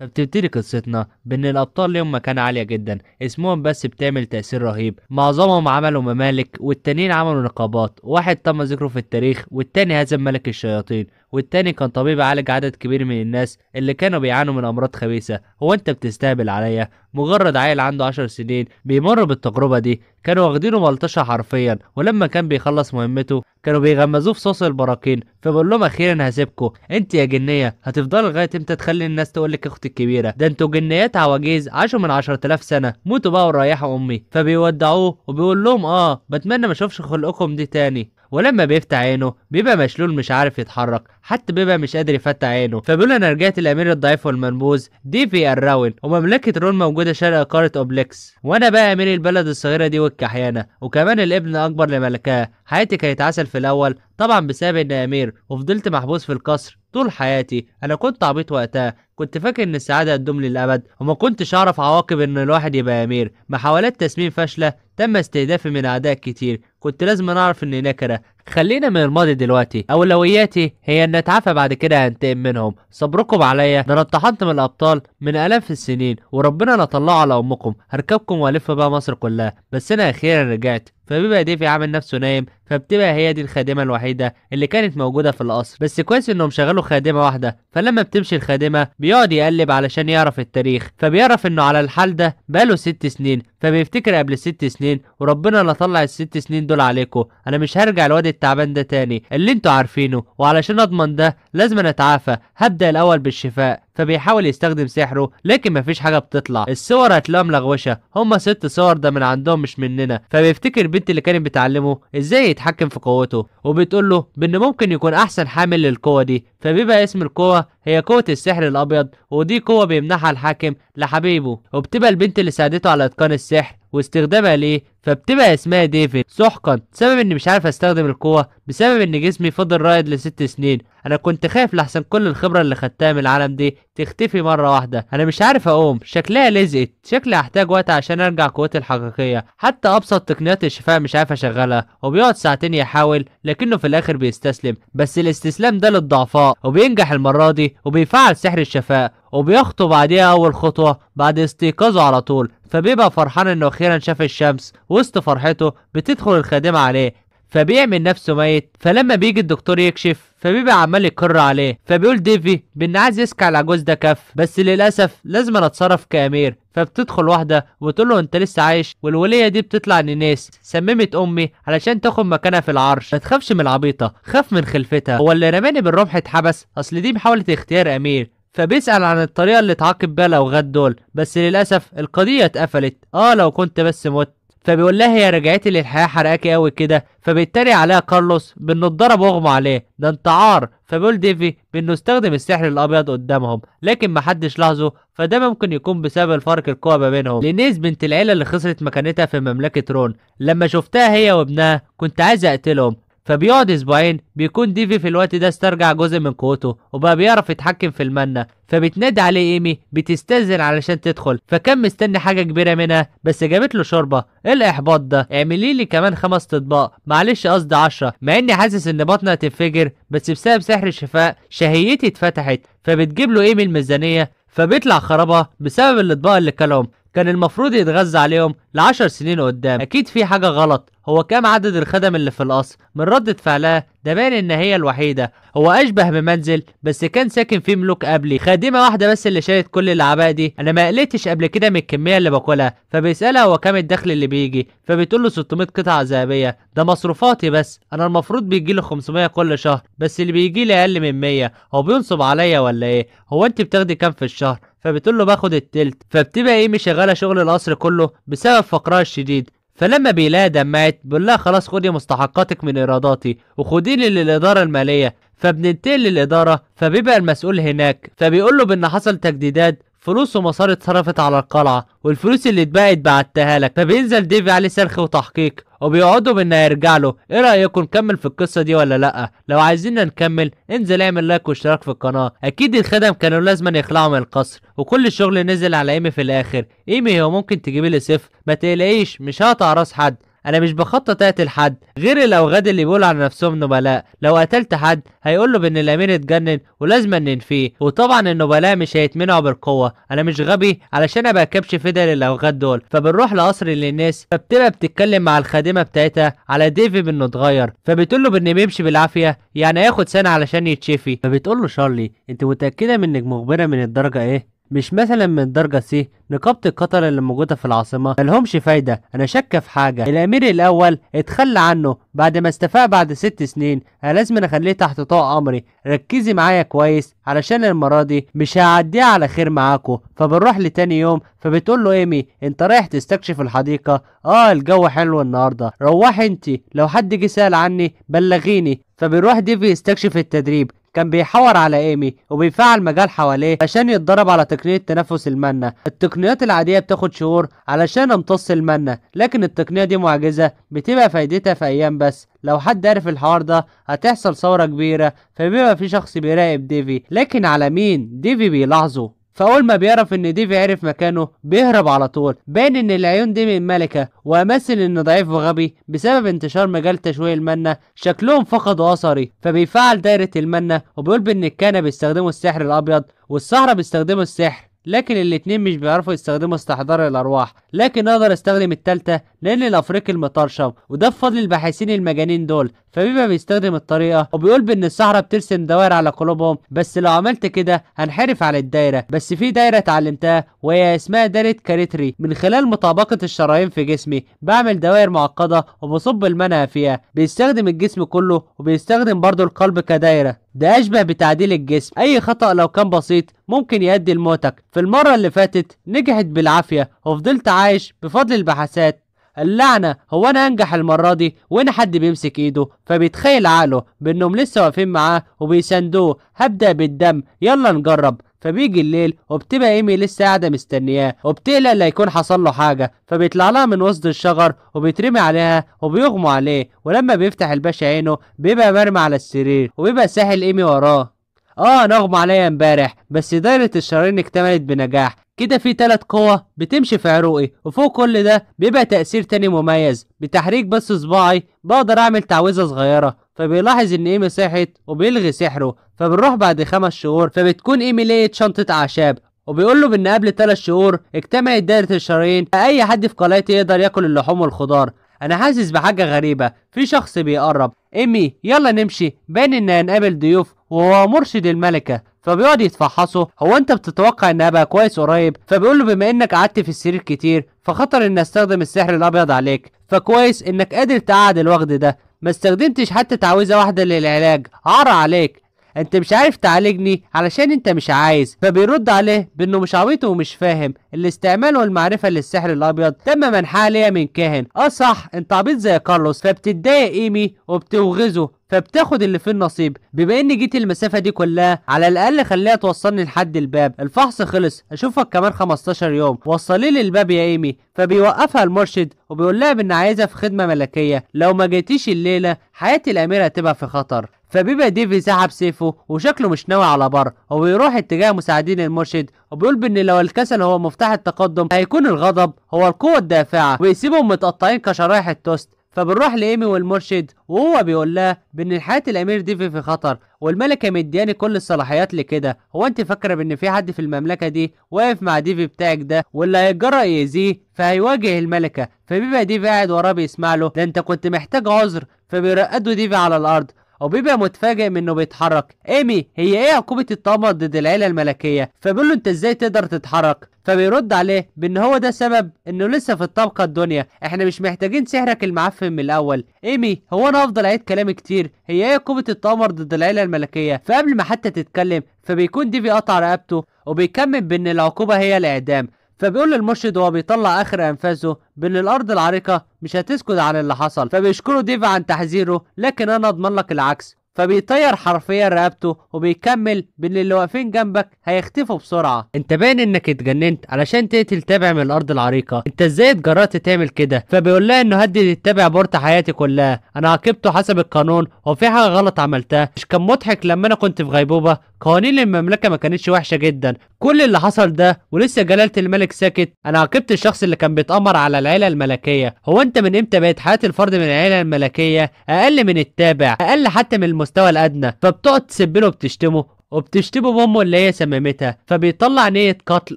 فبتبتدي قصتنا بان الابطال ليهم مكانه عاليه جدا اسمهم بس بتعمل تاثير رهيب معظمهم عملوا ممالك والتانيين عملوا نقابات واحد تم ذكره في التاريخ والتاني هزم ملك الشياطين والتاني كان طبيب عالج عدد كبير من الناس اللي كانوا بيعانوا من أمراض خبيثة هو أنت بتستهبل عليا مجرد عيل عنده 10 سنين بيمر بالتجربة دي كانوا واخدينه ملطشة حرفيا ولما كان بيخلص مهمته كانوا بيغمزوه في صوص البراكين فبقول لهم اخيرا هسيبكوا انت يا جنيه هتفضلي لغايه امتى تخلي الناس تقول لك اختي الكبيره ده انتوا جنيات عواجيز عاشوا من 10000 سنه موتوا بقى وريحوا امي فبيودعوه وبيقول لهم اه بتمنى ما اشوفش خلقكم دي تاني ولما بيفتح عينه بيبقى مشلول مش عارف يتحرك حتى بيبقى مش قادر يفتح عينه فبيقول انا رجعت الامير الضعيف والمنبوذ ديفي الراون ومملكه رون موجوده شرق قاره اوبليكس وانا بقى امير البلد الصغيره دي والكحيانه وكمان الابن الاكبر لملكها حياتي كانت عسل في الاول طبعا بسبب اني امير وفضلت محبوس في القصر طول حياتي انا كنت عبيط وقتها كنت فاكر ان السعاده هتدوم للابد وما كنتش اعرف عواقب ان الواحد يبقى امير محاولات تسميم فاشله تم استهدافي من اعداء كتير كنت لازم أعرف إن نكرة خلينا من الماضي دلوقتي اولوياتي هي ان اتعافى بعد كده هنتقم منهم صبركم عليا ده انا اتطحنت من الابطال من الاف السنين وربنا لا طلعه على امكم هركبكم والف بقى مصر كلها بس انا اخيرا رجعت فبيبقى ديفي عامل نفسه نايم فبتبقى هي دي الخادمة الوحيدة اللي كانت موجودة في القصر بس كويس انهم شغلوا خادمة واحدة فلما بتمشي الخادمة بيقعد يقلب علشان يعرف التاريخ فبيعرف انه على الحال ده بقاله ست سنين فبيفتكر قبل ست سنين وربنا لا طلع الست سنين دول عليكم انا مش هرجع لواد التعبان ده تاني اللي انتوا عارفينه وعلشان اضمن ده لازم اتعافى هبدا الاول بالشفاء فبيحاول يستخدم سحره لكن مفيش حاجه بتطلع الصور هتلاقيها ملغوشه هما ست صور ده من عندهم مش مننا فبيفتكر البنت اللي كانت بتعلمه ازاي يتحكم في قوته وبتقول له بان ممكن يكون احسن حامل للقوه دي فبيبقى اسم القوه هي قوه السحر الابيض ودي قوه بيمنحها الحاكم لحبيبه وبتبقى البنت اللي ساعدته على اتقان السحر واستخدامها ليه فبتبقى اسمها ديفيد سحقا سبب اني مش عارف استخدم القوة بسبب ان جسمي فضل رائد لست سنين انا كنت خايف لحسن كل الخبرة اللي خدتها من العالم دي تختفي مرة واحدة أنا مش عارف أقوم شكلها لزقت شكلي هحتاج وقت عشان أرجع قوتي الحقيقية حتى أبسط تقنيات الشفاء مش عارف أشغلها وبيقعد ساعتين يحاول لكنه في الآخر بيستسلم بس الاستسلام ده للضعفاء وبينجح المرة دي وبيفعل سحر الشفاء وبيخطو بعديها أول خطوة بعد استيقاظه على طول فبيبقى فرحان انه اخيرا شاف الشمس وسط فرحته بتدخل الخادمة عليه فبيعمل نفسه ميت فلما بيجي الدكتور يكشف فبيبقى عمال يكر عليه فبيقول ديفي بان عايز يسكع العجوز ده كف بس للاسف لازم انا اتصرف كامير فبتدخل واحده وتقول له انت لسه عايش والوليه دي بتطلع نينيس سممت امي علشان تاخد مكانها في العرش ما تخافش من العبيطه خاف من خلفتها هو اللي رماني بالرمح اتحبس اصل دي محاوله اختيار امير فبيسأل عن الطريقة اللي اتعاقب بيها لو الأوغاد دول بس للأسف القضية اتقفلت اه لو كنت بس مت فبيقول لها هي رجعتي للحياه حرقاكي قوي كده فبيتريق عليها كارلوس بانه اتضرب واغمى عليه ده انت عار فبيقول ديفي بانه استخدم السحر الابيض قدامهم لكن محدش لاحظه فده ممكن يكون بسبب الفرق القوى ما بينهم لينيز بنت العيلة اللي خسرت مكانتها في مملكة رون لما شفتها هي وابنها كنت عايز اقتلهم فبيقعد اسبوعين بيكون ديفي في الوقت ده استرجع جزء من قوته وبقى بيعرف يتحكم في المنة فبتنادي عليه ايمي بتستأذن علشان تدخل فكان مستني حاجة كبيرة منها بس جابت له شوربة ايه الاحباط ده اعملي لي كمان خمس اطباق معلش قصدي عشرة مع اني حاسس ان بطني هتنفجر بس بسبب سحر الشفاء شهيتي اتفتحت فبتجيب له ايمي الميزانية فبيطلع خرابة بسبب الاطباق اللي كلهم كان المفروض يتغذى عليهم لعشر سنين قدام اكيد في حاجة غلط هو كام عدد الخدم اللي في القصر من ردة فعلها ده باين ان هي الوحيدة هو اشبه بمنزل بس كان ساكن فيه ملوك قبلي خادمة واحدة بس اللي شالت كل العباء دي انا ما قلتش قبل كده من الكمية اللي باكلها فبيسألها هو كام الدخل اللي بيجي فبتقول له 600 قطعة ذهبية ده مصروفاتي بس انا المفروض بيجي لي 500 كل شهر بس اللي بيجي لي اقل من 100 هو بينصب عليا ولا ايه هو انت بتاخدي كام في الشهر فبتقول له باخد التلت فبتبقى ايمي شغاله شغل القصر كله بسبب فقرها الشديد فلما بيلاقيها دمعت بيقول لها خلاص خدي مستحقاتك من ايراداتي وخديني للاداره الماليه فبننتقل للاداره فبيبقى المسؤول هناك فبيقول له بان حصل تجديدات فلوس ومصاري اتصرفت على القلعة والفلوس اللي اتبقت بعتها لك فبينزل ديفي عليه سرخ وتحقيق وبيقعدوا بإنه يرجع له ايه رأيكم نكمل في القصة دي ولا لأ لو عايزيننا نكمل انزل اعمل لايك واشتراك في القناة اكيد الخدم كانوا لازما يخلعوا من القصر وكل الشغل نزل على ايمي في الاخر ايمي هو ممكن تجيبي لي صفر ما تقلقيش مش هقطع راس حد انا مش بخطط اقتل حد غير الاوغاد اللي بيقولوا على نفسهم نبلاء لو قتلت حد هيقول له بان الامير اتجنن ولازم ننفيه وطبعا النبلاء مش هيتمنعوا بالقوه انا مش غبي علشان ابقى كبش فدا للاوغاد دول فبنروح لقصر للناس فبتبقى بتتكلم مع الخادمه بتاعتها على ديفي بانه اتغير فبتقول له بانه بيمشي بالعافيه يعني هياخد سنه علشان يتشفي فبتقول له شارلي انت متاكده منك مخبره من الدرجه ايه مش مثلا من الدرجة سي نقابة القتلة اللي موجودة في العاصمة ملهمش فايدة أنا شاكة في حاجة الأمير الأول اتخلى عنه بعد ما استفاق بعد ست سنين أنا لازم أخليه تحت طاق أمري ركزي معايا كويس علشان المرة دي مش هعديها على خير معاكو فبنروح لتاني يوم فبتقول له إيمي أنت رايح تستكشف الحديقة آه الجو حلو النهاردة روحي أنت لو حد جه سأل عني بلغيني فبيروح ديفي يستكشف التدريب كان بيحور على ايمي وبيفعل مجال حواليه عشان يتدرب على تقنية تنفس المنة التقنيات العادية بتاخد شهور علشان امتص المنة لكن التقنية دي معجزة بتبقى فايدتها في ايام بس لو حد عرف الحوار ده هتحصل ثورة كبيرة فبيبقى في شخص بيراقب ديفي لكن على مين ديفي بيلاحظه فأول ما بيعرف إن ديفي عرف مكانه بيهرب على طول باين إن العيون دي من ملكة وأمثل إنه ضعيف وغبي بسبب انتشار مجال تشويه المنة شكلهم فقدوا أثري فبيفعل دايرة المنة وبيقول بإن الكهنة بيستخدموا السحر الأبيض والصحراء بيستخدموا السحر لكن الاتنين مش بيعرفوا يستخدموا استحضار الارواح لكن اقدر استخدم التالتة لان الافريقي المطرشم وده بفضل الباحثين المجانين دول فبيبقى بيستخدم الطريقة وبيقول بان الصحراء بترسم دوائر على قلوبهم بس لو عملت كده هنحرف على الدايرة بس في دايرة اتعلمتها وهي اسمها دايرة كاريتري من خلال مطابقة الشرايين في جسمي بعمل دوائر معقدة وبصب المنهى فيها بيستخدم الجسم كله وبيستخدم برضه القلب كدايرة ده أشبه بتعديل الجسم أي خطأ لو كان بسيط ممكن يؤدي لموتك في المرة اللي فاتت نجحت بالعافية وفضلت عايش بفضل البحثات اللعنة هو أنا أنجح المرة دي وأنا حد بيمسك إيده فبيتخيل عقله بأنهم لسه واقفين معاه وبيساندوه هبدأ بالدم يلا نجرب فبيجي الليل وبتبقى ايمي لسه قاعده مستنياه وبتقلق لا يكون حصل له حاجه فبيطلع لها من وسط الشجر وبيترمي عليها وبيغمى عليه ولما بيفتح الباشا عينه بيبقى مرمي على السرير وبيبقى ساحل ايمي وراه اه انا اغمى عليا امبارح بس دايره الشرايين اكتملت بنجاح كده في تلات قوة بتمشي في عروقي وفوق كل ده بيبقى تأثير تاني مميز بتحريك بس صباعي بقدر أعمل تعويذة صغيرة فبيلاحظ طيب ان ايمي صحت وبيلغي سحره فبنروح بعد خمس شهور فبتكون ايمي لقيت شنطه اعشاب وبيقول له بان قبل ثلاث شهور اجتمعت دايره الشرايين فاي حد في قلعتي يقدر ياكل اللحوم والخضار انا حاسس بحاجه غريبه في شخص بيقرب ايمي يلا نمشي باين ان هنقابل ضيوف وهو مرشد الملكه فبيقعد يتفحصه هو انت بتتوقع ان ابقى كويس قريب فبيقول له بما انك قعدت في السرير كتير فخطر ان استخدم السحر الابيض عليك فكويس انك قادر تقعد الوغد ده ما استخدمتش حتى تعويذة واحدة للعلاج عار عليك انت مش عارف تعالجني علشان انت مش عايز فبيرد عليه بانه مش عبيط ومش فاهم الاستعمال والمعرفه للسحر الابيض تم منحها ليا من كاهن اه صح انت عبيط زي كارلوس فبتتضايق ايمي وبتوغزه فبتاخد اللي في النصيب بما اني جيت المسافه دي كلها على الاقل خليها توصلني لحد الباب الفحص خلص اشوفك كمان 15 يوم وصلي لي الباب يا ايمي فبيوقفها المرشد وبيقول لها بان عايزها في خدمه ملكيه لو ما جيتيش الليله حياه الاميره هتبقى في خطر فبيبقى ديفي سحب سيفه وشكله مش ناوي على بر وبيروح اتجاه مساعدين المرشد وبيقول بان لو الكسل هو مفتاح التقدم هيكون الغضب هو القوه الدافعه ويسيبهم متقطعين كشرايح التوست فبنروح لإيمي والمرشد وهو بيقول لها بإن حياة الأمير ديفي في خطر والملكة مدياني كل الصلاحيات لكده هو أنت فاكرة بإن في حد في المملكة دي واقف مع ديفي بتاعك ده واللي هيتجرأ يأذيه فهيواجه الملكة فبيبقى ديفي قاعد وراه بيسمع له ده أنت كنت محتاج عذر فبيرقدوا ديفي على الأرض وبيبقى متفاجئ من انه بيتحرك ايمي هي ايه عقوبه الطمع ضد العيله الملكيه فبيقول له انت ازاي تقدر تتحرك فبيرد عليه بان هو ده سبب انه لسه في الطبقه الدنيا احنا مش محتاجين سحرك المعفن من الاول ايمي هو انا افضل اعيد كلامي كتير هي ايه قوه التمر ضد العيله الملكيه فقبل ما حتى تتكلم فبيكون ديفي قطع رقبته وبيكمل بان العقوبه هي الاعدام فبيقول للمرشد وهو بيطلع اخر انفاسه بان الارض العريقه مش هتسكت عن اللي حصل فبيشكره ديفا عن تحذيره لكن انا اضمن لك العكس فبيطير حرفيا رقبته وبيكمل بان اللي واقفين جنبك هيختفوا بسرعه انت باين انك اتجننت علشان تقتل تابع من الارض العريقه انت ازاي اتجرأت تعمل كده فبيقول لها انه هدي التابع بورت حياتي كلها انا عاقبته حسب القانون وفي حاجه غلط عملتها مش كان مضحك لما انا كنت في غيبوبه قوانين المملكه ما كانتش وحشه جدا كل اللي حصل ده ولسه جلاله الملك ساكت انا عاقبت الشخص اللي كان بيتامر على العيله الملكيه هو انت من امتى بقت حياه الفرد من العيله الملكيه اقل من التابع اقل حتى من المستوى الادنى فبتقعد تسبله وبتشتمه وبتشتبه بامه اللي هي سمامتها فبيطلع نية قتل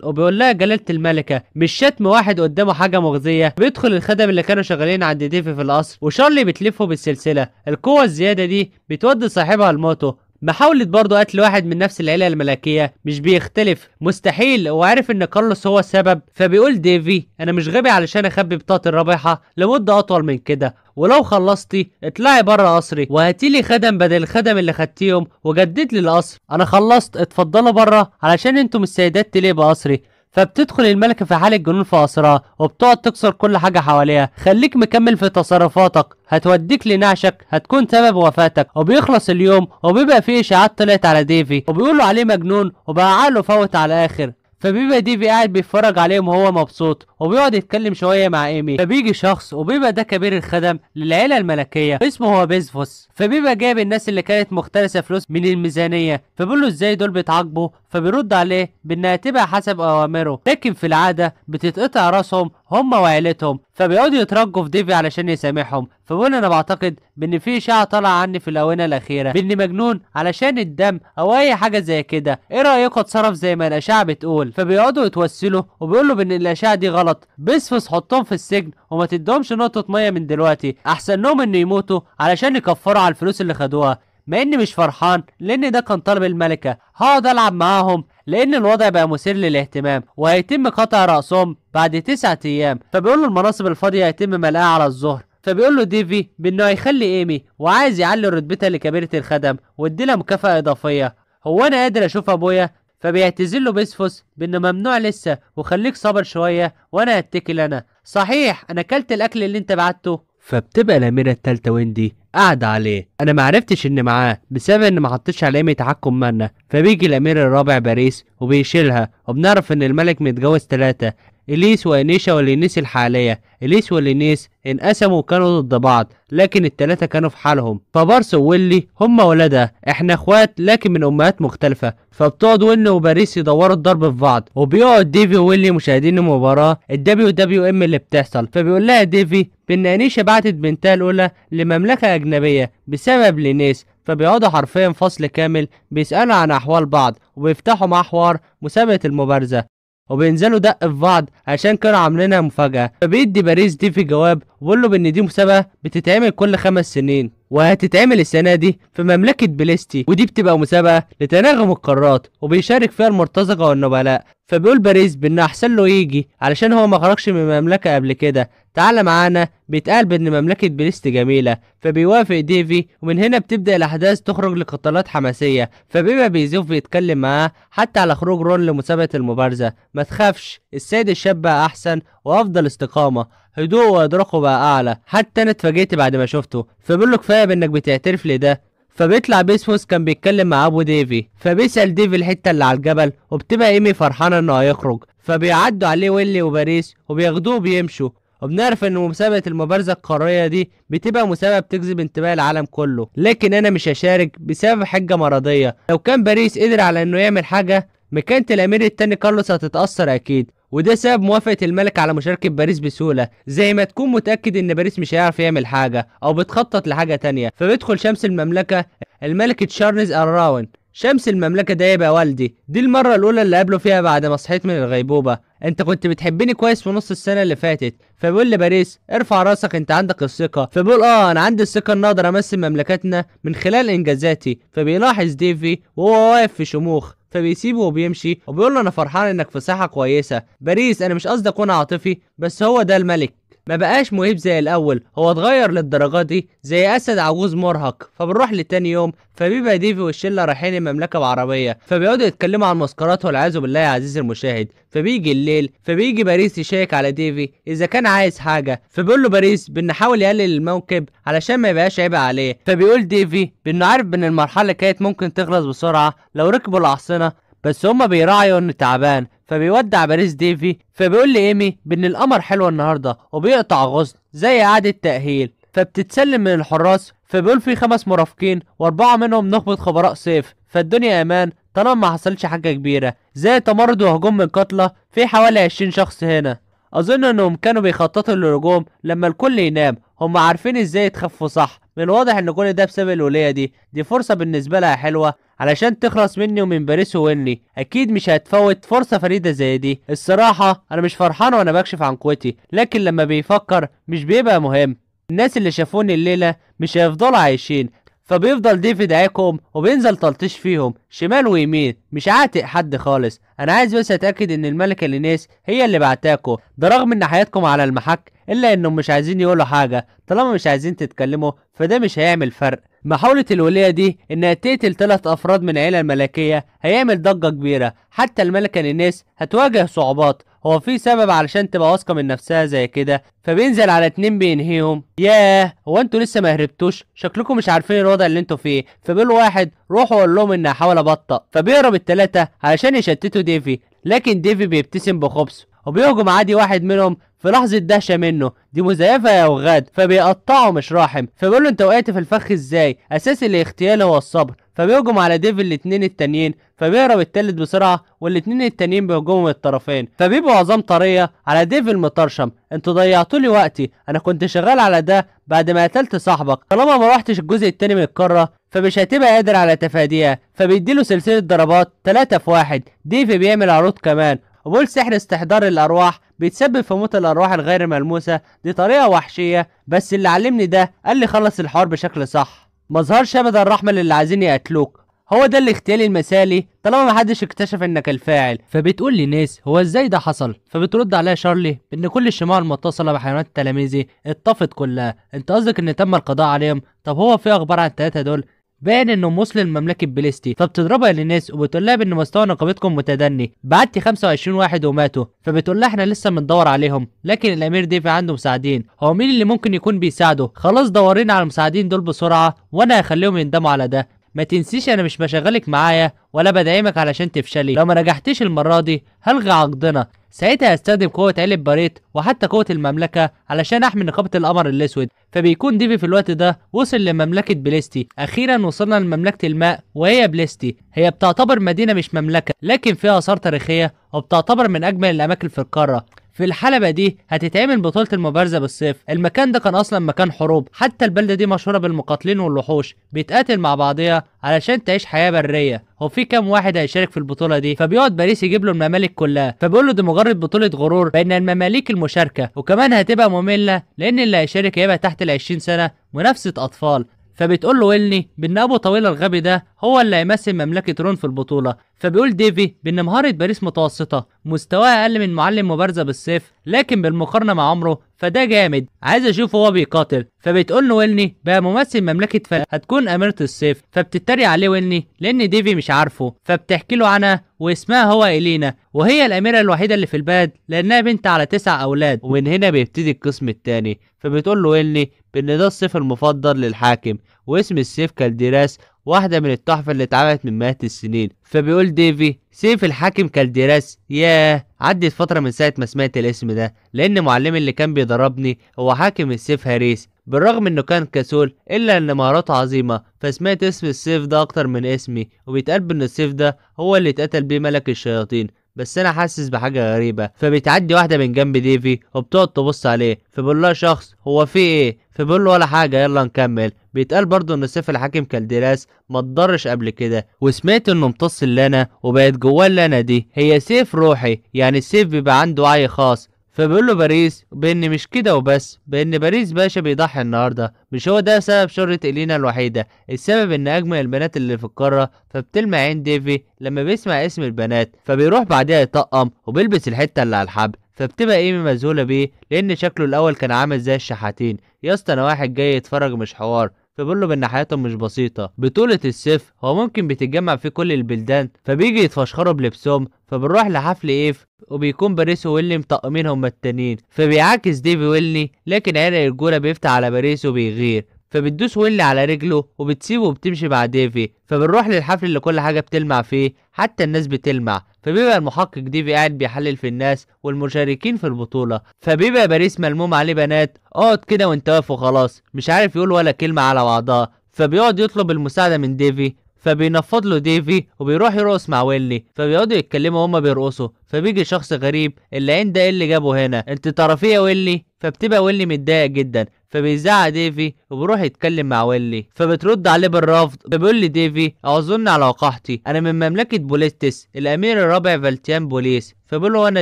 وبيقول لها جلالة الملكة مش شتم واحد قدامه حاجة مغزية بيدخل الخدم اللي كانوا شغالين عند ديفي في القصر وشارلي بتلفه بالسلسلة القوة الزيادة دي بتودي صاحبها لموته محاولة برضه قتل واحد من نفس العيلة الملكية مش بيختلف مستحيل هو عارف ان كارلوس هو السبب فبيقول ديفي انا مش غبي علشان اخبي بطاقة الرابحة لمدة اطول من كده ولو خلصتي اطلعي بره قصري وهاتيلي خدم بدل الخدم اللي خدتيهم وجدد لي القصر انا خلصت اتفضلوا بره علشان انتم السيدات تليه بقصري فبتدخل الملكة في حالة جنون في قصرها وبتقعد تكسر كل حاجة حواليها خليك مكمل في تصرفاتك هتوديك لنعشك هتكون سبب وفاتك وبيخلص اليوم وبيبقى فيه اشاعات طلعت على ديفي وبيقولوا عليه مجنون وبقى عقله فوت على الاخر فبيبقى ديفي قاعد بيتفرج عليهم وهو مبسوط وبيقعد يتكلم شويه مع ايمي فبيجي شخص وبيبقى ده كبير الخدم للعيله الملكيه اسمه هو بيزفوس فبيبقى جايب الناس اللي كانت مختلسه فلوس من الميزانيه فبيقول له ازاي دول بيتعاقبوا فبيرد عليه بانها تبقى حسب اوامره لكن في العاده بتتقطع راسهم هم وعيلتهم فبيقعدوا يترجوا في ديفي علشان يسامحهم فبقول انا بعتقد بان في اشاعه طالعه عني في الاونه الاخيره باني مجنون علشان الدم او اي حاجه زي كده ايه رايكم اتصرف زي ما الاشاعه بتقول فبيقعدوا يتوسلوا وبيقولوا بان الاشاعه دي غلط بسفس حطهم في السجن وما تدهمش نقطه ميه من دلوقتي احسن لهم انه يموتوا علشان يكفروا على الفلوس اللي خدوها مع اني مش فرحان لان ده كان طلب الملكه هقعد العب معاهم لأن الوضع بقى مثير للاهتمام وهيتم قطع رأسهم بعد تسعة أيام فبيقول له المناصب الفاضية هيتم ملاها على الظهر فبيقول له ديفي بانه هيخلي ايمي وعايز يعلي رتبتها لكبيره الخدم واديلها مكافاه اضافيه هو انا قادر اشوف ابويا فبيعتذر له بيسفوس بانه ممنوع لسه وخليك صبر شويه وانا هتكل انا صحيح انا اكلت الاكل اللي انت بعته فبتبقى الاميره التالته ويندي قعد عليه انا ما عرفتش ان معاه بسبب ان ما حطيتش علامه تحكم منا فبيجي الامير الرابع باريس وبيشيلها وبنعرف ان الملك متجوز ثلاثه إليس وإنيشا والإنيس الحالية إليس والإنيس انقسموا وكانوا ضد بعض لكن التلاتة كانوا في حالهم فبارس وويلي هما ولادها احنا اخوات لكن من امهات مختلفة فبتقعد ويلي وباريس يدوروا الضرب في بعض وبيقعد ديفي وويلي مشاهدين المباراة الدبليو دبليو ام اللي بتحصل فبيقول لها ديفي بان انيشا بعتت بنتها الاولى لمملكة اجنبية بسبب لينيس فبيقعدوا حرفيا فصل كامل بيسألوا عن أحوال بعض وبيفتحوا مع حوار مسابقة المبارزة وبينزلوا دق في بعض عشان كانوا عاملينها مفاجأة فبيدي باريس دي في جواب وبيقول له بإن دي مسابقة بتتعمل كل خمس سنين وهتتعمل السنة دي في مملكة بليستي ودي بتبقى مسابقة لتناغم القارات وبيشارك فيها المرتزقة والنبلاء فبيقول باريس بإن أحسن له يجي علشان هو ما خرجش من المملكة قبل كده تعال معانا بيتقال بان مملكة بريست جميلة فبيوافق ديفي ومن هنا بتبدأ الاحداث تخرج لقتالات حماسية فبيبقى بيزوف بيتكلم معاه حتى على خروج رون لمسابقة المبارزة ما تخافش السيد الشاب بقى احسن وافضل استقامة هدوء وادراكه بقى اعلى حتى انا اتفاجئت بعد ما شفته فبيقول له كفاية بانك بتعترف لده فبيطلع بيسموس كان بيتكلم مع ابو ديفي فبيسال ديفي الحته اللي على الجبل وبتبقى ايمي فرحانه انه هيخرج فبيعدوا عليه ويلي وباريس وبياخدوه بيمشوا وبنعرف ان مسابقه المبارزه القاريه دي بتبقى مسابقه بتجذب انتباه العالم كله لكن انا مش هشارك بسبب حجه مرضيه لو كان باريس قدر على انه يعمل حاجه مكانة الامير التاني كارلوس هتتاثر اكيد وده سبب موافقة الملك على مشاركة باريس بسهولة زي ما تكون متأكد ان باريس مش هيعرف يعمل حاجة او بتخطط لحاجة تانية فبيدخل شمس المملكة الملكة تشارلز الراون شمس المملكة ده يبقى والدي دي المرة الأولى اللي قابله فيها بعد ما صحيت من الغيبوبة انت كنت بتحبني كويس في نص السنه اللي فاتت فبيقول لباريس ارفع راسك انت عندك الثقه فبيقول اه انا عندي الثقه ان اقدر امثل مملكتنا من خلال انجازاتي فبيلاحظ ديفي وهو واقف في شموخ فبيسيبه وبيمشي وبيقول له انا فرحان انك في صحه كويسه باريس انا مش قصدي اكون عاطفي بس هو ده الملك ما بقاش مهيب زي الاول هو اتغير للدرجه دي زي اسد عجوز مرهق فبنروح لتاني يوم فبيبقى ديفي والشله رايحين المملكه بعربيه فبيقعدوا يتكلموا عن المسكرات والعياذ بالله يا عزيزي المشاهد فبيجي الليل فبيجي باريس يشيك على ديفي اذا كان عايز حاجه فبيقول له باريس بانه حاول يقلل الموكب علشان ما يبقاش عيب عليه فبيقول ديفي بانه عارف بان المرحله كانت ممكن تخلص بسرعه لو ركبوا الاحصنه بس هما بيراعيوا انه تعبان فبيودع باريس ديفي فبيقول لإيمي بإن القمر حلو النهاردة وبيقطع غصن زي إعادة تأهيل فبتتسلم من الحراس فبيقول في خمس مرافقين وأربعة منهم نخبة خبراء صيف فالدنيا أمان طالما ما حصلش حاجة كبيرة زي تمرد وهجوم من قتلة في حوالي 20 شخص هنا أظن إنهم كانوا بيخططوا للهجوم لما الكل ينام هم عارفين إزاي يتخفوا صح من الواضح ان كل ده بسبب الولية دي دي فرصه بالنسبه لها حلوه علشان تخلص مني ومن باريس وويني اكيد مش هتفوت فرصه فريده زي دي الصراحه انا مش فرحان وانا بكشف عن قوتي لكن لما بيفكر مش بيبقى مهم الناس اللي شافوني الليله مش هيفضلوا عايشين فبيفضل ديفيد يدعيكم وبينزل تلطيش فيهم شمال ويمين مش عاتق حد خالص انا عايز بس اتاكد ان الملكه لينيس هي اللي بعتاكوا ده رغم ان حياتكم على المحك الا انهم مش عايزين يقولوا حاجه طالما مش عايزين تتكلموا فده مش هيعمل فرق محاولة الولية دي إنها تقتل ثلاث أفراد من العيلة الملكية هيعمل ضجة كبيرة حتى الملكة لينيس هتواجه صعوبات هو في سبب علشان تبقى واثقه من نفسها زي كده فبينزل على اتنين بينهيهم ياه هو انتوا لسه ما هربتوش شكلكم مش عارفين الوضع اللي انتوا فيه فبيقول واحد روحوا قول لهم اني هحاول ابطأ فبيهرب التلاته علشان يشتتوا ديفي لكن ديفي بيبتسم بخبث وبيهجم عادي واحد منهم في لحظة دهشة منه دي مزيفة يا وغاد فبيقطعه مش راحم فبيقول له انت وقعت في الفخ ازاي اساس الاغتيال هو الصبر فبيهجم على ديف الاتنين التانيين فبيهرب التالت بسرعة والاتنين التانيين بيهجموا من الطرفين فبيبقوا عظام طرية على ديف المطرشم انتوا ضيعتوا لي وقتي انا كنت شغال على ده بعد ما قتلت صاحبك طالما ما روحتش الجزء التاني من القارة فمش هتبقى قادر على تفاديها فبيديله سلسلة ضربات 3 في 1 ديف بيعمل عروض كمان وبقول سحر استحضار الارواح بيتسبب في موت الارواح الغير ملموسة دي طريقة وحشية بس اللي علمني ده قال لي خلص الحوار بشكل صح مظهر شبه الرحمة للي عايزين يقتلوك هو ده الاغتيال المثالي طالما محدش اكتشف انك الفاعل فبتقول لي ناس هو ازاي ده حصل فبترد عليها شارلي بان كل الشموع المتصله بحيوانات تلاميذي اتطفت كلها انت قصدك ان تم القضاء عليهم طب هو في اخبار عن التلاته دول باين انه موصل لمملكه بليستي فبتضربها للناس وبتقول لها بان مستوى نقابتكم متدني بعتي 25 واحد وماتوا فبتقول لها احنا لسه بندور عليهم لكن الامير ديفي عنده مساعدين هو مين اللي ممكن يكون بيساعده خلاص دورينا على المساعدين دول بسرعه وانا هخليهم يندموا على ده ما تنسيش انا مش بشغلك معايا ولا بدعمك علشان تفشلي لو ما نجحتيش المره دي هلغي عقدنا ساعتها هستخدم قوة علب باريت وحتى قوة المملكة علشان أحمي نقابة القمر الأسود فبيكون ديفي في الوقت ده وصل لمملكة بليستي أخيرا وصلنا لمملكة الماء وهي بليستي هي بتعتبر مدينة مش مملكة لكن فيها آثار تاريخية وبتعتبر من أجمل الأماكن في القارة في الحلبة دي هتتعمل بطولة المبارزة بالصيف المكان ده كان أصلا مكان حروب حتى البلدة دي مشهورة بالمقاتلين والوحوش بيتقاتل مع بعضيها علشان تعيش حياة برية هو في كام واحد هيشارك في البطولة دي فبيقعد باريس يجيب له الممالك كلها فبيقول له دي مجرد بطولة غرور بين المماليك المشاركة وكمان هتبقى مملة لأن اللي هيشارك هيبقى تحت ال 20 سنة منافسة أطفال فبتقول له ويلني بان ابو طويل الغبي ده هو اللي هيمثل مملكه رون في البطوله فبيقول ديفي بان مهاره باريس متوسطه مستواه اقل من معلم مبارزه بالسيف لكن بالمقارنه مع عمره فده جامد عايز اشوفه هو بيقاتل فبتقول له ويلني بقى ممثل مملكه فل هتكون اميره السيف فبتتريق عليه ويلني لان ديفي مش عارفه فبتحكي له عنها واسمها هو إلينا وهي الأميرة الوحيدة اللي في البلد لأنها بنت على تسع أولاد ومن هنا بيبتدي القسم الثاني فبتقول له ويلني بأن ده السيف المفضل للحاكم واسم السيف كالديراس واحدة من التحف اللي اتعملت من مئات السنين فبيقول ديفي سيف الحاكم كالديراس ياه عدت فترة من ساعة ما سمعت الاسم ده لأن معلمي اللي كان بيدربني هو حاكم السيف هاريس بالرغم انه كان كسول الا ان مهاراته عظيمة فسمعت اسم السيف ده اكتر من اسمي وبيتقال ان السيف ده هو اللي اتقتل بيه ملك الشياطين بس انا حاسس بحاجه غريبه فبتعدي واحده من جنب ديفي وبتقعد تبص عليه فبيقول لها شخص هو في ايه فبيقول له ولا حاجه يلا نكمل بيتقال برضه ان سيف الحاكم كالدراس ما اتضرش قبل كده وسمعت انه امتص لنا وبقت جواه اللانا دي هي سيف روحي يعني السيف بيبقى عنده وعي خاص فبيقول له باريس بان مش كده وبس بان باريس باشا بيضحي النهارده مش هو ده سبب شرة الينا الوحيده السبب ان اجمل البنات اللي في القاره فبتلمع عين ديفي لما بيسمع اسم البنات فبيروح بعدها يطقم وبيلبس الحته اللي على الحبل فبتبقى ايمي مذهوله بيه لان شكله الاول كان عامل زي الشحاتين يا اسطى انا واحد جاي يتفرج مش حوار فبيقول له بان حياتهم مش بسيطه بطوله السيف هو ممكن بتتجمع في كل البلدان فبيجي يتفشخروا بلبسهم فبنروح لحفل ايف وبيكون باريس وويلي مطقمين هما التانيين فبيعاكس ديفي ويلي لكن عرق الرجوله بيفتح على باريس وبيغير فبتدوس ويلي على رجله وبتسيبه وبتمشي مع ديفي فبنروح للحفل اللي كل حاجه بتلمع فيه حتى الناس بتلمع فبيبقى المحقق ديفي قاعد بيحلل في الناس والمشاركين في البطولة فبيبقى باريس ملموم عليه بنات اقعد كده وانت واقف وخلاص مش عارف يقول ولا كلمة على بعضها فبيقعد يطلب المساعدة من ديفي فبينفض له ديفي وبيروح يرقص مع ويلي فبيقعدوا يتكلموا وهما بيرقصوا فبيجي شخص غريب اللي عين ده ايه اللي جابه هنا انت طرفيه ويلي فبتبقى ويلي متضايق جدا فبيزعق ديفي وبيروح يتكلم مع ويلي فبترد عليه بالرفض فبيقول لي ديفي اعذرني على وقاحتي انا من مملكه بوليستس الامير الرابع فالتيان بوليس فبيقول له انا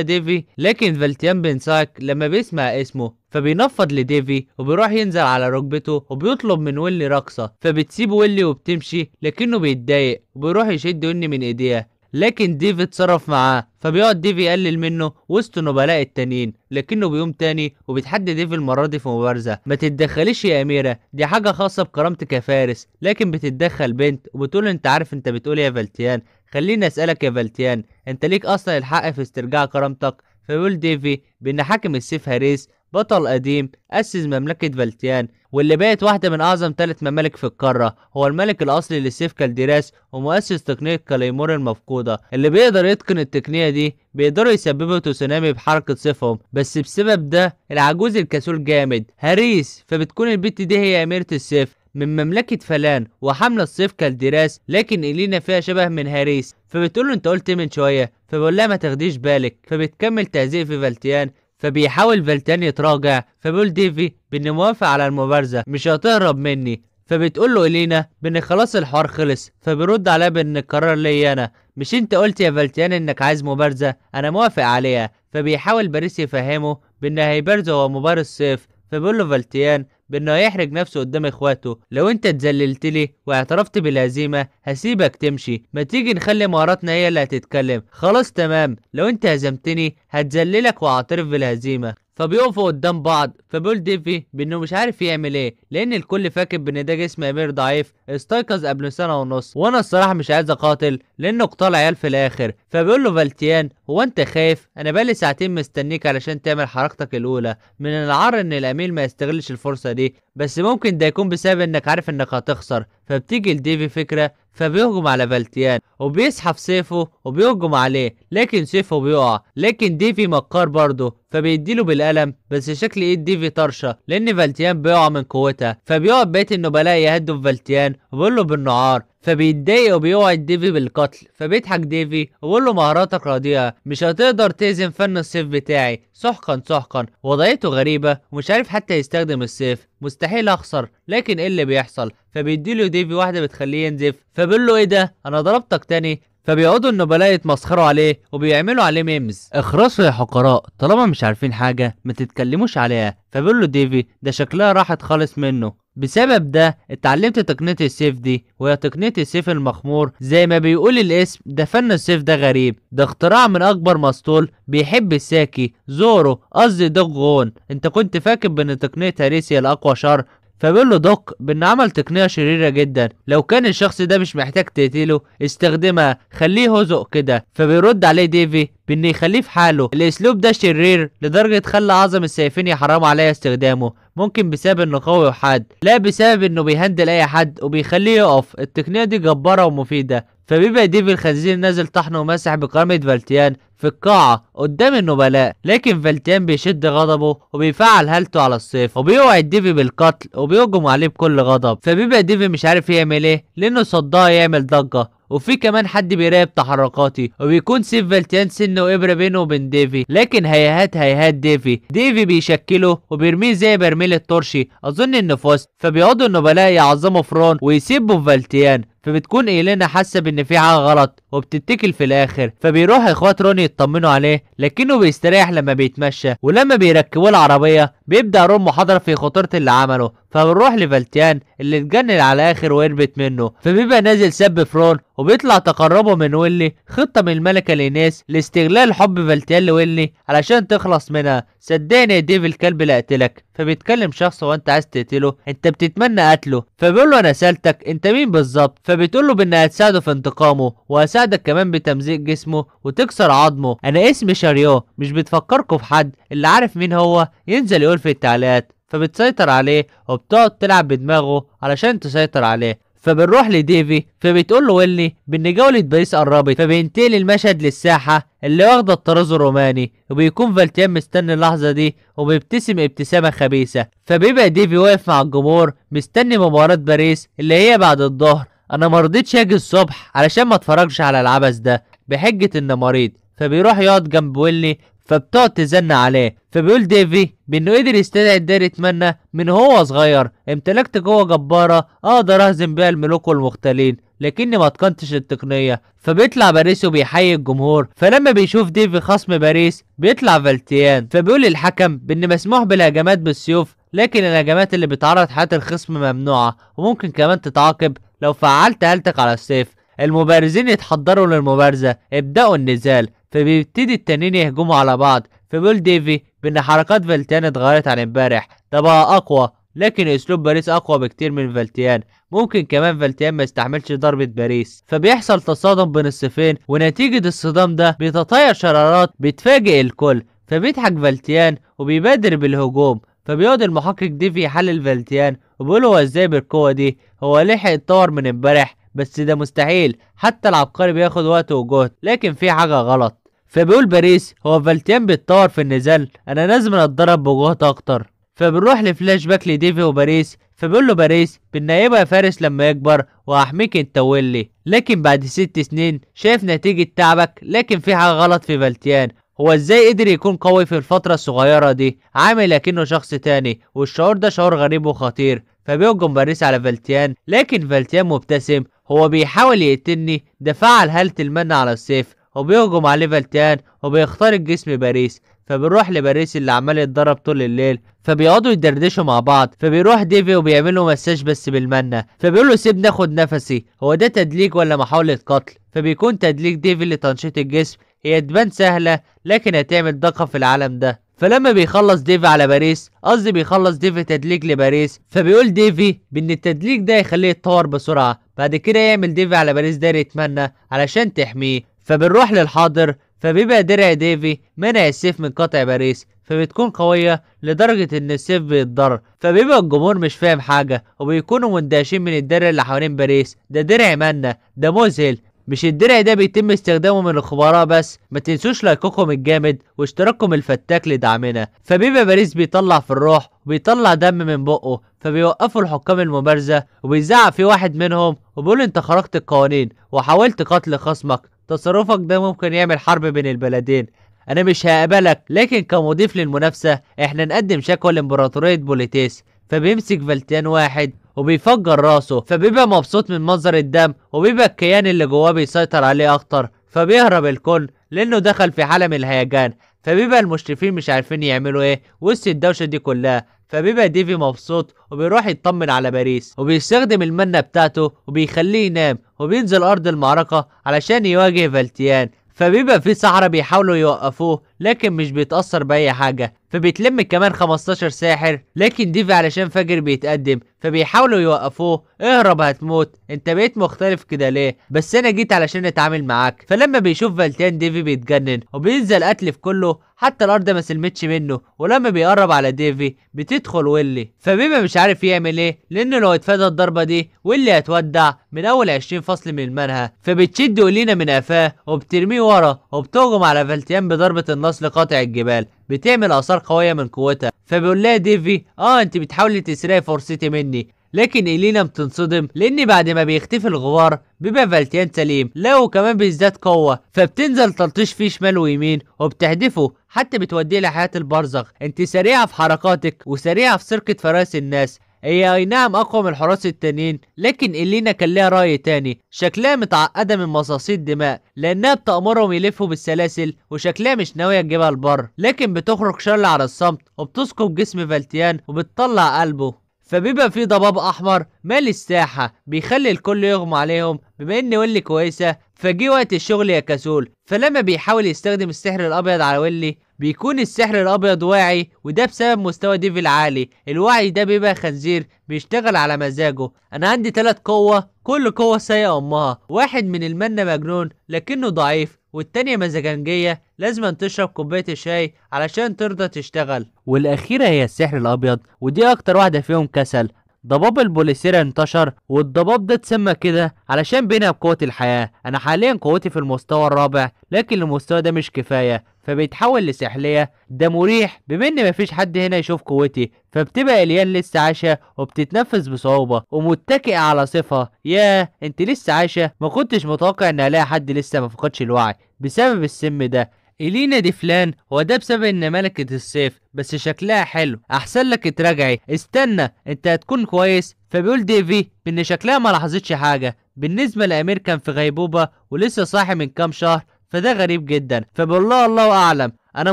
ديفي لكن فالتيان بينصحك لما بيسمع اسمه فبينفض لديفي وبيروح ينزل على ركبته وبيطلب من ويلي رقصه فبتسيب ويلي وبتمشي لكنه بيتضايق وبيروح يشد ويلي من ايديها لكن ديفي اتصرف معاه فبيقعد ديفي يقلل منه وسط نبلاء التانيين لكنه بيقوم تاني وبيتحدى ديفي المره دي في مبارزه ما تتدخليش يا اميره دي حاجه خاصه بكرامتك يا فارس لكن بتتدخل بنت وبتقول انت عارف انت بتقول ايه يا فالتيان خليني اسالك يا فالتيان انت ليك اصلا الحق في استرجاع كرامتك فيقول ديفي بان حاكم السيف هاريس بطل قديم أسس مملكة فالتيان واللي بقت واحدة من أعظم ثلاث ممالك في القارة هو الملك الأصلي لسيف كالديراس ومؤسس تقنية كاليمور المفقودة اللي بيقدر يتقن التقنية دي بيقدروا يسببوا تسونامي بحركة سيفهم بس بسبب ده العجوز الكسول جامد هريس فبتكون البت دي هي أميرة السيف من مملكة فلان وحملة السيف كالديراس لكن إلينا فيها شبه من هاريس فبتقول له انت قلت من شوية فبقول لها ما تاخديش بالك فبتكمل تهزيق في فالتيان فبيحاول فالتان يتراجع فبيقول ديفي بإني موافق على المبارزة مش هتهرب مني فبتقول له إلينا بإن خلاص الحوار خلص فبيرد عليها بإن القرار ليا أنا مش أنت قلت يا فالتان إنك عايز مبارزة أنا موافق عليها فبيحاول باريس يفهمه بإن هيبارز هو مبارز صيف فبيقول له فالتيان بانه هيحرج نفسه قدام اخواته لو انت اتذللت لي واعترفت بالهزيمه هسيبك تمشي ما تيجي نخلي مهاراتنا هي اللي هتتكلم خلاص تمام لو انت هزمتني هتذللك واعترف بالهزيمه فبيقفوا قدام بعض فبيقول ديفي بانه مش عارف يعمل ايه لان الكل فاكر بان ده جسم امير ضعيف استيقظ قبل سنه ونص وانا الصراحه مش عايز اقاتل لانه قتال عيال في الاخر فبيقول له فالتيان هو انت خايف انا بقالي ساعتين مستنيك علشان تعمل حركتك الاولى من العار ان الامير ما يستغلش الفرصه دي بس ممكن ده يكون بسبب انك عارف انك هتخسر فبتيجي لديفي فكره فبيهجم على فالتيان وبيسحب سيفه وبيهجم عليه لكن سيفه بيقع لكن ديفي مكار برضه فبيديله بالقلم بس شكل ايد ديفي طرشه لان فالتيان بيقع من قوتها فبيقعد بيت النبلاء يهدوا في فالتيان وبيقول له بالنعار فبيتضايق وبيوعد ديفي بالقتل فبيضحك ديفي وبيقول له مهاراتك رديئه مش هتقدر تهزم فن السيف بتاعي سحقا سحقا وضعيته غريبه ومش عارف حتى يستخدم السيف مستحيل اخسر لكن ايه اللي بيحصل فبيديله ديفي واحده بتخليه ينزف فبيقول له ايه ده انا ضربتك تاني فبيقعدوا النبلاء يتمسخروا عليه وبيعملوا عليه ميمز اخرسوا يا حقراء طالما مش عارفين حاجة ما تتكلموش عليها فبيقول له ديفي ده شكلها راحت خالص منه بسبب ده اتعلمت تقنية السيف دي وهي تقنية السيف المخمور زي ما بيقول الاسم ده فن السيف ده غريب ده اختراع من اكبر مسطول بيحب الساكي زورو قصدي دوغون انت كنت فاكر بان تقنية هاريسيا الاقوى شر فبيقول له دوك بان عمل تقنيه شريره جدا لو كان الشخص ده مش محتاج تقتله استخدمها خليه هزق كده فبيرد عليه ديفي بان يخليه في حاله الاسلوب ده شرير لدرجه خلى اعظم السيفين يحرموا عليا استخدامه ممكن بسبب انه قوي وحاد لا بسبب انه بيهندل اي حد وبيخليه يقف التقنيه دي جباره ومفيده فبيبقى ديفي الخنزير نازل طحنه ومسح بكرامه فالتيان في القاعة قدام النبلاء لكن فالتيان بيشد غضبه وبيفعل هالته على الصيف وبيوعد ديفي بالقتل وبيهجم عليه بكل غضب فبيبقى ديفي مش عارف يعمل ايه لانه صدها يعمل ضجة وفي كمان حد بيراقب تحركاتي وبيكون سيف فالتيان سن وابره بينه وبين ديفي لكن هيهات هيهات ديفي ديفي بيشكله وبيرميه زي برميل الطرشي اظن انه فزت فبيقعدوا النبلاء يعظموا فران ويسبوا فالتيان فبتكون إيلينا حاسة بإن في حاجة غلط وبتتكل في الآخر فبيروح إخوات روني يطمنوا عليه لكنه بيستريح لما بيتمشى ولما بيركبوا العربية بيبدأ روم محاضرة في خطورة اللي عمله فبنروح لفالتيان اللي اتجنن على الاخر وهربت منه فبيبقى نازل سب فرون وبيطلع تقربه من ويلي خطة من الملكة لينيس لاستغلال حب فالتيان لويلي علشان تخلص منها صدقني يا ديف الكلب اللي قتلك فبيتكلم شخص وانت عايز تقتله انت بتتمنى قتله فبيقول له انا سالتك انت مين بالظبط فبتقول له بانها هتساعده في انتقامه وهساعدك كمان بتمزيق جسمه وتكسر عظمه انا اسمي شاريو مش بتفكركوا في حد اللي عارف مين هو ينزل يقول في التعليقات فبتسيطر عليه وبتقعد تلعب بدماغه علشان تسيطر عليه فبنروح لديفي فبتقول له ويلي بان جولة باريس قربت فبينتقل المشهد للساحة اللي واخدة الطراز الروماني وبيكون فالتيان مستني اللحظة دي وبيبتسم ابتسامة خبيثة فبيبقى ديفي واقف مع الجمهور مستني مباراة باريس اللي هي بعد الظهر انا مرضتش اجي الصبح علشان ما اتفرجش على العبث ده بحجة ان مريض فبيروح يقعد جنب ويلي فبتقعد تزن عليه فبيقول ديفي بانه قدر يستدعي الدار يتمنى من هو صغير امتلكت قوة جبارة اقدر اهزم بيها الملوك والمختلين لكني ما اتقنتش التقنية فبيطلع باريس وبيحيي الجمهور فلما بيشوف ديفي خصم باريس بيطلع فالتيان فبيقول للحكم بان مسموح بالهجمات بالسيوف لكن الهجمات اللي بتعرض حياة الخصم ممنوعة وممكن كمان تتعاقب لو فعلت هالتك على السيف المبارزين يتحضروا للمبارزة ابدأوا النزال فبيبتدي التنين يهجموا على بعض فبيقول ديفي بإن حركات فالتيان اتغيرت عن امبارح ده بقى أقوى لكن اسلوب باريس اقوى بكتير من فالتيان ممكن كمان فالتيان ما يستحملش ضربة باريس فبيحصل تصادم بين الصفين ونتيجة الصدام ده بيتطير شرارات بتفاجئ الكل فبيضحك فالتيان وبيبادر بالهجوم فبيقعد المحقق ديفي يحلل فالتيان وبيقول هو ازاي بالقوة دي هو لحق يتطور من امبارح بس ده مستحيل حتى العبقري بياخد وقت وجهد لكن في حاجة غلط فبيقول باريس هو فالتيان بيتطور في النزال انا لازم اتضرب بجهد اكتر فبنروح لفلاش باك لديفي وباريس فبيقول له باريس بدنا يا فارس لما يكبر وهحميك انت ويلي لكن بعد ست سنين شايف نتيجة تعبك لكن في حاجة غلط في فالتيان هو ازاي قدر يكون قوي في الفترة الصغيرة دي عامل لكنه شخص تاني والشعور ده شعور غريب وخطير فبيهجم باريس على فالتيان لكن فالتيان مبتسم هو بيحاول يقتلني ده فعل هالة المن على السيف وبيهجم على ليفالتان وبيختار الجسم باريس فبيروح لباريس اللي عمال يتدرب طول الليل فبيقعدوا يدردشوا مع بعض فبيروح ديفي وبيعمل له مساج بس بالمنه فبيقول له سيبني اخد نفسي هو ده تدليك ولا محاوله قتل فبيكون تدليك ديفي لتنشيط الجسم هي تبان سهله لكن هتعمل ضجه في العالم ده فلما بيخلص ديفي على باريس قصدي بيخلص ديفي تدليك لباريس فبيقول ديفي بان التدليك ده يخليه يتطور بسرعه بعد كده يعمل ديفي على باريس داير يتمنى علشان تحميه فبنروح للحاضر فبيبقى درع ديفي منع السيف من قطع باريس فبتكون قوية لدرجة إن السيف بيتضر فبيبقى الجمهور مش فاهم حاجة وبيكونوا مندهشين من الدرع اللي حوالين باريس ده درع منا ده مذهل مش الدرع ده بيتم استخدامه من الخبراء بس ما تنسوش لايككم الجامد واشتراككم الفتاك لدعمنا فبيبقى باريس بيطلع في الروح وبيطلع دم من بقه فبيوقفوا الحكام المبارزة وبيزعق في واحد منهم وبيقول انت خرجت القوانين وحاولت قتل خصمك تصرفك ده ممكن يعمل حرب بين البلدين انا مش هقبلك لكن كمضيف للمنافسة احنا نقدم شكوى لامبراطورية بوليتيس فبيمسك فالتيان واحد وبيفجر راسه فبيبقى مبسوط من منظر الدم وبيبقى الكيان اللي جواه بيسيطر عليه اكتر فبيهرب الكل لانه دخل في حالة من الهيجان فبيبقى المشرفين مش عارفين يعملوا ايه وسط الدوشة دي كلها فبيبقى ديفي مبسوط وبيروح يطمن على باريس وبيستخدم المنة بتاعته وبيخليه ينام وبينزل أرض المعركة علشان يواجه فالتيان فبيبقى في صحراء بيحاولوا يوقفوه لكن مش بيتأثر بأي حاجة فبيتلم كمان 15 ساحر لكن ديفي علشان فاجر بيتقدم فبيحاولوا يوقفوه اهرب هتموت انت بقيت مختلف كده ليه بس انا جيت علشان اتعامل معاك فلما بيشوف فالتان ديفي بيتجنن وبينزل قتل في كله حتى الارض ما سلمتش منه ولما بيقرب على ديفي بتدخل ويلي فبيبقى مش عارف يعمل ايه لانه لو اتفادى الضربه دي ويلي هتودع من اول 20 فصل من المنهى فبتشد ولينا من قفاه وبترميه ورا وبتهجم على فالتيان بضربه النصر اصل قاطع الجبال بتعمل اثار قويه من قوتها فبيقول لها ديفي اه انت بتحاولي تسرقي فرصتي مني لكن إلينا بتنصدم لأن بعد ما بيختفي الغبار بيبقى فالتيان سليم لا وكمان بيزداد قوة فبتنزل تلطيش فيه شمال ويمين وبتهدفه حتى بتوديه لحياة البرزخ انت سريعة في حركاتك وسريعة في سرقة فراس الناس هي اي نعم اقوى من الحراس التانيين لكن إلينا كان ليها رأي تاني شكلها متعقدة من مصاصي الدماء لأنها بتأمرهم يلفوا بالسلاسل وشكلها مش ناوية تجيبها لبر لكن بتخرج شل على الصمت وبتسقط جسم فالتيان وبتطلع قلبه فبيبقى في ضباب احمر مال الساحه بيخلي الكل يغمى عليهم بما ان ويلي كويسه فجي وقت الشغل يا كسول فلما بيحاول يستخدم السحر الابيض على ويلي بيكون السحر الابيض واعي وده بسبب مستوى ديفي العالي الوعي ده بيبقى خنزير بيشتغل على مزاجه انا عندي تلات قوة كل قوة سيئة امها واحد من المنة مجنون لكنه ضعيف والتانية مزاجنجية لازم تشرب كوباية الشاي علشان ترضى تشتغل والأخيرة هي السحر الأبيض ودي أكتر واحدة فيهم كسل ضباب البوليسيرا انتشر والضباب ده اتسمى كده علشان بينها بقوة الحياة انا حاليا قوتي في المستوى الرابع لكن المستوى ده مش كفاية فبيتحول لسحلية ده مريح بما ان مفيش حد هنا يشوف قوتي فبتبقى اليان لسه عايشة وبتتنفس بصعوبة ومتكئة على صفة يا انت لسه عايشة ما كنتش متوقع ان الاقي حد لسه ما فقدش الوعي بسبب السم ده إلينا دي فلان هو ده بسبب إن ملكة السيف بس شكلها حلو أحسن لك تراجعي استنى أنت هتكون كويس فبيقول ديفي بإن شكلها ما لاحظتش حاجة بالنسبة لأمير كان في غيبوبة ولسه صاحي من كام شهر فده غريب جدا فبالله لها الله أعلم أنا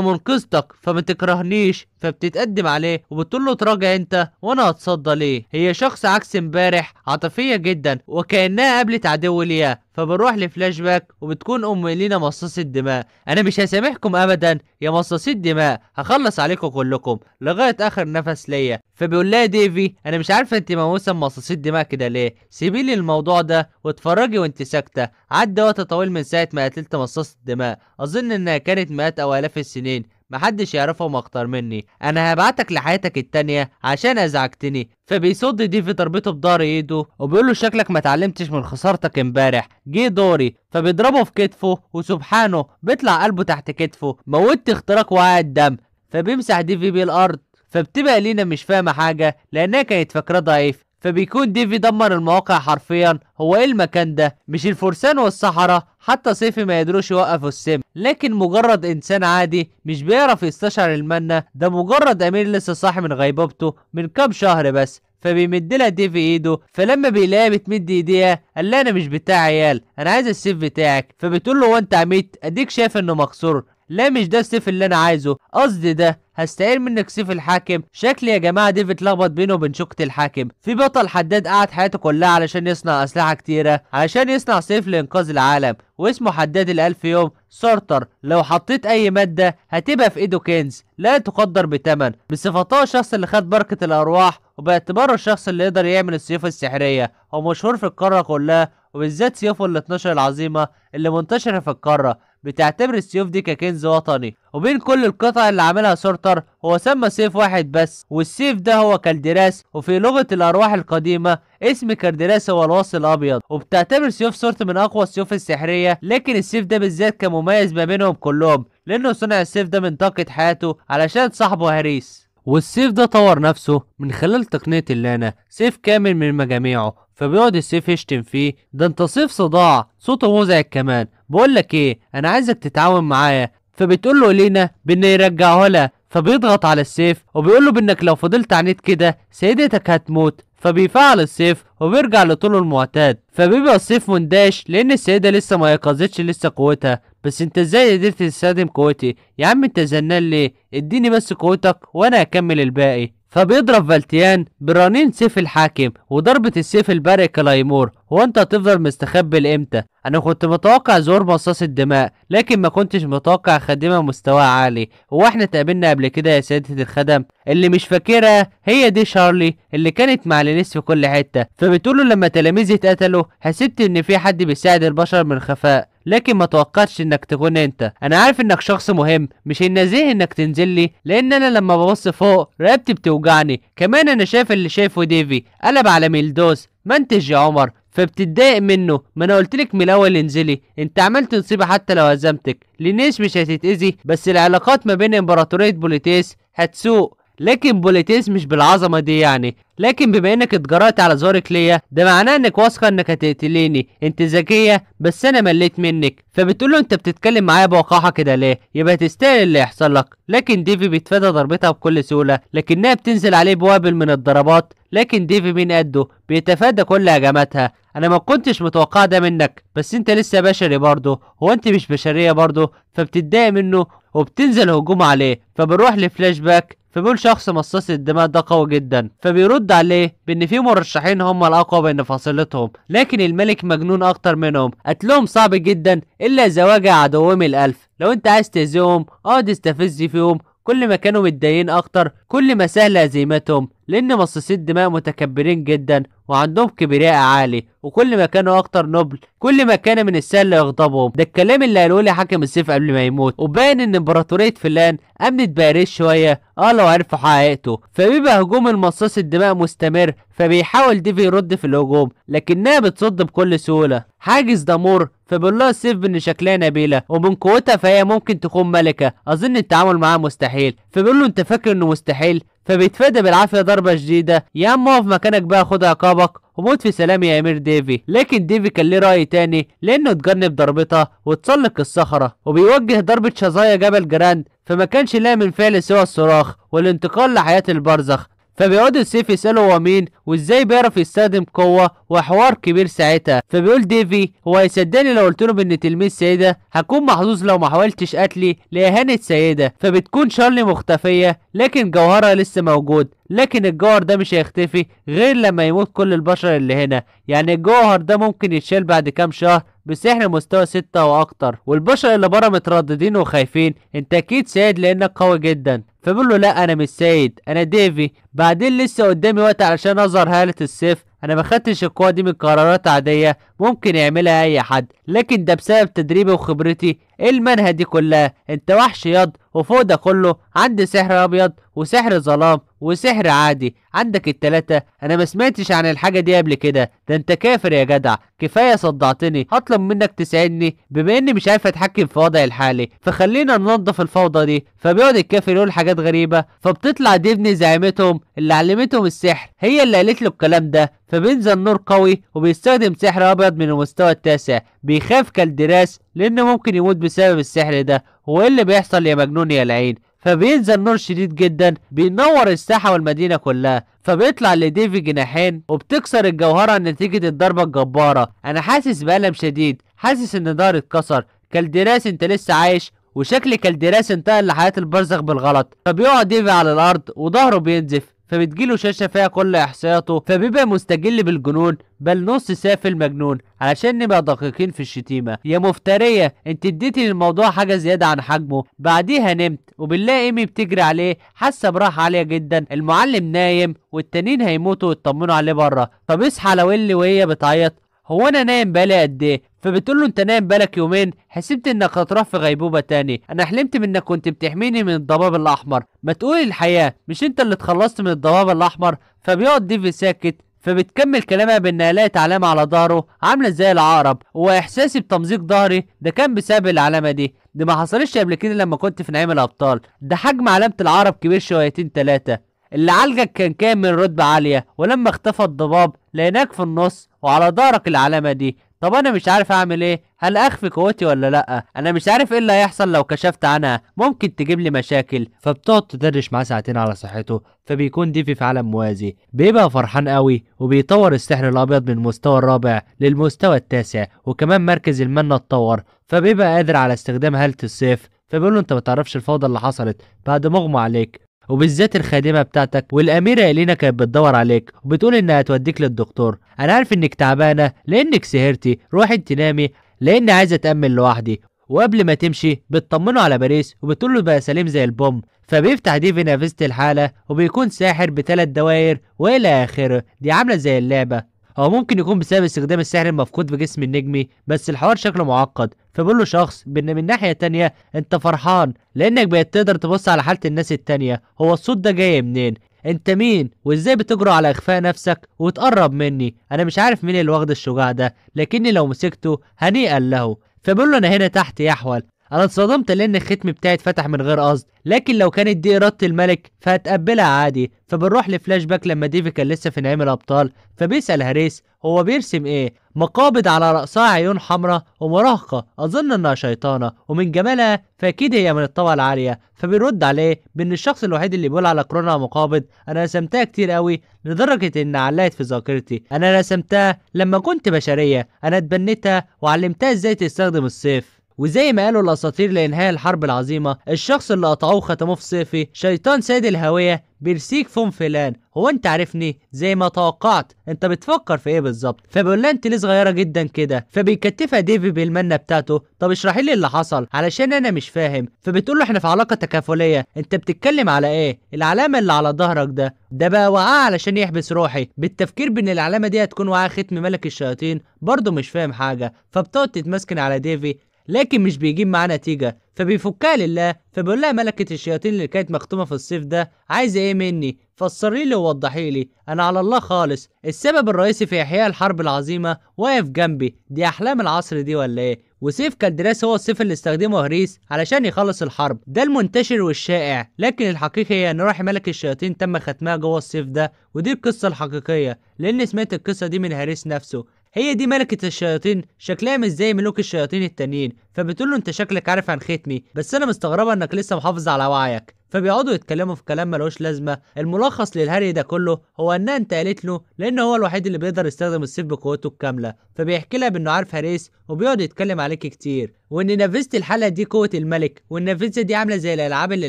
منقذتك فما تكرهنيش فبتتقدم عليه وبتقول له اتراجع انت وانا هتصدى ليه هي شخص عكس امبارح عاطفيه جدا وكانها قابلت عدو ليها فبنروح لفلاش باك وبتكون ام لينا مصاصه الدماء انا مش هسامحكم ابدا يا مصاصي الدماء هخلص عليكم كلكم لغايه اخر نفس ليا فبيقول لها ديفي انا مش عارفه انت مهووسه مصاصي الدماء كده ليه سيبي لي الموضوع ده واتفرجي وانت ساكته عدى وقت طويل من ساعه ما قتلت مصاص الدماء اظن انها كانت مئات او الاف السنين محدش يعرفهم اكتر مني انا هبعتك لحياتك التانية عشان ازعجتني فبيصد دي في ضربته بضهر ايده وبيقول له شكلك ما اتعلمتش من خسارتك امبارح جه دوري فبيضربه في كتفه وسبحانه بيطلع قلبه تحت كتفه موت اختراق وقع الدم فبيمسح ديفي بالارض فبتبقى لينا مش فاهمه حاجه لانها كانت فاكراه ضعيف فبيكون ديفي دمر المواقع حرفيا هو ايه المكان ده مش الفرسان والصحراء حتى صيفي ما يقدروش يوقفوا السم لكن مجرد انسان عادي مش بيعرف يستشعر المنة ده مجرد امير لسه صاحي من غيبوبته من كام شهر بس فبيمدلها ديفي ايده فلما بيلاقيها بتمد ايديها قال لها انا مش بتاع عيال انا عايز السيف بتاعك فبتقول له هو انت عميت اديك شايف انه مكسور لا مش ده السيف اللي انا عايزه قصدي ده هستعير منك سيف الحاكم شكل يا جماعه ديف اتلخبط بينه وبين شوكة الحاكم في بطل حداد قعد حياته كلها علشان يصنع اسلحه كتيره علشان يصنع سيف لانقاذ العالم واسمه حداد الالف يوم سارتر لو حطيت اي ماده هتبقى في ايده كنز لا تقدر بثمن بصفته الشخص اللي خد بركه الارواح وباعتباره الشخص اللي يقدر يعمل السيوف السحريه هو مشهور في القاره كلها وبالذات سيوفه ال 12 العظيمه اللي منتشره في القاره بتعتبر السيوف دي ككنز وطني وبين كل القطع اللي عملها سورتر هو سمى سيف واحد بس والسيف ده هو كالدراس وفي لغة الأرواح القديمة اسم كالدراس هو الوصل الأبيض وبتعتبر سيوف سورت من أقوى السيوف السحرية لكن السيف ده بالذات كان مميز ما بينهم كلهم لأنه صنع السيف ده من طاقة حياته علشان صاحبه هريس والسيف ده طور نفسه من خلال تقنية اللانا سيف كامل من مجاميعه فبيقعد السيف يشتم فيه ده انت سيف صداع صوته مزعج كمان بقول لك ايه انا عايزك تتعاون معايا فبتقول له لينا بان يرجعه لها فبيضغط على السيف وبيقول له بانك لو فضلت عنيد كده سيدتك هتموت فبيفعل السيف وبيرجع لطوله المعتاد فبيبقى السيف منداش لان السيده لسه ما يقظتش لسه قوتها بس انت ازاي قدرت تستخدم قوتي يا عم انت زنان ليه اديني بس قوتك وانا اكمل الباقي فبيضرب فالتيان برنين سيف الحاكم وضربة السيف البارئ كلايمور هو انت هتفضل مستخبي لامتى انا كنت متوقع زور مصاص الدماء لكن ما كنتش متوقع خادمه مستوى عالي هو احنا اتقابلنا قبل كده يا سياده الخدم اللي مش فاكرها هي دي شارلي اللي كانت مع لينيس في كل حته له لما تلاميذي اتقتلوا حسبت ان في حد بيساعد البشر من خفاء لكن ما توقعتش انك تكون انت انا عارف انك شخص مهم مش النزيه انك تنزل لي لان انا لما ببص فوق رقبتي بتوجعني كمان انا شايف اللي شايفه ديفي قلب على ميلدوس منتج يا عمر فبتتضايق منه ما انا قلت لك من الاول انزلي انت عملت نصيبه حتى لو هزمتك لينيس مش هتتاذي بس العلاقات ما بين امبراطوريه بوليتيس هتسوء لكن بوليتيس مش بالعظمه دي يعني لكن بما انك اتجرأت على زورك ليا ده معناه انك واثقه انك هتقتليني انت ذكيه بس انا مليت منك فبتقول له انت بتتكلم معايا بوقاحه كده ليه يبقى تستاهل اللي يحصل لك لكن ديفي بيتفادى ضربتها بكل سهوله لكنها بتنزل عليه بوابل من الضربات لكن ديفي مين قده بيتفادى كل هجماتها انا ما كنتش متوقع ده منك بس انت لسه بشري برضه هو انت مش بشريه برضه فبتتضايق منه وبتنزل هجوم عليه فبنروح لفلاش باك فبيقول شخص مصاص الدماء ده قوي جدا فبيرد عليه بان في مرشحين هم الاقوى بين فصيلتهم لكن الملك مجنون اكتر منهم قتلهم صعب جدا الا زواج عدوهم الالف لو انت عايز تهزيهم اقعد استفز فيهم كل ما كانوا متضايقين اكتر كل ما سهل هزيمتهم لأن مصاصي الدماء متكبرين جدا وعندهم كبرياء عالي وكل ما كانوا أكتر نبل كل ما كان من السهل يغضبهم ده الكلام اللي قالوه لي حاكم السيف قبل ما يموت وباين إن إمبراطورية فلان أمنت باريس شوية اه لو عرفوا حقيقته فبيبقى هجوم المصاص الدماء مستمر فبيحاول ديفي يرد في الهجوم لكنها بتصد بكل سهولة حاجز دامور فبيقول لها سيف بان شكلها نبيله ومن قوتها فهي ممكن تكون ملكه اظن التعامل معاها مستحيل فبيقول له انت فاكر انه مستحيل الرحيل فبيتفادى بالعافية ضربة جديدة يا اما اقف مكانك بقى خد عقابك وموت في سلام يا امير ديفي لكن ديفي كان ليه راي تاني لانه اتجنب ضربتها وتسلق الصخره وبيوجه ضربه شظايا جبل جراند فما كانش لا من فعل سوى الصراخ والانتقال لحياه البرزخ فبيقعد السيف يساله هو مين وازاي بيعرف يستخدم قوه وحوار كبير ساعتها فبيقول ديفي هو هيصدقني لو قلت له ان تلميذ سيده هكون محظوظ لو ما حاولتش قتلي لاهانه سيده فبتكون شارلي مختفيه لكن جوهرها لسه موجود لكن الجوهر ده مش هيختفي غير لما يموت كل البشر اللي هنا يعني الجوهر ده ممكن يتشال بعد كام شهر بسحر مستوى ستة واكتر والبشر اللي بره مترددين وخايفين انت اكيد سيد لانك قوي جدا فبقول له لا انا مش سيد انا ديفي بعدين لسه قدامي وقت علشان اظهر هالة السيف انا ما خدتش القوه دي من قرارات عاديه ممكن يعملها اي حد لكن ده بسبب تدريبي وخبرتي ايه المنهج دي كلها انت وحش ياض وفوق ده كله عندي سحر ابيض وسحر ظلام وسحر عادي عندك التلاتة انا ما سمعتش عن الحاجة دي قبل كده ده انت كافر يا جدع كفاية صدعتني هطلب منك تساعدني بما اني مش عارف اتحكم في وضعي الحالي فخلينا ننظف الفوضى دي فبيقعد الكافر يقول حاجات غريبة فبتطلع ديبني زعيمتهم اللي علمتهم السحر هي اللي قالت له الكلام ده فبينزل نور قوي وبيستخدم سحر ابيض من المستوى التاسع بيخاف كالدراس لأنه ممكن يموت بسبب السحر ده هو إيه اللي بيحصل يا مجنون يا العين فبينزل نور شديد جدا بينور الساحة والمدينة كلها فبيطلع لديفي جناحين وبتكسر الجوهرة نتيجة الضربة الجبارة أنا حاسس بألم شديد حاسس إن داري اتكسر كالدراس أنت لسه عايش وشكل كالدراس انتقل لحياة البرزخ بالغلط فبيقع ديفي على الأرض وظهره بينزف فبتجيله شاشة فيها كل احصائياته فبيبقى مستجل بالجنون بل نص سافل مجنون علشان نبقى دقيقين في الشتيمة يا مفترية انت اديتي للموضوع حاجة زيادة عن حجمه بعديها نمت وبنلاقي ايمي بتجري عليه حاسة براحة عالية جدا المعلم نايم والتانيين هيموتوا ويطمنوا عليه بره فبيصحى لويلي وهي بتعيط هو انا نايم بقالي قد ايه فبتقول له انت نايم بالك يومين حسبت انك هتروح في غيبوبه تاني انا حلمت منك كنت بتحميني من الضباب الاحمر ما تقول الحياه مش انت اللي اتخلصت من الضباب الاحمر فبيقعد ديفي ساكت فبتكمل كلامها بانها لقت علامه على ظهره عامله زي العقرب واحساسي بتمزيق ظهري ده كان بسبب العلامه دي دي ما حصلتش قبل كده لما كنت في نعيم الابطال ده حجم علامه العقرب كبير شويتين ثلاثه اللي عالجك كان كامل رتبة عالية ولما اختفى الضباب لقيناك في النص وعلى ظهرك العلامة دي طب انا مش عارف اعمل ايه هل اخفي قوتي ولا لا انا مش عارف ايه اللي هيحصل لو كشفت عنها ممكن تجيب لي مشاكل فبتقعد تدردش معاه ساعتين على صحته فبيكون ديفي في عالم موازي بيبقى فرحان قوي وبيطور السحر الابيض من المستوى الرابع للمستوى التاسع وكمان مركز المنه اتطور فبيبقى قادر على استخدام هاله السيف فبيقول له انت ما تعرفش الفوضى اللي حصلت بعد مغمى عليك وبالذات الخادمه بتاعتك والاميره الينا كانت بتدور عليك وبتقول انها هتوديك للدكتور انا عارف انك تعبانه لانك سهرتي روحي أنت نامي لاني عايزه اتامل لوحدي وقبل ما تمشي بتطمنه على باريس وبتقول له بقى سليم زي البوم فبيفتح ديفي نافذة الحالة وبيكون ساحر بثلاث دوائر وإلى آخره دي عاملة زي اللعبة هو ممكن يكون بسبب استخدام السحر المفقود في جسم النجمي بس الحوار شكله معقد فبقول له شخص بأن من ناحية تانية أنت فرحان لأنك بقيت تقدر تبص على حالة الناس التانية هو الصوت ده جاي منين انت مين وازاي بتجرؤ على اخفاء نفسك وتقرب مني انا مش عارف مين اللي واخد الشجاع ده لكني لو مسكته هنيئا له فبقول له انا هنا تحت يا احول انا اتصدمت لان الختم بتاعي اتفتح من غير قصد لكن لو كانت دي اراده الملك فهتقبلها عادي فبنروح لفلاش باك لما ديفي كان لسه في نعيم الابطال فبيسال هاريس هو بيرسم ايه مقابض على رأسها عيون حمراء ومراهقة أظن إنها شيطانة ومن جمالها فأكيد هي من الطبقة العالية فبيرد عليه بإن الشخص الوحيد اللي بيقول على كورونا مقابض أنا رسمتها كتير قوي لدرجة إن علقت في ذاكرتي أنا رسمتها لما كنت بشرية أنا اتبنيتها وعلمتها إزاي تستخدم السيف وزي ما قالوا الاساطير لانهاء الحرب العظيمه الشخص اللي قطعوه ختموه في صيفي شيطان سيد الهويه بيرسيك فون فلان هو انت عارفني زي ما توقعت انت بتفكر في ايه بالظبط فبيقول لها انت ليه صغيره جدا كده فبيكتفها ديفي بالمنه بتاعته طب اشرحي لي اللي حصل علشان انا مش فاهم فبتقول له احنا في علاقه تكافليه انت بتتكلم على ايه العلامه اللي على ظهرك ده ده بقى وقع علشان يحبس روحي بالتفكير بان العلامه دي هتكون وقع ختم ملك الشياطين برضه مش فاهم حاجه فبتقعد تتمسكن على ديفي لكن مش بيجيب معاه نتيجه فبيفكها لله فبيقول لها ملكه الشياطين اللي كانت مختومه في الصيف ده عايزه ايه مني فسري لي ووضحي لي انا على الله خالص السبب الرئيسي في احياء الحرب العظيمه واقف جنبي دي احلام العصر دي ولا ايه وسيف كالدراس هو السيف اللي استخدمه هريس علشان يخلص الحرب ده المنتشر والشائع لكن الحقيقي هي ان روح ملك الشياطين تم ختمها جوه السيف ده ودي القصه الحقيقيه لان سمعت القصه دي من هريس نفسه هي دي ملكة الشياطين شكلها مش زي ملوك الشياطين التانيين فبتقول له انت شكلك عارف عن ختمي بس انا مستغربة انك لسه محافظ على وعيك فبيقعدوا يتكلموا في كلام ملوش لازمة الملخص للهري ده كله هو انها انتقلت له لان هو الوحيد اللي بيقدر يستخدم السيف بقوته الكاملة فبيحكي لها بانه عارف هريس وبيقعد يتكلم عليك كتير وان نافذة الحلقة دي قوة الملك والنافذة دي عاملة زي الالعاب اللي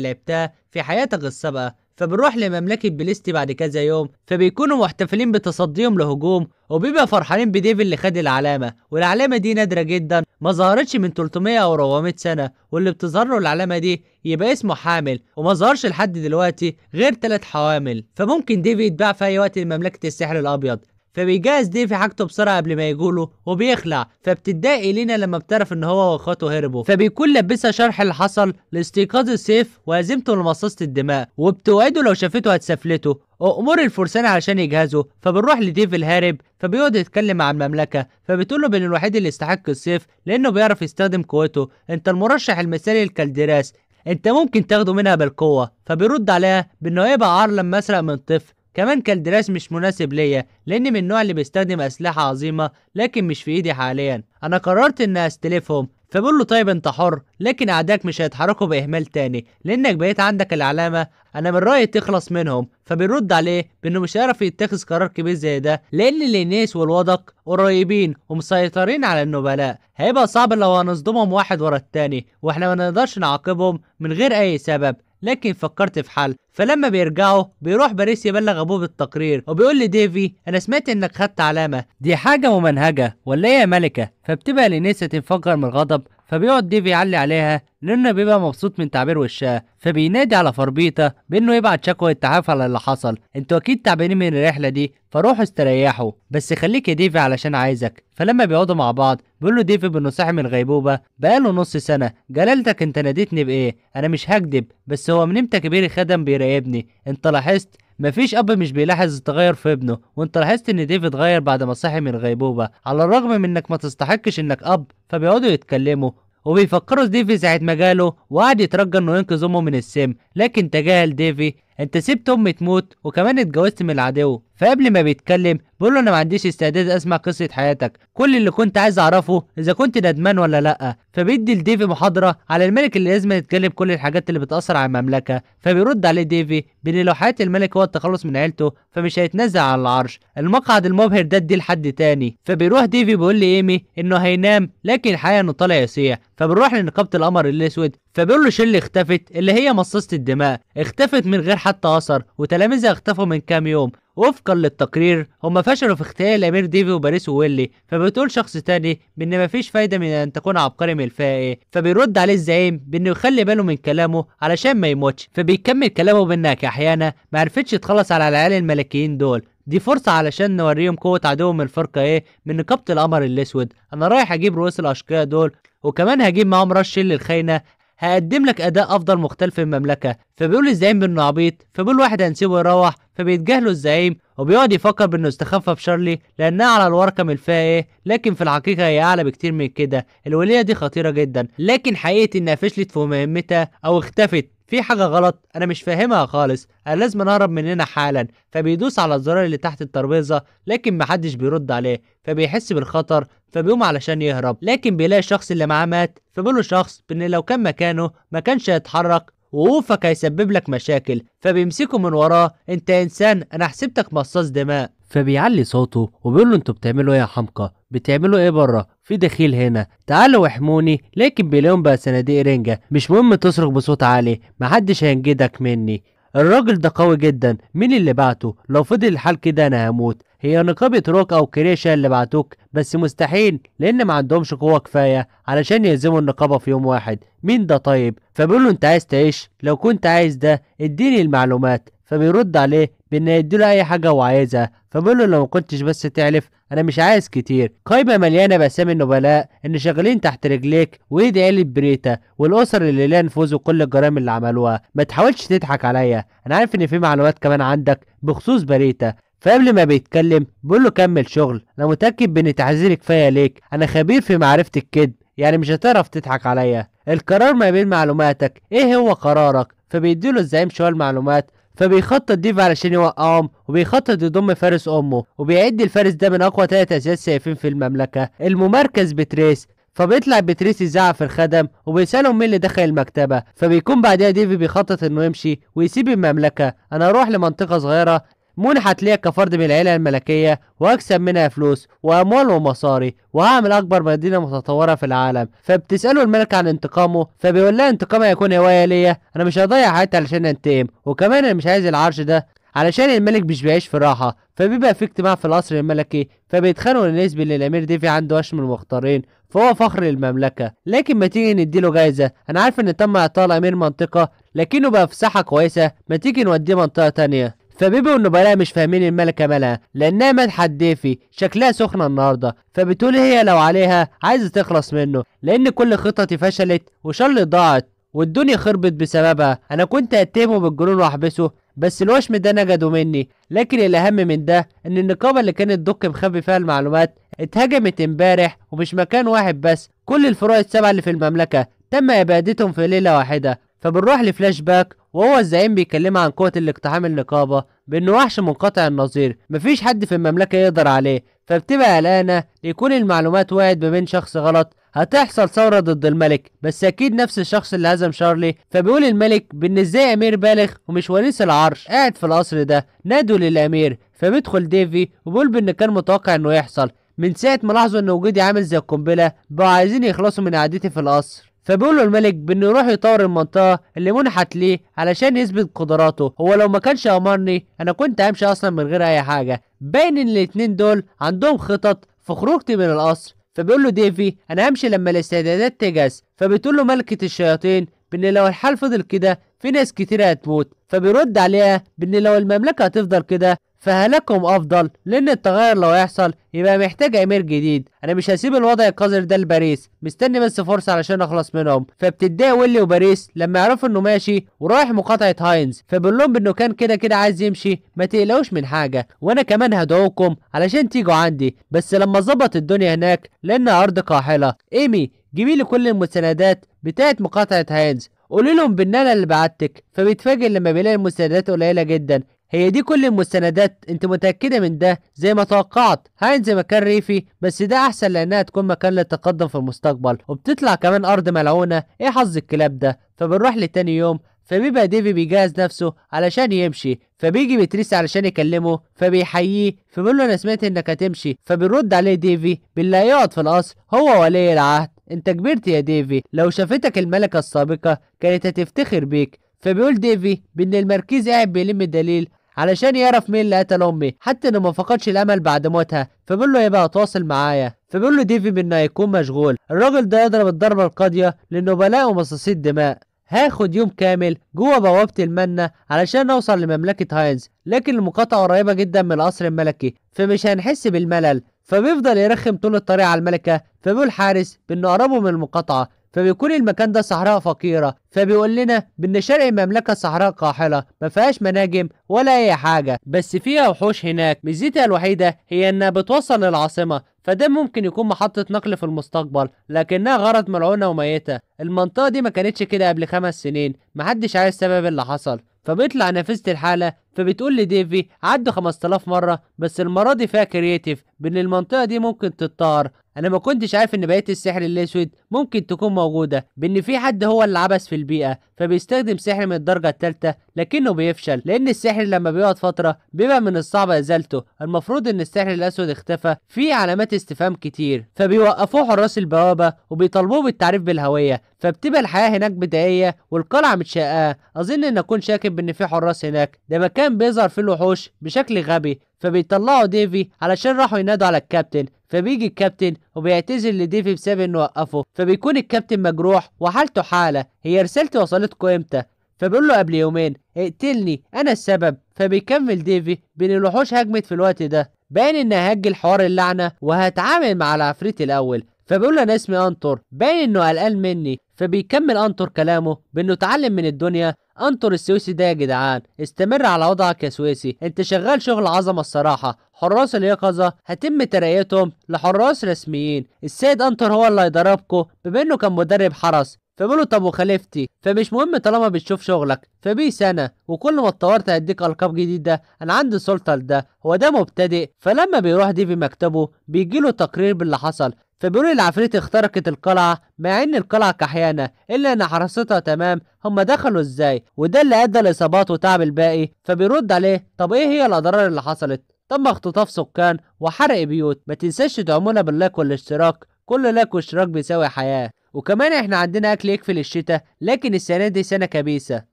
لعبتها في حياتك السابقة فبنروح لمملكة بليستي بعد كذا يوم فبيكونوا محتفلين بتصديهم لهجوم وبيبقى فرحانين بديف اللي خد العلامة والعلامة دي نادرة جدا ما ظهرتش من 300 أو 400 سنة واللي بتظهر له العلامة دي يبقى اسمه حامل وما ظهرش لحد دلوقتي غير ثلاث حوامل فممكن ديفيد يتباع في أي وقت لمملكة السحر الأبيض فبيجهز ديفي حاجته بسرعه قبل ما يجوله وبيخلع فبتتضايق لينا لما بتعرف ان هو واخواته هربوا فبيكون لابسها شرح اللي حصل لاستيقاظ السيف وهزيمته لمصاصه الدماء وبتوعده لو شافته هتسفلته أمور الفرسان علشان يجهزوا فبنروح لديف الهارب فبيقعد يتكلم عن المملكة فبتقول له بين الوحيد اللي يستحق السيف لأنه بيعرف يستخدم قوته أنت المرشح المثالي لكالديراس أنت ممكن تاخده منها بالقوة فبيرد عليها بأنه هيبقى عار لما أسرق من طفل كمان كالدراس مش مناسب ليا لاني من النوع اللي بيستخدم اسلحه عظيمه لكن مش في ايدي حاليا انا قررت ان استلفهم فبقول له طيب انت حر لكن اعدائك مش هيتحركوا باهمال تاني لانك بقيت عندك العلامه انا من رايي تخلص منهم فبيرد عليه بانه مش هيعرف يتخذ قرار كبير زي ده لان الانيس والوضق قريبين ومسيطرين على النبلاء هيبقى صعب لو هنصدمهم واحد ورا التاني واحنا ما نقدرش نعاقبهم من غير اي سبب لكن فكرت في حل فلما بيرجعوا بيروح باريس يبلغ ابوه بالتقرير وبيقول لديفي انا سمعت انك خدت علامه دي حاجه ممنهجه ولا ايه يا ملكه فبتبقى لينيسا تنفجر من الغضب فبيقعد ديفي يعلي عليها لانه بيبقى مبسوط من تعبير وشها فبينادي على فربيطه بانه يبعت شكوى التعافي على اللي حصل انتوا اكيد تعبانين من الرحله دي فروحوا استريحوا بس خليك يا ديفي علشان عايزك فلما بيقعدوا مع بعض بيقول له ديفي بانه صاحي من الغيبوبه بقاله نص سنه جلالتك انت ناديتني بايه انا مش هكدب بس هو من امتى كبير خدم بير كبيرة يا ابني انت لاحظت مفيش اب مش بيلاحظ التغير في ابنه وانت لاحظت ان ديفيد اتغير بعد ما صحي من الغيبوبه على الرغم من انك ما تستحقش انك اب فبيقعدوا يتكلموا وبيفكروا ديفيد ديفي ساعة ما جاله وقعد يترجى انه ينقذ امه من السم لكن تجاهل ديفي انت سبت امي تموت وكمان اتجوزت من العدو فقبل ما بيتكلم بيقول له انا ما عنديش استعداد اسمع قصه حياتك كل اللي كنت عايز اعرفه اذا كنت ندمان ولا لا فبيدي لديفي محاضره على الملك اللي لازم يتكلم كل الحاجات اللي بتاثر على المملكه فبيرد عليه ديفي بان لو حياه الملك هو التخلص من عيلته فمش هيتنازل عن العرش المقعد المبهر ده اديه لحد تاني فبيروح ديفي بيقول لايمي انه هينام لكن الحقيقه انه طالع يسيع فبنروح لنقابه القمر الاسود فبيقول له شلة اختفت اللي هي مصاصة الدماء اختفت من غير حتى أثر وتلاميذها اختفوا من كام يوم وفقا للتقرير هم فشلوا في اغتيال الأمير ديفي وباريس وويلي فبتقول شخص تاني بإن مفيش فايدة من أن تكون عبقري من ايه فبيرد عليه الزعيم بإنه يخلي باله من كلامه علشان ما يموتش فبيكمل كلامه بإنك أحيانا ما عرفتش تخلص على العيال الملكيين دول دي فرصة علشان نوريهم قوة عدوهم الفرقة ايه من نقابة القمر الاسود انا رايح اجيب رؤوس الاشقياء دول وكمان هجيب معاهم رش الخاينة هقدم لك اداء افضل مختل في المملكه فبيقول الزعيم انه عبيط فبيقول واحد هنسيبه يروح فبيتجاهله الزعيم وبيقعد يفكر بانه استخفى بشارلي شارلي لانها على الورقه من ايه لكن في الحقيقه هي اعلى بكتير من كده الوليه دي خطيره جدا لكن حقيقه انها فشلت في مهمتها او اختفت في حاجة غلط أنا مش فاهمها خالص أنا لازم أهرب من هنا حالا فبيدوس على الزرار اللي تحت الترابيزة لكن محدش بيرد عليه فبيحس بالخطر فبيقوم علشان يهرب لكن بيلاقي الشخص اللي معاه مات فبيقول له شخص بإن لو كان مكانه ما كانش هيتحرك وقوفك هيسبب لك مشاكل فبيمسكه من وراه انت انسان انا حسبتك مصاص دماء فبيعلي صوته وبيقول له انتوا بتعملوا ايه يا حمقى بتعملوا ايه بره في دخيل هنا تعالوا احموني لكن بيلاقيهم بقى صناديق رنجة مش مهم تصرخ بصوت عالي محدش هينجدك مني الراجل ده قوي جدا مين اللي بعته لو فضل الحال كده انا هموت هي نقابة روك او كريشة اللي بعتوك بس مستحيل لان ما عندهمش قوة كفاية علشان يهزموا النقابة في يوم واحد مين ده طيب فبيقول له انت عايز تعيش لو كنت عايز ده اديني المعلومات فبيرد عليه بان يدوله اي حاجه وعايزها فبقول له لو كنتش بس تعرف انا مش عايز كتير قايمه مليانه باسامي النبلاء اللي شغالين تحت رجليك وايد عيلة بريتا والاسر اللي لها نفوذ وكل الجرائم اللي عملوها ما تحاولش تضحك عليا انا عارف ان في معلومات كمان عندك بخصوص بريتا فقبل ما بيتكلم بقول له كمل شغل انا متاكد بان تحذيري كفايه ليك انا خبير في معرفه الكذب يعني مش هتعرف تضحك عليا القرار ما بين معلوماتك ايه هو قرارك فبيديله الزعيم شويه المعلومات فبيخطط ديف علشان يوقعهم وبيخطط يضم فارس امه وبيعد الفارس ده من اقوى تلات اساس سيفين في المملكه الممركز بتريس فبيطلع بتريس يزعق في الخدم وبيسألهم مين اللي دخل المكتبة فبيكون بعدها ديفي بيخطط انه يمشي ويسيب المملكة انا اروح لمنطقة صغيرة منحت ليا كفرد من العيلة الملكية وأكسب منها فلوس وأموال ومصاري وهعمل أكبر مدينة متطورة في العالم فبتسأله الملك عن انتقامه فبيقول لها انتقامي هيكون هواية ليا أنا مش هضيع حياتي علشان أنتقم وكمان أنا مش عايز العرش ده علشان الملك مش بيعيش في راحة فبيبقى في اجتماع في القصر الملكي فبيتخانقوا الناس ان الامير ديفي عنده وشم المختارين فهو فخر للمملكة لكن ما تيجي نديله جايزة انا عارف ان تم اعطاء الامير منطقة لكنه بقى في ساحة كويسة ما تيجي نوديه منطقة تانية فبيبي والنبلاء مش فاهمين الملكة مالها لأنها مدحت ديفي شكلها سخنة النهاردة فبتقول هي لو عليها عايزة تخلص منه لأن كل خططي فشلت وشارلي ضاعت والدنيا خربت بسببها أنا كنت أتهمه بالجنون وأحبسه بس الوشم ده نجده مني لكن الأهم من ده إن النقابة اللي كانت دق مخبي فيها المعلومات اتهجمت امبارح ومش مكان واحد بس كل الفروع السبعة اللي في المملكة تم إبادتهم في ليلة واحدة فبنروح لفلاش باك وهو الزعيم بيكلمها عن قوة الاقتحام النقابة بإنه وحش منقطع النظير مفيش حد في المملكة يقدر عليه فبتبقى قلقانة يكون المعلومات وقعت ما بين شخص غلط هتحصل ثورة ضد الملك بس أكيد نفس الشخص اللي هزم شارلي فبيقول الملك بإن إزاي أمير بالغ ومش وريث العرش قاعد في القصر ده نادوا للأمير فبيدخل ديفي وبيقول بإن كان متوقع إنه يحصل من ساعة ما لاحظوا إن وجودي عامل زي القنبلة بقوا عايزين يخلصوا من قعدتي في القصر فبيقول له الملك بانه يروح يطور المنطقه اللي منحت ليه علشان يثبت قدراته هو لو ما كانش امرني انا كنت همشي اصلا من غير اي حاجه باين ان الاتنين دول عندهم خطط في خروجتي من القصر فبيقول له ديفي انا همشي لما الاستعدادات تجهز فبتقول له ملكه الشياطين بان لو الحال فضل كده في ناس كتير هتموت فبيرد عليها بان لو المملكة هتفضل كده فهلاكهم افضل لان التغير لو هيحصل يبقى محتاج امير جديد انا مش هسيب الوضع القذر ده لباريس مستني بس فرصه علشان اخلص منهم فبتتضايق ويلي وباريس لما يعرفوا انه ماشي ورايح مقاطعه هاينز فبقول لهم انه كان كده كده عايز يمشي ما تقلقوش من حاجه وانا كمان هدعوكم علشان تيجوا عندي بس لما ظبط الدنيا هناك لان ارض قاحله ايمي جيبي لي كل المستندات بتاعت مقاطعه هاينز قولي لهم بان انا اللي بعتك فبيتفاجئ لما بيلاقي المستندات قليله جدا هي دي كل المستندات انت متاكده من ده زي ما توقعت هاينز مكان ريفي بس ده احسن لانها تكون مكان للتقدم في المستقبل وبتطلع كمان ارض ملعونه ايه حظ الكلاب ده فبنروح لتاني يوم فبيبقى ديفي بيجهز نفسه علشان يمشي فبيجي بتريس علشان يكلمه فبيحييه فبيقول له انا سمعت انك هتمشي فبيرد عليه ديفي باللي هيقعد في القصر هو ولي العهد انت كبرت يا ديفي لو شافتك الملكة السابقة كانت هتفتخر بيك فبيقول ديفي بان المركيز قاعد بيلم دليل علشان يعرف مين اللي قتل امي حتى انه ما فقدش الامل بعد موتها فبيقول له يبقى تواصل معايا فبيقول له ديفي بانه هيكون مشغول الراجل ده يضرب الضربه القاضيه للنبلاء ومصاصي الدماء هاخد يوم كامل جوه بوابة المنة علشان نوصل لمملكة هاينز لكن المقاطعة قريبة جدا من القصر الملكي فمش هنحس بالملل فبيفضل يرخم طول الطريق على الملكة فبيقول حارس بأنه قربوا من المقاطعة فبيكون المكان ده صحراء فقيرة فبيقول لنا بأن شرق المملكة صحراء قاحلة ما فيهاش مناجم ولا أي حاجة بس فيها وحوش هناك ميزتها الوحيدة هي إنها بتوصل للعاصمة فده ممكن يكون محطة نقل في المستقبل لكنها غرض ملعونة وميتة المنطقة دي ما كانتش كده قبل خمس سنين محدش عارف سبب اللي حصل فبيطلع نافذة الحالة فبتقول لديفي عدوا 5000 مرة بس المرة دي فيها كرياتيف بان المنطقة دي ممكن تتطهر انا ما كنتش عارف ان بقية السحر الاسود ممكن تكون موجودة بان في حد هو اللي عبث في البيئة فبيستخدم سحر من الدرجة الثالثة لكنه بيفشل لان السحر لما بيقعد فترة بيبقى من الصعب ازالته المفروض ان السحر الاسود اختفى في علامات استفهام كتير فبيوقفوه حراس البوابة وبيطالبوه بالتعريف بالهوية فبتبقى الحياة هناك بدائية والقلعة متشققة اظن ان اكون شاكك بان في حراس هناك ده مكان كان بيظهر في الوحوش بشكل غبي فبيطلعوا ديفي علشان راحوا ينادوا على الكابتن فبيجي الكابتن وبيعتذر لديفي بسبب انه وقفه فبيكون الكابتن مجروح وحالته حالة هي رسالتي وصلتكم امتى فبيقول له قبل يومين اقتلني انا السبب فبيكمل ديفي بين الوحوش هجمت في الوقت ده باين اني هاجل حوار اللعنة وهتعامل مع العفريت الاول فبيقول له انا اسمي انطر باين انه قلقان مني فبيكمل انطر كلامه بانه اتعلم من الدنيا انطر السويسي ده يا جدعان استمر على وضعك يا سويسي انت شغال شغل عظمه الصراحه حراس اليقظه هتم ترقيتهم لحراس رسميين السيد انطر هو اللي هيضربكوا بما انه كان مدرب حرس له طب وخلفتي فمش مهم طالما بتشوف شغلك فبي سنة وكل ما اتطورت هديك القاب جديده انا عندي سلطه لده هو ده مبتدئ فلما بيروح ديفي مكتبه بيجيله تقرير باللي حصل فبيقول العفريت اخترقت القلعة مع ان القلعة كحيانة الا ان حراستها تمام هما دخلوا ازاي وده اللي ادى لاصابات وتعب الباقي فبيرد عليه طب ايه هي الاضرار اللي حصلت تم اختطاف سكان وحرق بيوت ما تنساش تدعمونا باللايك والاشتراك كل لايك واشتراك بيساوي حياة وكمان احنا عندنا اكل يكفي للشتاء لكن السنة دي سنة كبيسة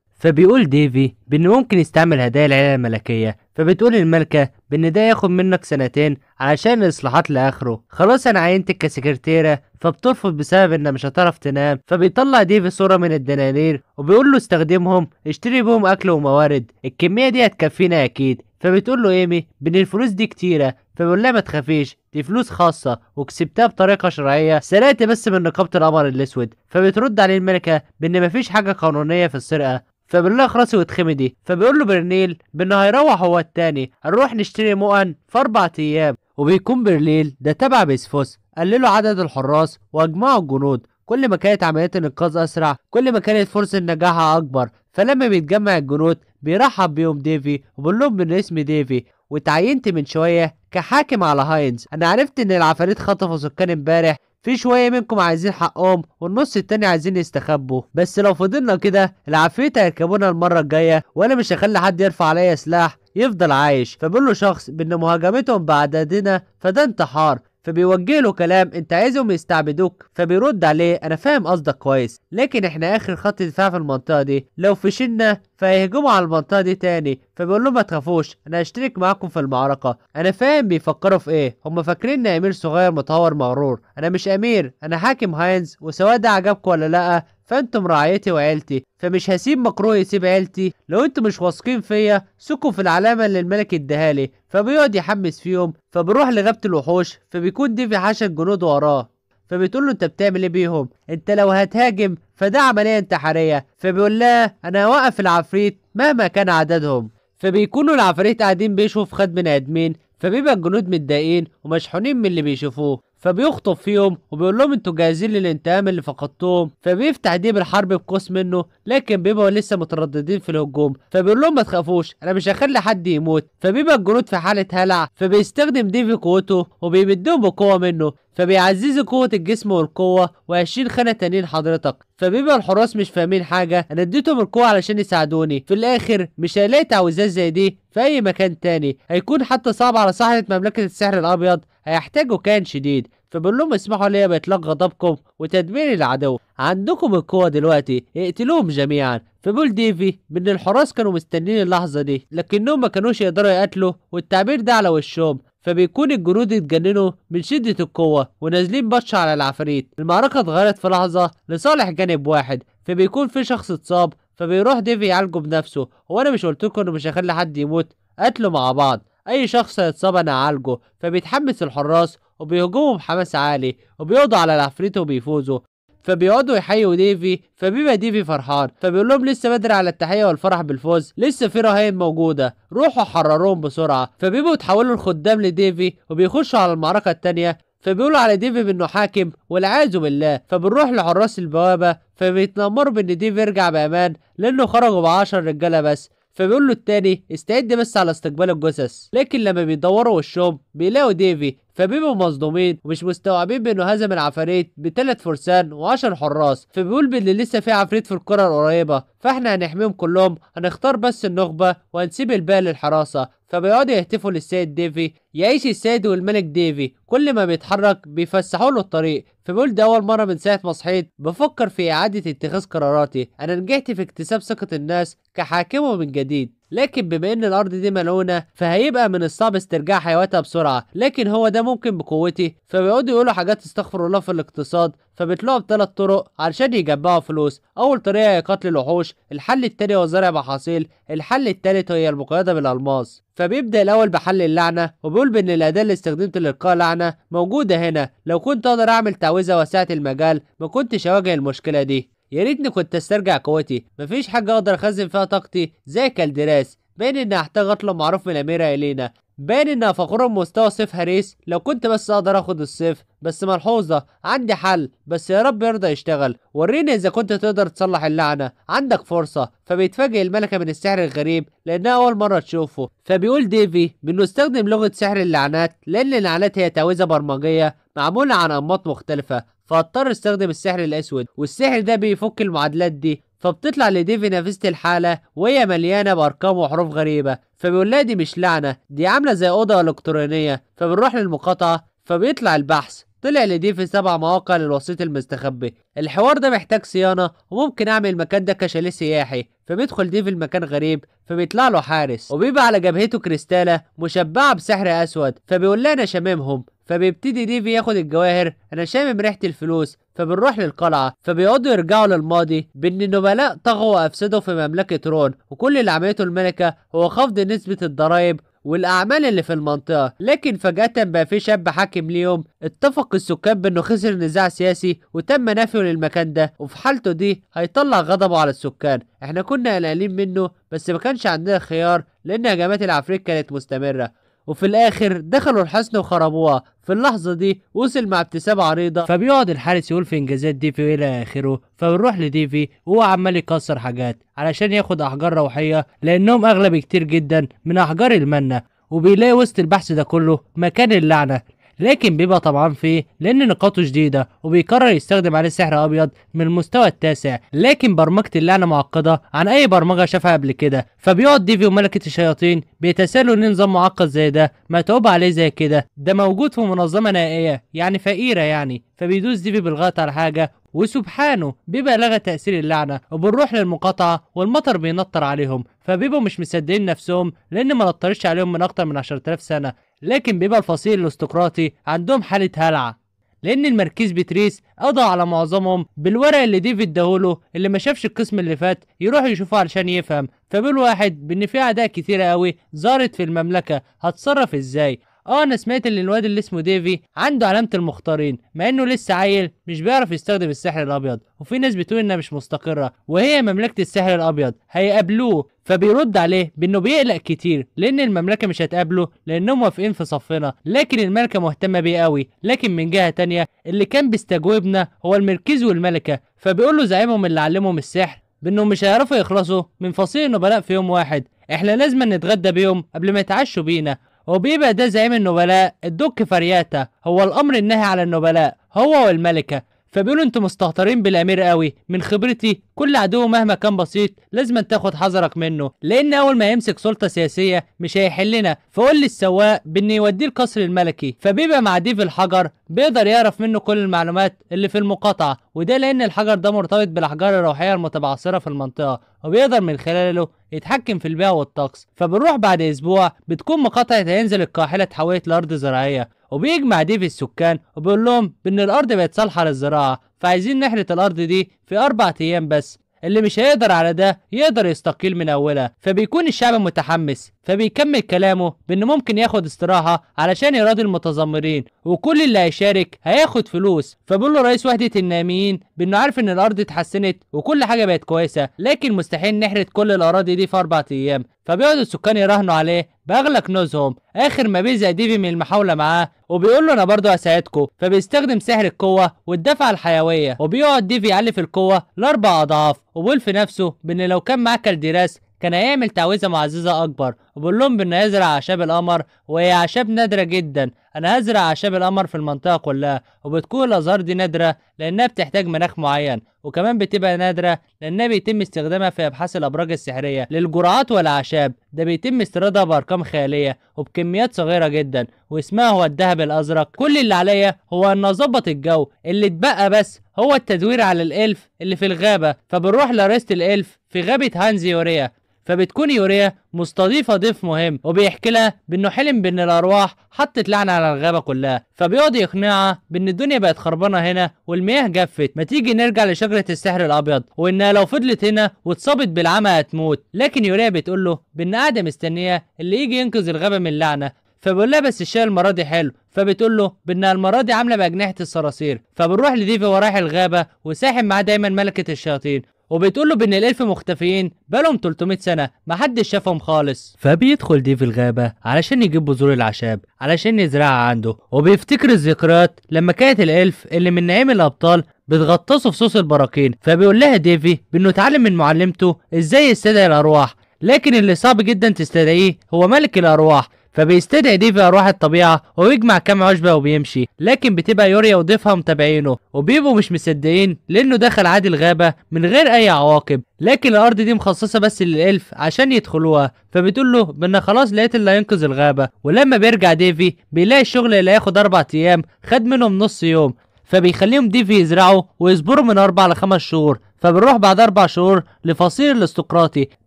فبيقول ديفي بأنه ممكن يستعمل هدايا العيلة الملكية فبتقول الملكة بأن ده ياخد منك سنتين علشان الإصلاحات لآخره خلاص أنا عينتك كسكرتيرة فبترفض بسبب انها مش هتعرف تنام فبيطلع ديفي صورة من الدنانير وبيقول له استخدمهم اشتري بهم أكل وموارد الكمية دي هتكفينا أكيد فبتقول له ايمي بان الفلوس دي كتيره فبيقول لها ما تخافيش دي فلوس خاصه وكسبتها بطريقه شرعيه سرقت بس من نقابه القمر الاسود فبترد عليه الملكه بان مفيش حاجه قانونيه في السرقه فبيقول لها خلاص هو دي فبيقول له برنيل بان هيروح هو التاني هنروح نشتري مؤن في اربع ايام وبيكون برليل ده تبع بيسفوس قللوا عدد الحراس واجمعوا الجنود كل ما كانت عمليات الانقاذ اسرع كل ما كانت فرصه نجاحها اكبر فلما بيتجمع الجنود بيرحب بيهم ديفي وبيقول لهم من اسمي ديفي وتعينت من شويه كحاكم على هاينز انا عرفت ان العفاريت خطفوا سكان امبارح في شوية منكم عايزين حقهم والنص التاني عايزين يستخبوا بس لو فضلنا كده العفريت هيركبونا المرة الجاية وانا مش هخلي حد يرفع عليا سلاح يفضل عايش فبقول له شخص بان مهاجمتهم بعددنا فده انتحار فبيوجه له كلام انت عايزهم يستعبدوك فبيرد عليه انا فاهم قصدك كويس لكن احنا اخر خط دفاع في المنطقه دي لو فشلنا فهيهجموا على المنطقه دي تاني فبيقول لهم ما تخافوش انا هشترك معاكم في المعركه انا فاهم بيفكروا في ايه هم فاكرين امير صغير متهور مغرور انا مش امير انا حاكم هاينز وسواء ده عجبكم ولا لا فانتم رعايتي وعيلتي فمش هسيب مكروه يسيب عيلتي لو انتم مش واثقين فيا سكوا في العلامه اللي الملك لي فبيقعد يحمس فيهم فبروح لغابه الوحوش فبيكون ديفي حشد جنود وراه فبتقول له انت بتعمل ايه بيهم انت لو هتهاجم فده عمليه انتحاريه فبيقول لها انا هوقف العفريت مهما كان عددهم فبيكونوا العفريت قاعدين بيشوفوا في خد بني ادمين فبيبقى الجنود متضايقين ومشحونين من اللي بيشوفوه فبيخطب فيهم وبيقول لهم انتوا جاهزين للانتقام اللي فقدتوهم فبيفتح ديب الحرب بقوس منه لكن بيبقوا لسه مترددين في الهجوم فبيقول لهم ما تخافوش انا مش هخلي حد يموت فبيبقى الجنود في حاله هلع فبيستخدم ديب قوته وبيمدهم بقوه منه فبيعززوا قوة الجسم والقوة وهشيل خانة تانيين حضرتك فبيبقى الحراس مش فاهمين حاجة انا اديتهم القوة علشان يساعدوني في الاخر مش هيلاقي تعويذات زي دي في اي مكان تاني هيكون حتى صعب على صاحبة مملكة السحر الابيض هيحتاجوا كان شديد فبقول لهم اسمحوا ليا بإطلاق غضبكم وتدمير العدو عندكم القوة دلوقتي اقتلوهم جميعا فبول ديفي من الحراس كانوا مستنين اللحظة دي لكنهم ما كانوش يقدروا يقتلوا والتعبير ده على وشهم فبيكون الجنود اتجننوا من شدة القوة ونازلين بطش على العفاريت المعركة اتغيرت في لحظة لصالح جانب واحد فبيكون في شخص اتصاب فبيروح ديفي يعالجه بنفسه هو انا مش قلت لكم انه مش هخلي حد يموت قتلوا مع بعض أي شخص هيتصاب أنا أعالجه فبيتحمس الحراس وبيهجموا بحماس عالي وبيقضوا على العفريت وبيفوزوا فبيقعدوا يحيوا ديفي فبيبقى ديفي فرحان فبيقول لهم لسه بدري على التحيه والفرح بالفوز لسه في رهائن موجوده روحوا حرروهم بسرعه فبيبقوا يتحولوا الخدام لديفي وبيخشوا على المعركه الثانيه فبيقولوا على ديفي بانه حاكم والعياذ بالله فبنروح لحراس البوابه فبيتنمروا بان ديفي يرجع بامان لانه خرجوا ب 10 رجاله بس فبيقول له التاني استعد بس على استقبال الجثث لكن لما بيدوروا وشهم بيلاقوا ديفي فبيبقوا مصدومين ومش مستوعبين بانه هزم العفاريت بثلاث فرسان و10 حراس فبيقول بان لسه في عفريت في القرى القريبه فاحنا هنحميهم كلهم هنختار بس النخبه وهنسيب الباقي للحراسه فبيقعدوا يهتفوا للسيد ديفي يعيش السيد والملك ديفي كل ما بيتحرك بيفسحوا له الطريق فبقول ده اول مره من ساعه ما صحيت بفكر في اعاده اتخاذ قراراتي انا نجحت في اكتساب ثقه الناس كحاكمهم من جديد لكن بما ان الارض دي ملعونه فهيبقى من الصعب استرجاع حيواتها بسرعه لكن هو ده ممكن بقوتي فبيقعدوا يقولوا حاجات استغفر الله في الاقتصاد فبيطلعوا بثلاث طرق علشان يجمعوا فلوس اول طريقه هي قتل الوحوش الحل التاني هو زرع محاصيل الحل التالت هي المقايضه بالالماس فبيبدا الاول بحل اللعنه قول بان الاداة اللي استخدمت لإلقاء لعنة موجودة هنا لو كنت اقدر اعمل تعويذة وسعت المجال ما كنتش اواجه المشكلة دي يا ريتني كنت استرجع قوتي مفيش حاجة اقدر اخزن فيها طاقتي زي كالدراس باين انها احتاجت معروف من الاميره الينا باين انها فخورة بمستوى سيف هاريس لو كنت بس اقدر اخد السيف بس ملحوظة عندي حل بس يا رب يرضى يشتغل وريني اذا كنت تقدر تصلح اللعنة عندك فرصة فبيتفاجئ الملكة من السحر الغريب لانها اول مرة تشوفه فبيقول ديفي بانه استخدم لغة سحر اللعنات لان اللعنات هي تعويذة برمجية معمولة عن انماط مختلفة فاضطر استخدم السحر الاسود والسحر ده بيفك المعادلات دي فبتطلع لديفي نافذة الحالة وهي مليانة بأرقام وحروف غريبة فبيقول لها دي مش لعنة دي عاملة زي أوضة إلكترونية فبنروح للمقاطعة فبيطلع البحث طلع لديفي سبع مواقع للوسيط المستخبي الحوار ده محتاج صيانة وممكن أعمل المكان ده كشاليه سياحي فبيدخل ديفي المكان غريب فبيطلع له حارس وبيبقى على جبهته كريستالة مشبعة بسحر أسود فبيقول لها أنا شمامهم فبيبتدي ديف ياخد الجواهر انا شامم ريحه الفلوس فبنروح للقلعة فبيقعدوا يرجعوا للماضي بأن النبلاء طغوا وأفسدوا في مملكة رون وكل اللي عملته الملكة هو خفض نسبة الضرائب والأعمال اللي في المنطقة لكن فجأة بقى في شاب حاكم ليهم اتفق السكان بأنه خسر نزاع سياسي وتم نفيه للمكان ده وفي حالته دي هيطلع غضبه على السكان احنا كنا قلقانين منه بس ما كانش عندنا خيار لأن هجمات العفريت كانت مستمرة وفي الاخر دخلوا الحسن وخربوها في اللحظة دي وصل مع ابتسامة عريضة فبيقعد الحارس يقول في انجازات ديفي والى اخره فبنروح لديفي وهو عمال يكسر حاجات علشان ياخد احجار روحية لانهم اغلى بكتير جدا من احجار المنة وبيلاقي وسط البحث ده كله مكان اللعنة لكن بيبقى طبعا فيه لان نقاطه جديده وبيقرر يستخدم عليه سحر ابيض من المستوى التاسع لكن برمجه اللعنه معقده عن اي برمجه شافها قبل كده فبيقعد ديفي وملكه الشياطين بيتسالوا ان نظام معقد زي ده متعوب عليه زي كده ده موجود في منظمه نائيه يعني فقيره يعني فبيدوس ديفي بالغلط على حاجه وسبحانه بيبقى لغى تأثير اللعنة وبنروح للمقاطعة والمطر بينطر عليهم فبيبقوا مش مصدقين نفسهم لأن ما نطرش عليهم من أكتر من 10000 سنة لكن بيبقى الفصيل الاستقراطي عندهم حالة هلع لأن المركز بتريس قضى على معظمهم بالورق اللي ديفيد داهوله اللي ما شافش القسم اللي فات يروح يشوفه علشان يفهم فبالواحد بإن في أعداء كتيرة قوي ظهرت في المملكة هتصرف إزاي اه انا سمعت ان الواد اللي اسمه ديفي عنده علامه المختارين مع انه لسه عيل مش بيعرف يستخدم السحر الابيض وفي ناس بتقول انها مش مستقره وهي مملكه السحر الابيض هيقابلوه فبيرد عليه بانه بيقلق كتير لان المملكه مش هتقابله لانهم واقفين في صفنا لكن الملكه مهتمه بيه قوي لكن من جهه تانية اللي كان بيستجوبنا هو المركز والملكه فبيقول له زعيمهم اللي علمهم السحر بانهم مش هيعرفوا يخلصوا من فصيل النبلاء في يوم واحد احنا لازم نتغدى بيهم قبل ما يتعشوا بينا وبيبقى ده زعيم النبلاء الدك فرياتا هو الامر النهي على النبلاء هو والملكه فبيقولوا انتوا مستهترين بالامير قوي من خبرتي كل عدو مهما كان بسيط لازم تاخد حذرك منه لان اول ما يمسك سلطه سياسيه مش هيحلنا فقول للسواق بان يوديه القصر الملكي فبيبقى مع ديف الحجر بيقدر يعرف منه كل المعلومات اللي في المقاطعه وده لان الحجر ده مرتبط بالاحجار الروحيه المتبعثره في المنطقه وبيقدر من خلاله يتحكم في البيع والطقس فبنروح بعد اسبوع بتكون مقاطعه هينزل القاحله اتحولت لارض زراعيه وبيجمع ديف السكان وبيقول لهم بان الارض بقت صالحه للزراعه فعايزين نحرث الارض دي في اربع ايام بس اللي مش هيقدر على ده يقدر يستقيل من اولها فبيكون الشعب متحمس فبيكمل كلامه بان ممكن ياخد استراحه علشان يراضي المتذمرين وكل اللي هيشارك هياخد فلوس فبيقول له رئيس وحده الناميين بانه عارف ان الارض اتحسنت وكل حاجه بقت كويسه لكن مستحيل نحرد كل الاراضي دي في اربع ايام فبيقعد السكان يراهنوا عليه باغلق نوزهم اخر ما بيزق ديفي من المحاوله معاه وبيقول له انا برضه هساعدكم فبيستخدم سحر القوه والدفعه الحيويه وبيقعد ديفي يعلي في القوه لاربع اضعاف وبيقول في نفسه بان لو كان معاه كالديراس كان هيعمل تعويذة معززة أكبر وبقول لهم بإنه يزرع أعشاب القمر وهي أعشاب نادرة جدا أنا هزرع أعشاب القمر في المنطقة كلها وبتكون الأزهار دي نادرة لأنها بتحتاج مناخ معين وكمان بتبقى نادرة لأنها بيتم استخدامها في أبحاث الأبراج السحرية للجرعات والأعشاب ده بيتم استيرادها بأرقام خيالية وبكميات صغيرة جدا واسمها هو الذهب الأزرق كل اللي عليا هو إن أظبط الجو اللي اتبقى بس هو التدوير على الإلف اللي في الغابة فبنروح لريست الإلف في غابة هانزيوريا فبتكون يوريا مستضيفة ضيف مهم وبيحكي لها بأنه حلم بأن الأرواح حطت لعنة على الغابة كلها فبيقعد يقنعها بأن الدنيا بقت خربانة هنا والمياه جفت ما تيجي نرجع لشجرة السحر الأبيض وإنها لو فضلت هنا واتصابت بالعمى هتموت لكن يوريا بتقول له بأن قاعدة مستنية اللي يجي ينقذ الغابة من اللعنة فبيقول لها بس الشاي المرة دي حلو فبتقول له بانها المره دي عامله باجنحه الصراصير فبنروح لديفي ورايح الغابه وساحب معاه دايما ملكه الشياطين وبتقول له بان الالف مختفيين بقالهم 300 سنه محدش شافهم خالص فبيدخل ديف الغابه علشان يجيب بذور الاعشاب علشان يزرعها عنده وبيفتكر الذكريات لما كانت الالف اللي من نعيم الابطال بتغطسه في صوص البراكين فبيقول لها ديفي بانه اتعلم من معلمته ازاي يستدعي الارواح لكن اللي صعب جدا تستدعيه هو ملك الارواح فبيستدعي ديفي أرواح الطبيعة وبيجمع كام عشبة وبيمشي لكن بتبقى يوريا وضيفها متابعينه وبيبقوا مش مصدقين لأنه دخل عادي الغابة من غير أي عواقب لكن الأرض دي مخصصة بس للإلف عشان يدخلوها فبتقول له بأن خلاص لقيت اللي هينقذ الغابة ولما بيرجع ديفي بيلاقي الشغل اللي هياخد أربع أيام خد منهم نص يوم فبيخليهم ديفي يزرعوا ويصبروا من اربع لخمس شهور فبنروح بعد اربع شهور لفصيل الاستقراطي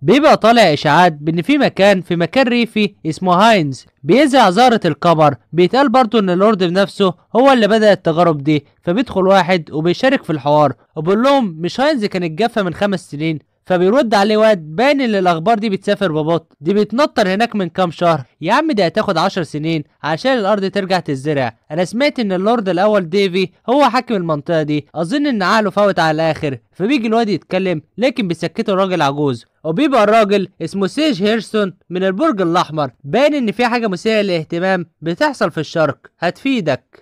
بيبقى طالع اشاعات بان في مكان في مكان ريفي اسمه هاينز بيزرع زهرة القمر بيتقال برضه ان اللورد بنفسه هو اللي بدأ التجارب دي فبيدخل واحد وبيشارك في الحوار وبيقول لهم مش هاينز كانت جافة من خمس سنين فبيرد عليه واد باين ان الاخبار دي بتسافر ببط دي بتنطر هناك من كام شهر يا عم ده هتاخد عشر سنين عشان الارض ترجع تتزرع انا سمعت ان اللورد الاول ديفي هو حاكم المنطقه دي اظن ان عقله فوت على الاخر فبيجي الواد يتكلم لكن بيسكته الراجل عجوز وبيبقى الراجل اسمه سيج هيرسون من البرج الاحمر باين ان في حاجه مثيره للاهتمام بتحصل في الشرق هتفيدك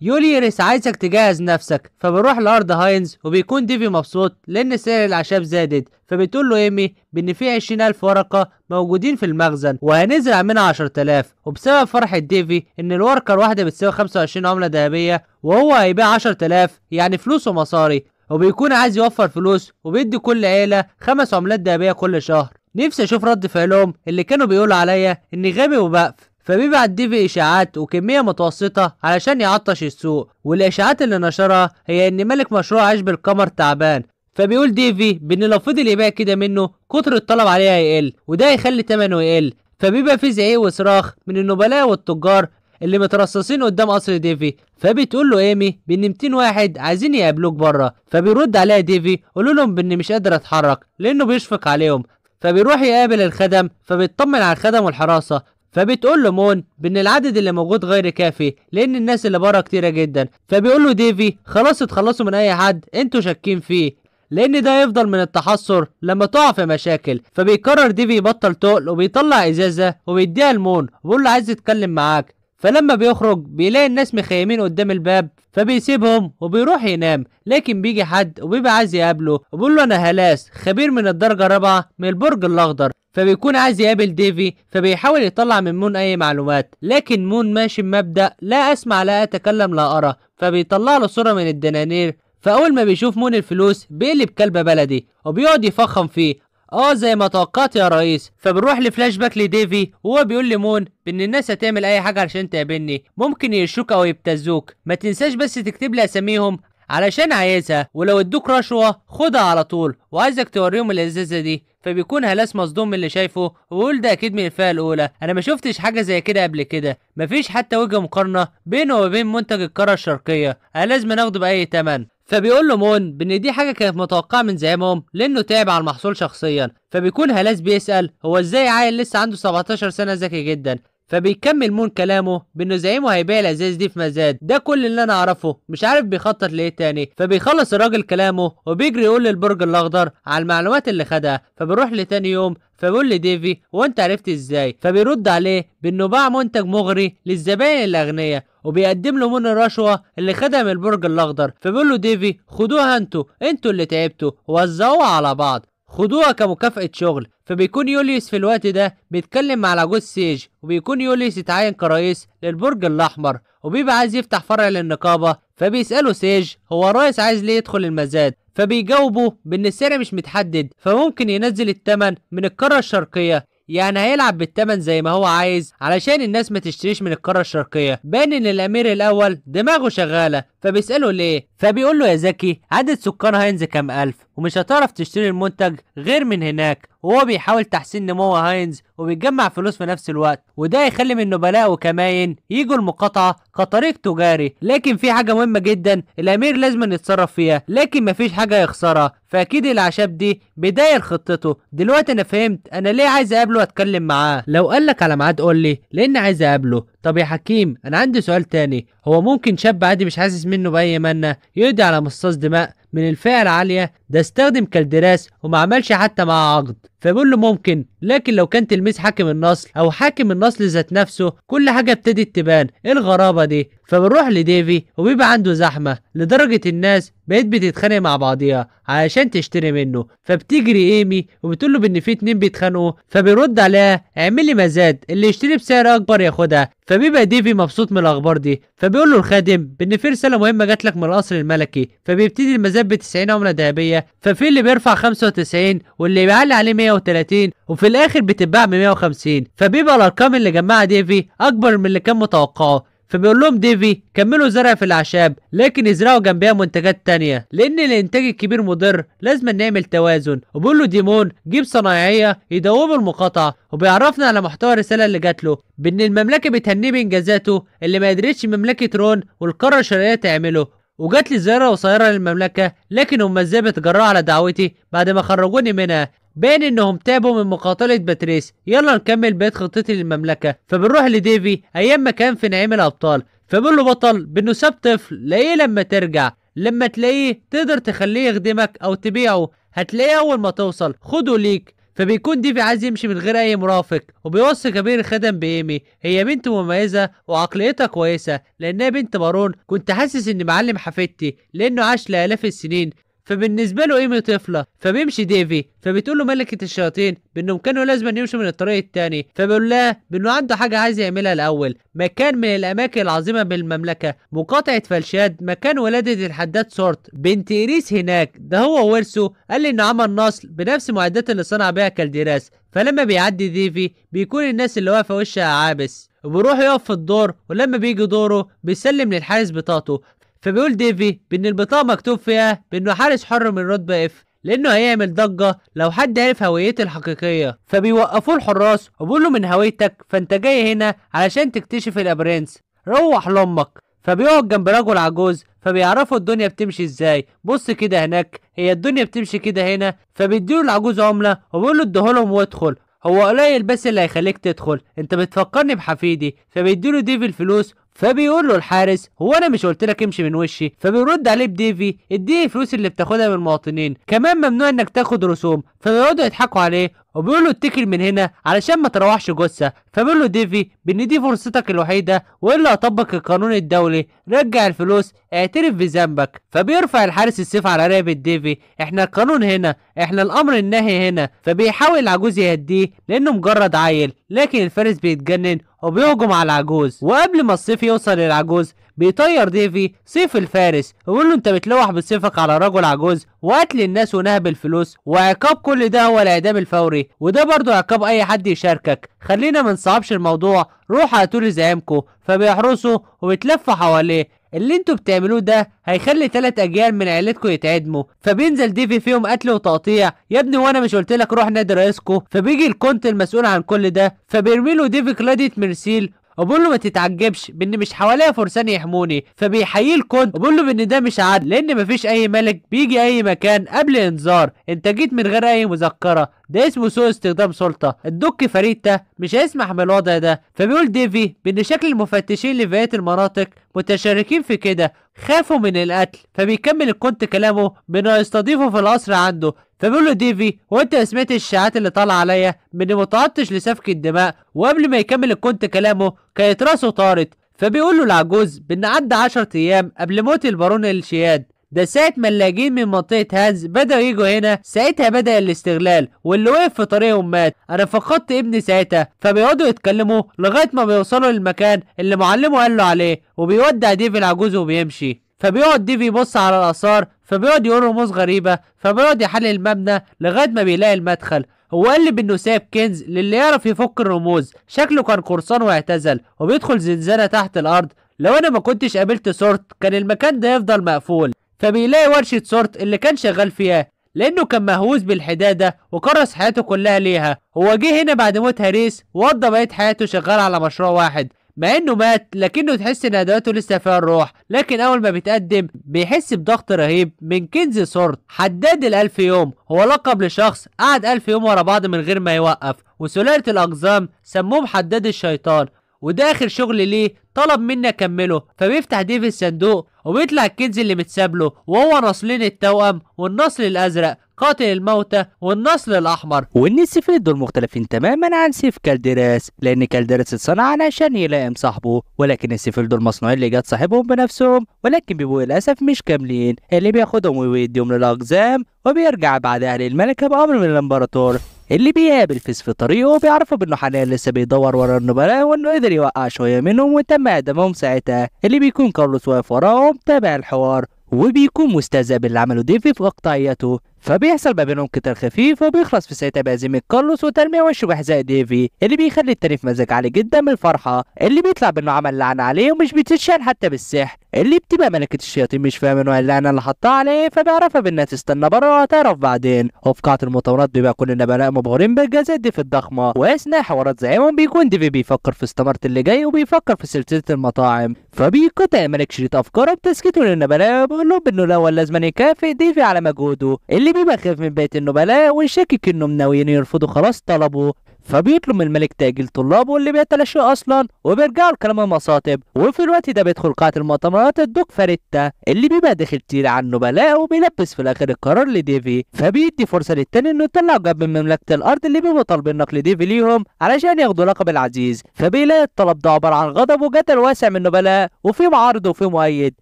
يوليريس عايزك تجهز نفسك فبروح لارض هاينز وبيكون ديفي مبسوط لان سعر الاعشاب زادت فبتقول له ايمي بان في 20000 ورقه موجودين في المخزن وهنزرع منها 10000 وبسبب فرحه ديفي ان الورقه الواحده بتساوي 25 عمله ذهبيه وهو هيبيع 10000 يعني فلوس ومصاري وبيكون عايز يوفر فلوس وبيدي كل عيله خمس عملات ذهبيه كل شهر نفسي اشوف رد فعلهم اللي كانوا بيقولوا عليا اني غبي وبقف فبيبعت ديفي اشاعات وكميه متوسطه علشان يعطش السوق والاشاعات اللي نشرها هي ان ملك مشروع عيش بالقمر تعبان فبيقول ديفي بان لو فضل يبيع كده منه كتر الطلب عليه هيقل وده هيخلي ثمنه يقل فبيبقى في زعيق وصراخ من النبلاء والتجار اللي مترصصين قدام قصر ديفي فبتقول له ايمي بان 200 واحد عايزين يقابلوك بره فبيرد عليها ديفي قولوا لهم بان مش قادر اتحرك لانه بيشفق عليهم فبيروح يقابل الخدم فبيطمن على الخدم والحراسه فبتقول له مون بان العدد اللي موجود غير كافي لان الناس اللي بره كتيره جدا فبيقول له ديفي خلاص اتخلصوا من اي حد انتوا شاكين فيه لان ده يفضل من التحصر لما تقع في مشاكل فبيقرر ديفي يبطل تقل وبيطلع ازازه وبيديها لمون وبيقول له عايز يتكلم معاك فلما بيخرج بيلاقي الناس مخيمين قدام الباب فبيسيبهم وبيروح ينام لكن بيجي حد وبيبقى عايز يقابله وبيقول له انا هلاس خبير من الدرجه الرابعه من البرج الاخضر فبيكون عايز يقابل ديفي فبيحاول يطلع من مون اي معلومات لكن مون ماشي بمبدا لا اسمع لا اتكلم لا ارى فبيطلع له صوره من الدنانير فاول ما بيشوف مون الفلوس بيقلب كلب بلدي وبيقعد يفخم فيه اه زي ما توقعت يا ريس فبنروح لفلاش باك لديفي وهو بيقول لمون بان الناس هتعمل اي حاجه علشان تقابلني ممكن يرشوك او يبتزوك ما تنساش بس تكتب لي اساميهم علشان عايزها ولو ادوك رشوه خدها على طول وعايزك توريهم الازازه دي فبيكون هلاس مصدوم من اللي شايفه ويقول ده اكيد من الفئه الاولى انا ما شفتش حاجه زي كده قبل كده مفيش حتى وجه مقارنه بينه وبين منتج القاره الشرقيه انا لازم ناخده باي تمن فبيقول له مون بان دي حاجه كانت متوقعه من زعيمهم لانه تعب على المحصول شخصيا فبيكون هلاس بيسال هو ازاي عيل لسه عنده 17 سنه ذكي جدا فبيكمل مون كلامه بانه زعيمه هيبيع الازاز دي في مزاد ده كل اللي انا اعرفه مش عارف بيخطط لايه تاني فبيخلص الراجل كلامه وبيجري يقول للبرج الاخضر على المعلومات اللي خدها فبيروح لتاني يوم فبيقول لديفي وانت عرفت ازاي فبيرد عليه بانه باع منتج مغري للزبائن الاغنياء وبيقدم له من الرشوه اللي خدها من البرج الاخضر فبيقول له ديفي خدوها انتوا انتوا اللي تعبتوا وزعوها على بعض خدوها كمكافأة شغل فبيكون يوليوس في الوقت ده بيتكلم مع العجوز سيج وبيكون يوليوس اتعين كرئيس للبرج الأحمر وبيبقى عايز يفتح فرع للنقابة فبيسأله سيج هو الرئيس عايز ليه يدخل المزاد فبيجاوبه بإن السعر مش متحدد فممكن ينزل التمن من القارة الشرقية يعني هيلعب بالتمن زي ما هو عايز علشان الناس ما تشتريش من القاره الشرقيه باين ان الامير الاول دماغه شغاله فبيساله ليه فبيقول له يا زكي عدد سكان هاينز كام الف ومش هتعرف تشتري المنتج غير من هناك وهو بيحاول تحسين نمو هاينز وبيتجمع فلوس في نفس الوقت وده يخلي من نبلاء وكماين يجوا المقاطعة كطريق تجاري لكن في حاجة مهمة جدا الأمير لازم يتصرف فيها لكن مفيش حاجة يخسرها فأكيد الأعشاب دي بداية لخطته دلوقتي أنا فهمت أنا ليه عايز أقابله وأتكلم معاه لو قالك على ميعاد قول لي لأن عايز أقابله طب يا حكيم أنا عندي سؤال تاني هو ممكن شاب عادي مش حاسس منه بأي منة يقضي على مصاص دماء من الفئة العالية ده استخدم كالدراس وما عملش حتى معاه عقد فبيقول له ممكن لكن لو كان تلميذ حاكم النصل او حاكم النصل ذات نفسه كل حاجه ابتدت تبان ايه الغرابه دي فبنروح لديفي وبيبقى عنده زحمه لدرجه الناس بقت بتتخانق مع بعضيها علشان تشتري منه فبتجري ايمي وبتقول له بان في اتنين بيتخانقوا فبيرد عليها اعمل لي مزاد اللي يشتري بسعر اكبر ياخدها فبيبقى ديفي مبسوط من الاخبار دي فبيقول له الخادم بان في رساله مهمه جات لك من القصر الملكي فبيبتدي المزاد ب 90 عمله ذهبيه ففي اللي بيرفع 95 واللي بيعلي عليه 130 وفي الاخر بتتباع ب 150 فبيبقى الارقام اللي جمعها ديفي اكبر من اللي كان متوقعه فبيقول لهم ديفي كملوا زرع في الاعشاب لكن ازرعوا جنبها منتجات تانية لان الانتاج الكبير مضر لازم نعمل توازن وبيقول له ديمون جيب صنايعيه يدوبوا المقاطعه وبيعرفنا على محتوى الرساله اللي جات له بان المملكه بتهنيه بانجازاته اللي ما قدرتش مملكه رون والقاره الشرقيه تعمله وجات لي زيارة قصيرة للمملكة لكن هم ازاي بيتجرأوا على دعوتي بعد ما خرجوني منها باين انهم تابوا من مقاتله باتريس يلا نكمل بقيه خطتي للمملكه فبنروح لديفي ايام ما كان في نعيم الابطال فبقول له بطل بانه ساب طفل لاقيه لما ترجع لما تلاقيه تقدر تخليه يخدمك او تبيعه هتلاقيه اول ما توصل خده ليك فبيكون ديفي عايز يمشي من غير اي مرافق وبيوصي كبير الخدم بايمي هي بنت مميزه وعقليتها كويسه لانها بنت بارون كنت حاسس ان معلم حفيدتي لانه عاش لالاف السنين فبالنسبه له ايمي طفله فبيمشي ديفي فبتقول له ملكه الشياطين بانهم كانوا لازم يمشوا من الطريق الثاني فبيقول لها بانه عنده حاجه عايز يعملها الاول مكان من الاماكن العظيمه بالمملكه مقاطعه فلشاد مكان ولاده الحداد سورت بنت إريس هناك ده هو ورثه قال لي انه عمل نصل بنفس معدات اللي صنع بيها كالديراس فلما بيعدي ديفي بيكون الناس اللي واقفه وشها عابس وبيروح يقف في الدور ولما بيجي دوره بيسلم للحارس بطاقته فبيقول ديفي بان البطاقه مكتوب فيها بانه حارس حر من رتبه اف لانه هيعمل ضجه لو حد عرف هويته الحقيقيه فبيوقفوه الحراس وبيقول له من هويتك فانت جاي هنا علشان تكتشف الابرنس روح لامك فبيقعد جنب رجل عجوز فبيعرفوا الدنيا بتمشي ازاي بص كده هناك هي الدنيا بتمشي كده هنا فبيديله العجوز عمله وبيقول له ادهولهم وادخل هو قليل بس اللي هيخليك تدخل انت بتفكرني بحفيدي فبيديله ديفي الفلوس فبيقول له الحارس هو انا مش قلت لك امشي من وشي فبيرد عليه بديفي اديه الفلوس اللي بتاخدها من المواطنين كمان ممنوع انك تاخد رسوم فبيقعدوا يضحكوا عليه وبيقول له اتكل من هنا علشان ما تروحش جثه فبيقول له ديفي بان دي فرصتك الوحيده والا اطبق القانون الدولي رجع الفلوس اعترف بذنبك فبيرفع الحارس السيف على رقبه ديفي احنا القانون هنا احنا الامر الناهي هنا فبيحاول العجوز يهديه لانه مجرد عيل لكن الفارس بيتجنن وبيهجم على العجوز وقبل ما الصيف يوصل للعجوز بيطير ديفي سيف الفارس ويقول له انت بتلوح بسيفك على رجل عجوز وقتل الناس ونهب الفلوس وعقاب كل ده هو الاعدام الفوري وده برضه عقاب اي حد يشاركك خلينا ما نصعبش الموضوع روح هاتولي زعيمكو فبيحرسوا وبتلف حواليه اللي انتوا بتعملوه ده هيخلي تلات اجيال من عيلتكم يتعدموا فبينزل ديفي فيهم قتل وتقطيع يا ابني وانا مش قلت لك روح نادي رئيسكم فبيجي الكونت المسؤول عن كل ده فبيرمي له ديفي كلاديت مرسيل وبقول له ما تتعجبش بان مش حواليا فرسان يحموني فبيحييه الكون وبقول له بان ده مش عدل لان مفيش اي ملك بيجي اي مكان قبل انذار انت جيت من غير اي مذكره ده اسمه سوء استخدام سلطة الدك فريتا مش هيسمح بالوضع ده فبيقول ديفي بان شكل المفتشين لفئات المناطق متشاركين في كده خافوا من القتل فبيكمل الكونت كلامه بانه يستضيفه في القصر عنده فبيقول له ديفي وانت سمعت الاشاعات اللي طالعه عليا من متعطش لسفك الدماء وقبل ما يكمل الكونت كلامه كانت راسه طارت فبيقول له العجوز بان عدى 10 ايام قبل موت البارون الشياد ده ساعة ما اللاجئين من منطقة هانز بدأوا يجوا هنا ساعتها بدأ الاستغلال واللي وقف في طريقهم مات أنا فقدت ابني ساعتها فبيقعدوا يتكلموا لغاية ما بيوصلوا للمكان اللي معلمه قال له عليه وبيودع ديفي العجوز وبيمشي فبيقعد ديفي يبص على الآثار فبيقعد يقول رموز غريبة فبيقعد يحلل المبنى لغاية ما بيلاقي المدخل هو قال لي بانه ساب كنز للي يعرف يفك الرموز شكله كان قرصان واعتزل وبيدخل زنزانة تحت الأرض لو انا ما كنتش قابلت صورت كان المكان ده يفضل مقفول فبيلاقي ورشة سورت اللي كان شغال فيها لأنه كان مهووس بالحدادة وكرس حياته كلها ليها هو جه هنا بعد موت هاريس وقضى بقية حياته شغال على مشروع واحد مع انه مات لكنه تحس ان ادواته لسه فيها الروح لكن اول ما بيتقدم بيحس بضغط رهيب من كنز سورت حداد الالف يوم هو لقب لشخص قعد الف يوم ورا بعض من غير ما يوقف وسلالة الاقزام سموه حداد الشيطان وده اخر شغل ليه طلب مني اكمله فبيفتح ديف الصندوق وبيطلع الكنز اللي متساب له وهو نسلين التوأم والنصل الأزرق قاتل الموتى والنصل الأحمر وإن السيفين دول مختلفين تماما عن سيف كالديراس لأن كالديراس اتصنع علشان يلائم صاحبه ولكن السيفين دول مصنوعين لجد صاحبهم بنفسهم ولكن بيبقوا للأسف مش كاملين اللي بياخدهم ويديهم للأقزام وبيرجع بعدها الملكة بأمر من الإمبراطور اللي بيقابل فيس في طريقه وبيعرفوا بانه حاليا لسه بيدور ورا النبلاء وانه قدر يوقع شويه منهم وتم اعدامهم ساعتها اللي بيكون كارلوس واقف وراه ومتابع الحوار وبيكون مستهزئ باللي عمله ديفي في قطعيته فبيحصل ما بينهم قتال خفيف وبيخلص في ساعتها بهزيمة كارلوس وترميع وشه بحذاء ديفي اللي بيخلي التاني في مزاج عالي جدا من الفرحة اللي بيطلع بانه عمل لعنة عليه ومش بيتشال حتى بالسحر اللي بتبقى ملكة الشياطين مش فاهمة نوع اللعنة اللي حطها عليه فبيعرفها بانها تستنى بره وهتعرف بعدين وفي قاعة المطورات بيبقى كل النبلاء مبهورين بالجزات دي في الضخمة واثناء حوارات زعيمهم بيكون ديفي بيفكر في استمارة اللي جاي وبيفكر في سلسلة المطاعم فبيقطع الملك شريط افكاره بتسكيته للنبلاء وبيقول لهم انه الاول لازم يكافئ ديفي على مجهوده اللي بيبقى خايف من بيت النبلاء ويشكك انهم ناويين يرفضوا خلاص طلبه فبيطلب من الملك تاجيل طلابه اللي بيتلاشوه اصلا وبيرجعوا لكلام المصاطب وفي الوقت ده بيدخل قاعه المؤتمرات الدوك فاريتا اللي بيبقى داخل تير على النبلاء وبيلبس في الاخر القرار لديفي فبيدي فرصه للتاني انه يطلع جاب من مملكه الارض اللي بيبقوا طالبين نقل ديفي ليهم علشان ياخدوا لقب العزيز فبيلاقي الطلب ده عباره عن غضب وجدل واسع من النبلاء وفي معارض وفي مؤيد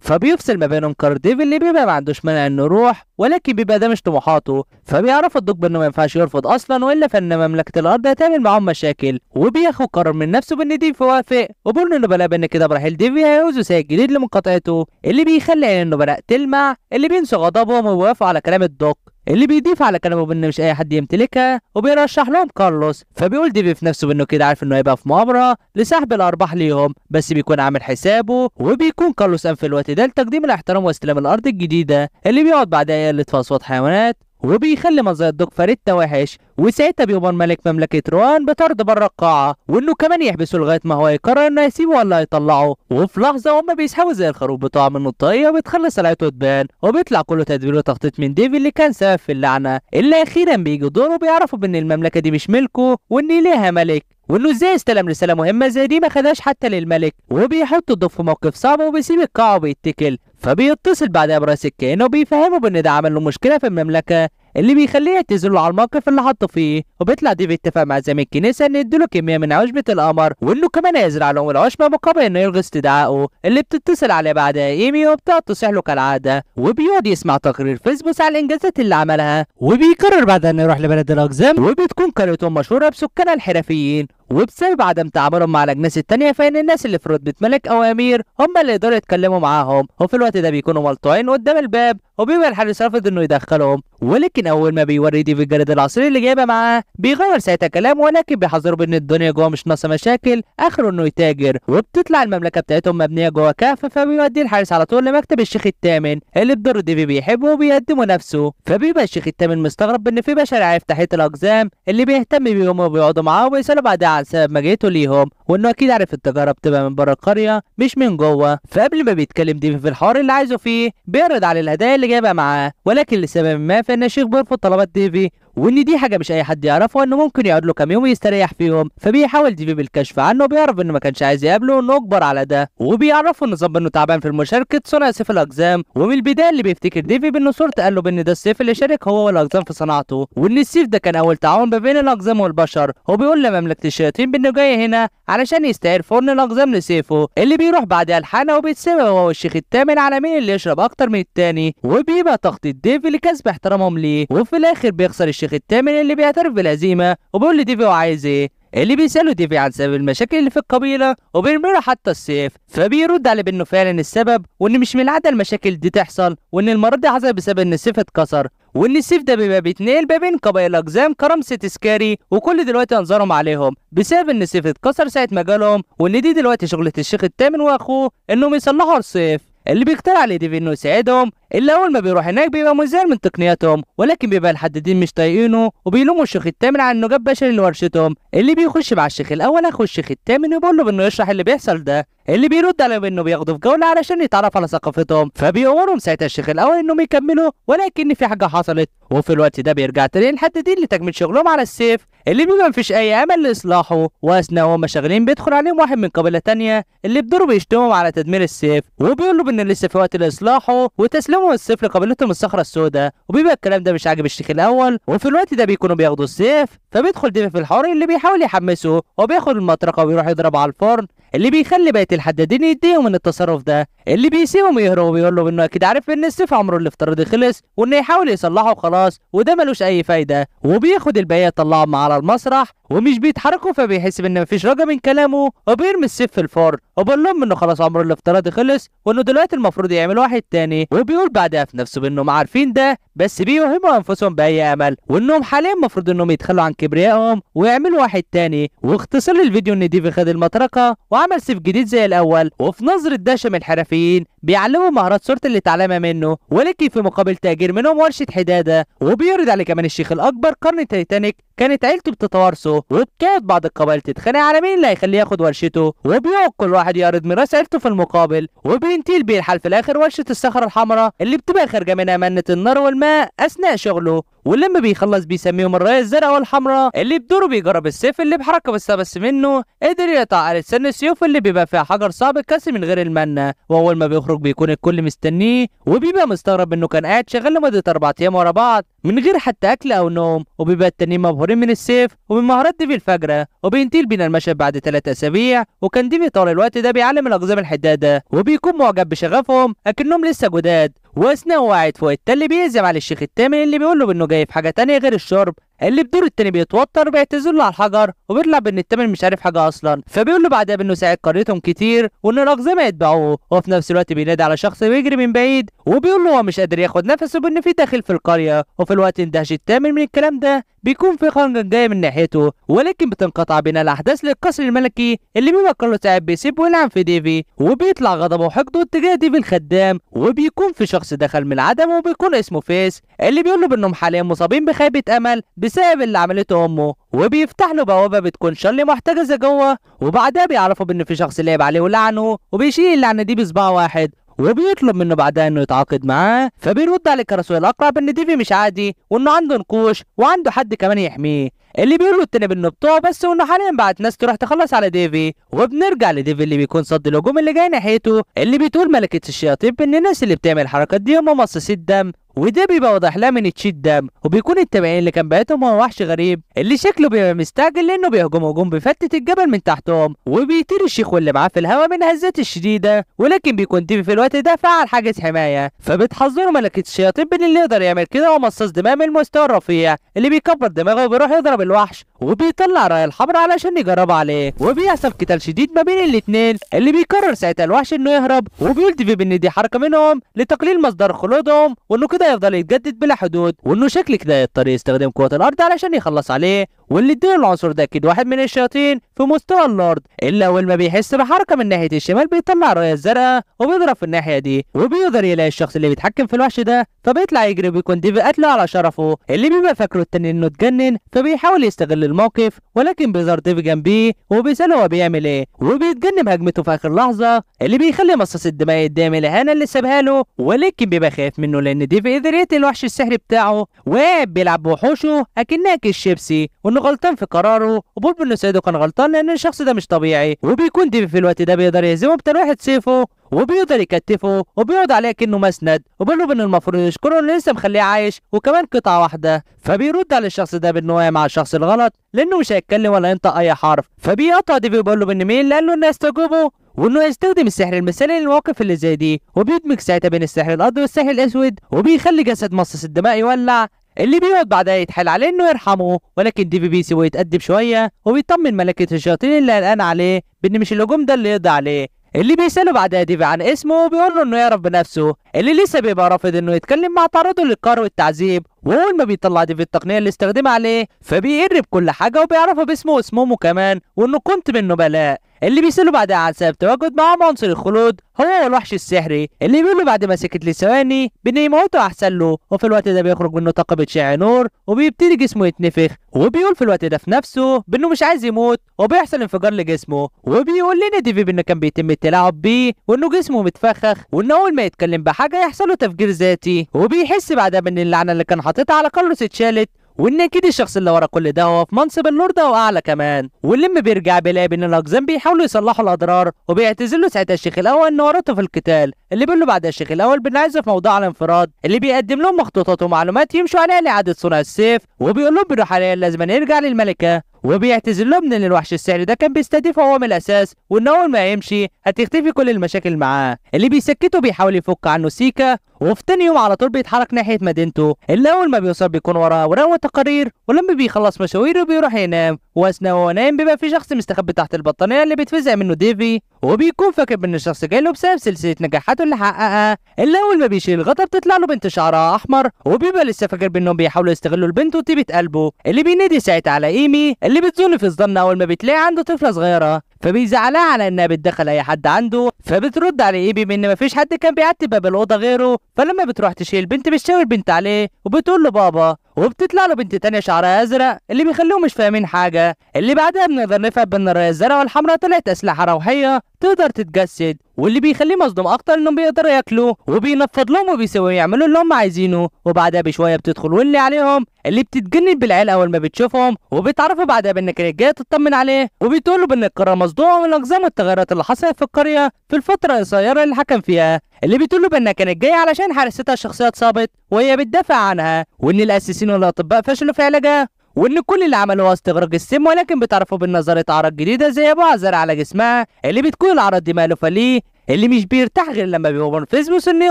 فبيفصل ما بينهم ديفي اللي بيبقى ما عندوش مانع انه يروح ولكن بيبقى ده مش طموحاته فبيعرفوا الدوج انه ما ينفعش يرفض اصلا والا فان مملكه الارض هتعمل معاهم مشاكل وبياخد قرار من نفسه بان يوافق وافق انه بلا بان كده برحيل ديفي هيعوزوا سايق جديد لمقاطعته اللي بيخلي عين النبلاء تلمع اللي بينسوا غضبهم ويوافقوا على كلام الدوك اللي بيضيف على كلامه بان مش اي حد يمتلكها وبيرشح لهم كارلوس فبيقول ديبي في نفسه بانه كده عارف انه هيبقى في مؤامره لسحب الارباح ليهم بس بيكون عامل حسابه وبيكون كارلوس قام في الوقت ده لتقديم الاحترام واستلام الارض الجديده اللي بيقعد بعدها يقلد في اصوات حيوانات وبيخلي مزايا الدوق فريد وحش وساعتها بيبقى ملك مملكة روان بطرد بره القاعة وإنه كمان يحبسه لغاية ما هو يقرر إنه يسيبه ولا هيطلعه وفي لحظة هما بيسحبوا زي الخروف بتوعه من الطاقية وبتخلي سلعته تبان وبيطلع كله تدبير وتخطيط من ديفي اللي كان سبب في اللعنة اللي أخيرا بيجي دوره وبيعرفوا بإن المملكة دي مش ملكه وإن ليها ملك وانه ازاي استلم رساله مهمه زي دي ما خدهاش حتى للملك وبيحط الدوق في موقف صعب وبيسيب القاعه وبيتكل فبيتصل بعدها برئيس الكهنة وبيفهمه بإن ده عمل له مشكلة في المملكة اللي بيخليه يعتذر له على الموقف اللي حطه فيه وبيطلع دي اتفق مع زعيم الكنيسة إن يديله كمية من عشبة القمر وإنه كمان هيزرع لهم العشبة مقابل إنه يلغي استدعائه اللي بتتصل عليه بعدها إيمي وبتقعد تصيح له كالعادة وبيقعد يسمع تقرير فيسبوس على الإنجازات اللي عملها وبيقرر بعدها إنه يروح لبلد الأقزام وبتكون قريته مشهورة بسكانها الحرفيين وبسبب عدم تعاملهم مع الأجناس التانية فإن الناس اللي في رتبة ملك أو أمير هم اللي يقدروا يتكلموا معاهم وفي الوقت ده بيكونوا ملطوعين قدام الباب وبيبقى الحارس رافض إنه يدخلهم ولكن أول ما بيوري في الجريد العصري اللي جايبه معاه بيغير ساعتها كلامه ولكن بيحذره بإن الدنيا جوه مش ناقصة مشاكل آخره إنه يتاجر وبتطلع المملكة بتاعتهم مبنية جوه كهف فبيوديه الحارس على طول لمكتب الشيخ الثامن اللي بدور ديفي بيحبه وبيقدمه نفسه فبيبقى الشيخ الثامن مستغرب إن في بشر عارف تحيه الأقزام اللي بيهتم بيهم وبيقعدوا معاه وبيسألوا بعدها عن سبب مجيئته ليهم وانه اكيد عارف التجاره بتبقى من بره القريه مش من جوه فقبل ما بيتكلم ديفي في الحوار اللي عايزه فيه بيعرض على الهدايا اللي جايبها معاه ولكن لسبب ما فان الشيخ بيرفض طلبات ديفي وان دي حاجه مش اي حد يعرفها انه ممكن يقعد له كام يوم يستريح فيهم فبيحاول ديفيب الكشف عنه بيعرف انه ما كانش عايز يقابله انه اكبر على ده وبيعرفه انه ظب انه تعبان في مشاركه صنع سيف الاقزام ومن البدايه اللي بيفتكر ديفيب انه صورت قال له بان ده السيف اللي شارك هو والاقزام في صناعته وان السيف ده كان اول تعاون ما بين الاقزام والبشر وبيقول لمملكه الشياطين بانه جاي هنا علشان يستعير فرن الاقزام لسيفه اللي بيروح بعدها الحانه وبيتسبب هو والشيخ الثامن على مين اللي يشرب اكتر من التاني وبيبقى تخطيط ديفي لكسب احترامهم ليه وفي الاخر بيخسر الشيخ الشيخ الثامن اللي بيعترف بالهزيمة وبيقول لديفي هو عايز ايه اللي بيسأله ديفي عن سبب المشاكل اللي في القبيلة وبيرمي له حتى السيف فبيرد عليه بأنه فعلا السبب وإن مش من العادة المشاكل دي تحصل وإن المرة دي حصلت بسبب إن السيف اتكسر وإن السيف ده بيبقى بيتنقل ما بين قبائل أقزام كرمسة تسكاري وكل دلوقتي أنظارهم عليهم بسبب إن السيف اتكسر ساعة ما جالهم وإن دي دلوقتي شغلة الشيخ التامن وأخوه إنهم يصلحوا السيف اللي بيقترح على ديفي انه يساعدهم الا اول ما بيروح هناك بيبقى مزعل من تقنياتهم ولكن بيبقى الحدادين مش طايقينه وبيلوموا الشيخ الثامن على انه جاب بشر لورشتهم اللي بيخش مع الشيخ الاول اخو الشيخ الثامن وبيقول له بانه يشرح اللي بيحصل ده اللي بيرد على انه بياخدوا في جوله علشان يتعرف على ثقافتهم فبيأمرهم ساعتها الشيخ الاول انهم يكملوا ولكن في حاجه حصلت وفي الوقت ده بيرجع تاني الحدادين لتكمل شغلهم على السيف اللي بيبقى مفيش اي امل لاصلاحه واثناء وهم شغالين بيدخل عليهم واحد من قبيله تانية اللي بدوره بيشتمهم على تدمير السيف وبيقول له ان لسه في وقت لاصلاحه وتسليمه بيتكلموا السيف لقبيلتهم الصخره السوداء وبيبقى الكلام ده مش عاجب الشيخ الاول وفي الوقت ده بيكونوا بياخدوا السيف فبيدخل ديفي في الحوار اللي بيحاول يحمسه وبياخد المطرقه ويروح يضرب على الفرن اللي بيخلي بقيه الحدادين يديهم من التصرف ده اللي بيسيبهم يهربوا وبيقول له انه اكيد عارف ان السيف عمره الافتراضي خلص وانه يحاول يصلحه خلاص وده ملوش اي فايده وبياخد الباقيه يطلعهم على المسرح ومش بيتحركوا فبيحس بان مفيش رجا من كلامه وبيرمي السيف في الفار وبقول لهم انه خلاص عمره الافتراضي خلص وانه دلوقتي المفروض يعمل واحد تاني وبيقول بعدها في نفسه بانهم عارفين ده بس بيوهموا انفسهم باي امل وانهم حاليا المفروض انهم يتخلوا عن كبريائهم ويعملوا واحد تاني واختصر الفيديو ان ديفي خد المطرقه وعمل سيف جديد زي الاول وفي نظره دهشه الحرفيين بيعلمه مهارات صورت اللي اتعلمها منه ولكن في مقابل تاجير منهم ورشه حداده وبيرد عليه كمان الشيخ الاكبر قرن تايتانيك كانت عيلته بتتوارثه وكانت بعض القبائل تتخانق على مين اللي هيخليه ياخد ورشته وبيقعد كل واحد يعرض ميراث عيلته في المقابل وبينتهي بيه الحال في الاخر ورشه الصخره الحمراء اللي بتبقى خارجه منها منه النار والماء اثناء شغله ولما بيخلص بيسميهم الراية الزرقاء والحمراء اللي بدوره بيجرب السيف اللي بحركة بس بس منه قدر يقطع على سن السيوف اللي بيبقى فيها حجر صعب الكسر من غير المنة واول ما بيخرج بيكون الكل مستنيه وبيبقى مستغرب انه كان قاعد شغال لمدة اربع ايام ورا بعض من غير حتى أكل أو نوم وبيبقى التنين مبهورين من السيف ومن مهارات ديفي الفجرة وبينتيل بينا المشهد بعد ثلاثة أسابيع وكان ديفي طول الوقت ده بيعلم الأقزام الحدادة وبيكون معجب بشغفهم أكنهم لسه جداد واثناء وقعت فوق التل بيهزم على الشيخ التامن اللي بيقول له انه جاي في حاجه تانية غير الشرب اللي بدور التاني بيتوتر وبيعتذر له على الحجر وبيطلع بان التامر مش عارف حاجه اصلا فبيقول له بعدها بانه ساعد قريتهم كتير وان الاقزام يتبعوه وفي نفس الوقت بينادي على شخص بيجري من بعيد وبيقول له هو مش قادر ياخد نفسه بان في داخل في القريه وفي الوقت اندهش التامر من الكلام ده بيكون في خرم جاي من ناحيته ولكن بتنقطع بين الاحداث للقصر الملكي اللي بيبقى كله تعب بيسيب ويلعن في ديفي وبيطلع غضبه وحقده اتجاه ديفي الخدام وبيكون في شخص دخل من العدم وبيكون اسمه فيس اللي بيقول له بانهم حاليا مصابين بخيبه امل بسبب اللي عملته امه وبيفتح له بوابه بتكون شلي محتجزه جوه وبعدها بيعرفوا بان في شخص لعب عليه ولعنه وبيشيل اللعنه دي بصباع واحد وبيطلب منه بعدها انه يتعاقد معاه فبيرد على كرسول الاقرب ان ديفي مش عادي وانه عنده نقوش وعنده حد كمان يحميه اللي بيقول له التاني بانه بتوعه بس وانه حاليا بعت ناس تروح تخلص على ديفي وبنرجع لديفي اللي بيكون صد الهجوم اللي جاي ناحيته اللي بتقول ملكه الشياطين بان الناس اللي بتعمل الحركات دي هم مصاصي الدم وده بيبقى واضح لها من تشيت دم وبيكون التابعين اللي كان بعتهم هو وحش غريب اللي شكله بيبقى مستعجل لانه بيهجم هجوم بيفتت الجبل من تحتهم وبيطير الشيخ واللي معاه في الهواء من هزات الشديده ولكن بيكون تيفي في الوقت ده فعل حاجز حمايه فبتحذره ملكه الشياطين بان اللي يقدر يعمل كده هو مصاص دماء من المستوى الرفيع اللي بيكبر دماغه وبيروح يضرب الوحش وبيطلع راي الحمراء علشان يجرب عليه وبيحصل قتال شديد ما بين الاثنين اللي بيقرر ساعتها الوحش انه يهرب وبيقول وبيلتفي بان دي حركه منهم لتقليل مصدر خلودهم وانه كده وده يفضل يتجدد بلا حدود وانه شكل كده يضطر يستخدم قوة الارض علشان يخلص عليه واللي اديله العنصر ده اكيد واحد من الشياطين في مستوى الارض الا اول ما بيحس بحركه من ناحيه الشمال بيطلع الراية الزرقاء وبيضرب في الناحيه دي وبيقدر يلاقي الشخص اللي بيتحكم في الوحش ده فبيطلع يجري وبيكون دي بقتله على شرفه اللي بيبقى فاكره التاني انه اتجنن فبيحاول يستغل الموقف ولكن بيظهر ديف جنبيه وبيساله هو بيعمل ايه وبيتجنب هجمته في اخر لحظه اللي بيخلي مصاص الدماء يتضايق من الاهانه اللي سابها له ولكن بيبقى خايف منه لان ديف قدرت الوحش السحري بتاعه واب بيلعب بوحوشه اكنها كيس شيبسي وانه غلطان في قراره وبولب انه سيده كان غلطان لان الشخص ده مش طبيعي وبيكون ديفي في الوقت ده بيقدر يهزمه واحد سيفه وبيقدر يكتفه وبيقعد عليه كأنه مسند وبيقول ان المفروض يشكره انه لسه مخليه عايش وكمان قطعه واحده فبيرد على الشخص ده بان هو مع الشخص الغلط لانه مش هيتكلم ولا ينطق اي حرف فبيقطع ديفي وبيقول له ان مين اللي قال له انه يستجوبه وانه يستخدم السحر المثالي للمواقف اللي زي دي وبيدمج ساعتها بين السحر الارضي والسحر الاسود وبيخلي جسد مصاص الدماء يولع اللي بيقعد بعدها يتحل عليه انه يرحمه ولكن دي بي بيسيبه يتقدم شويه وبيطمن ملكه الشياطين اللي قلقان عليه بان مش الهجوم ده اللي يقضي عليه اللي بيسأله بعدها ديفي عن اسمه وبيقول له انه يعرف بنفسه اللي لسه بيبقى رافض انه يتكلم مع تعرضه للقهر والتعذيب واول ما بيطلع ديفي التقنيه اللي استخدمها عليه فبيقرب كل حاجه وبيعرفها باسمه واسمه كمان وانه كنت منه بلاء اللي بيسأله بعد سبب تواجد معاهم عنصر الخلود هو الوحش السحري اللي بيقول له بعد ما سكت لثواني بان يموته احسن له وفي الوقت ده بيخرج منه طاقه بتشع نور وبيبتدي جسمه يتنفخ وبيقول في الوقت ده في نفسه بانه مش عايز يموت وبيحصل انفجار لجسمه وبيقول لنا ديفي بانه كان بيتم التلاعب بيه وانه جسمه متفخخ وانه اول ما يتكلم بحاجه يحصل له تفجير ذاتي وبيحس بعدها بان اللعنه اللي كان حاططها على كارلوس اتشالت وان اكيد الشخص اللي ورا كل ده هو في منصب اللورد او واعلى كمان واللم بيرجع بيلاقي ان الاقزام بيحاولوا يصلحوا الاضرار وبيعتذر له ساعتها الشيخ الاول ان ورطه في القتال اللي بيقول له بعد الشيخ الاول بنعزف موضوع الانفراد اللي بيقدم لهم مخطوطات ومعلومات يمشوا عليها لاعاده صنع السيف وبيقول لهم عليها لازم نرجع للملكه وبيعتذر لهم ان الوحش السحري ده كان بيستهدفه هو من الاساس وان اول ما يمشي هتختفي كل المشاكل معاه اللي بيسكته بيحاول يفك عنه سيكا وفي تاني يوم على طول بيتحرك ناحيه مدينته اللي اول ما بيوصل بيكون وراه وراه وتقارير ولما بيخلص مشاويره بيروح ينام واثناء وهو نايم بيبقى في شخص مستخبي تحت البطانيه اللي بيتفزع منه ديفي وبيكون فاكر بان الشخص جاي له بسبب سلسله نجاحاته اللي حققها اللي اول ما بيشيل الغطا بتطلع له بنت شعرها احمر وبيبقى لسه فاكر بانهم بيحاولوا يستغلوا البنت وطيبه قلبه اللي بينادي ساعتها على ايمي اللي بتزول في صدمنا اول ما بتلاقي عنده طفله صغيره فبيزعلها على انها بتدخل اي حد عنده فبترد على ايمي بان مفيش حد كان بيعتب باب الاوضه غيره فلما بتروح تشيل البنت بتشاور البنت عليه وبتقول له بابا وبتطلع له بنت تانية شعرها ازرق اللي بيخليهم مش فاهمين حاجه اللي بعدها بنقدر نفهم بان الرايه الزرقاء والحمراء طلعت اسلحه روحيه تقدر تتجسد واللي بيخليه مصدوم اكتر انهم بيقدروا ياكلوا وبينفض لهم وبيسووا يعملوا اللي هم عايزينه وبعدها بشويه بتدخل واللي عليهم اللي بتتجنن بالعيال اول ما بتشوفهم وبتعرفوا بعدها بانك جاي تطمن عليه وبتقول له بان القرار مصدوم من اقزام التغيرات اللي حصلت في القريه في الفتره القصيره اللي حكم فيها اللي بتقول له بانها كانت جايه علشان حارستها الشخصيه اتصابت وهي بتدافع عنها وان الاساسيين والاطباء فشلوا في علاجها وان كل اللي عملوه استغراق السم ولكن بتعرفوا بالنظرة اعراض جديدة زي عزر على جسمها اللي بتكون الاعراض دي مألوفة ليه اللي مش بيرتاح غير لما بيبقى مورفيزم سنية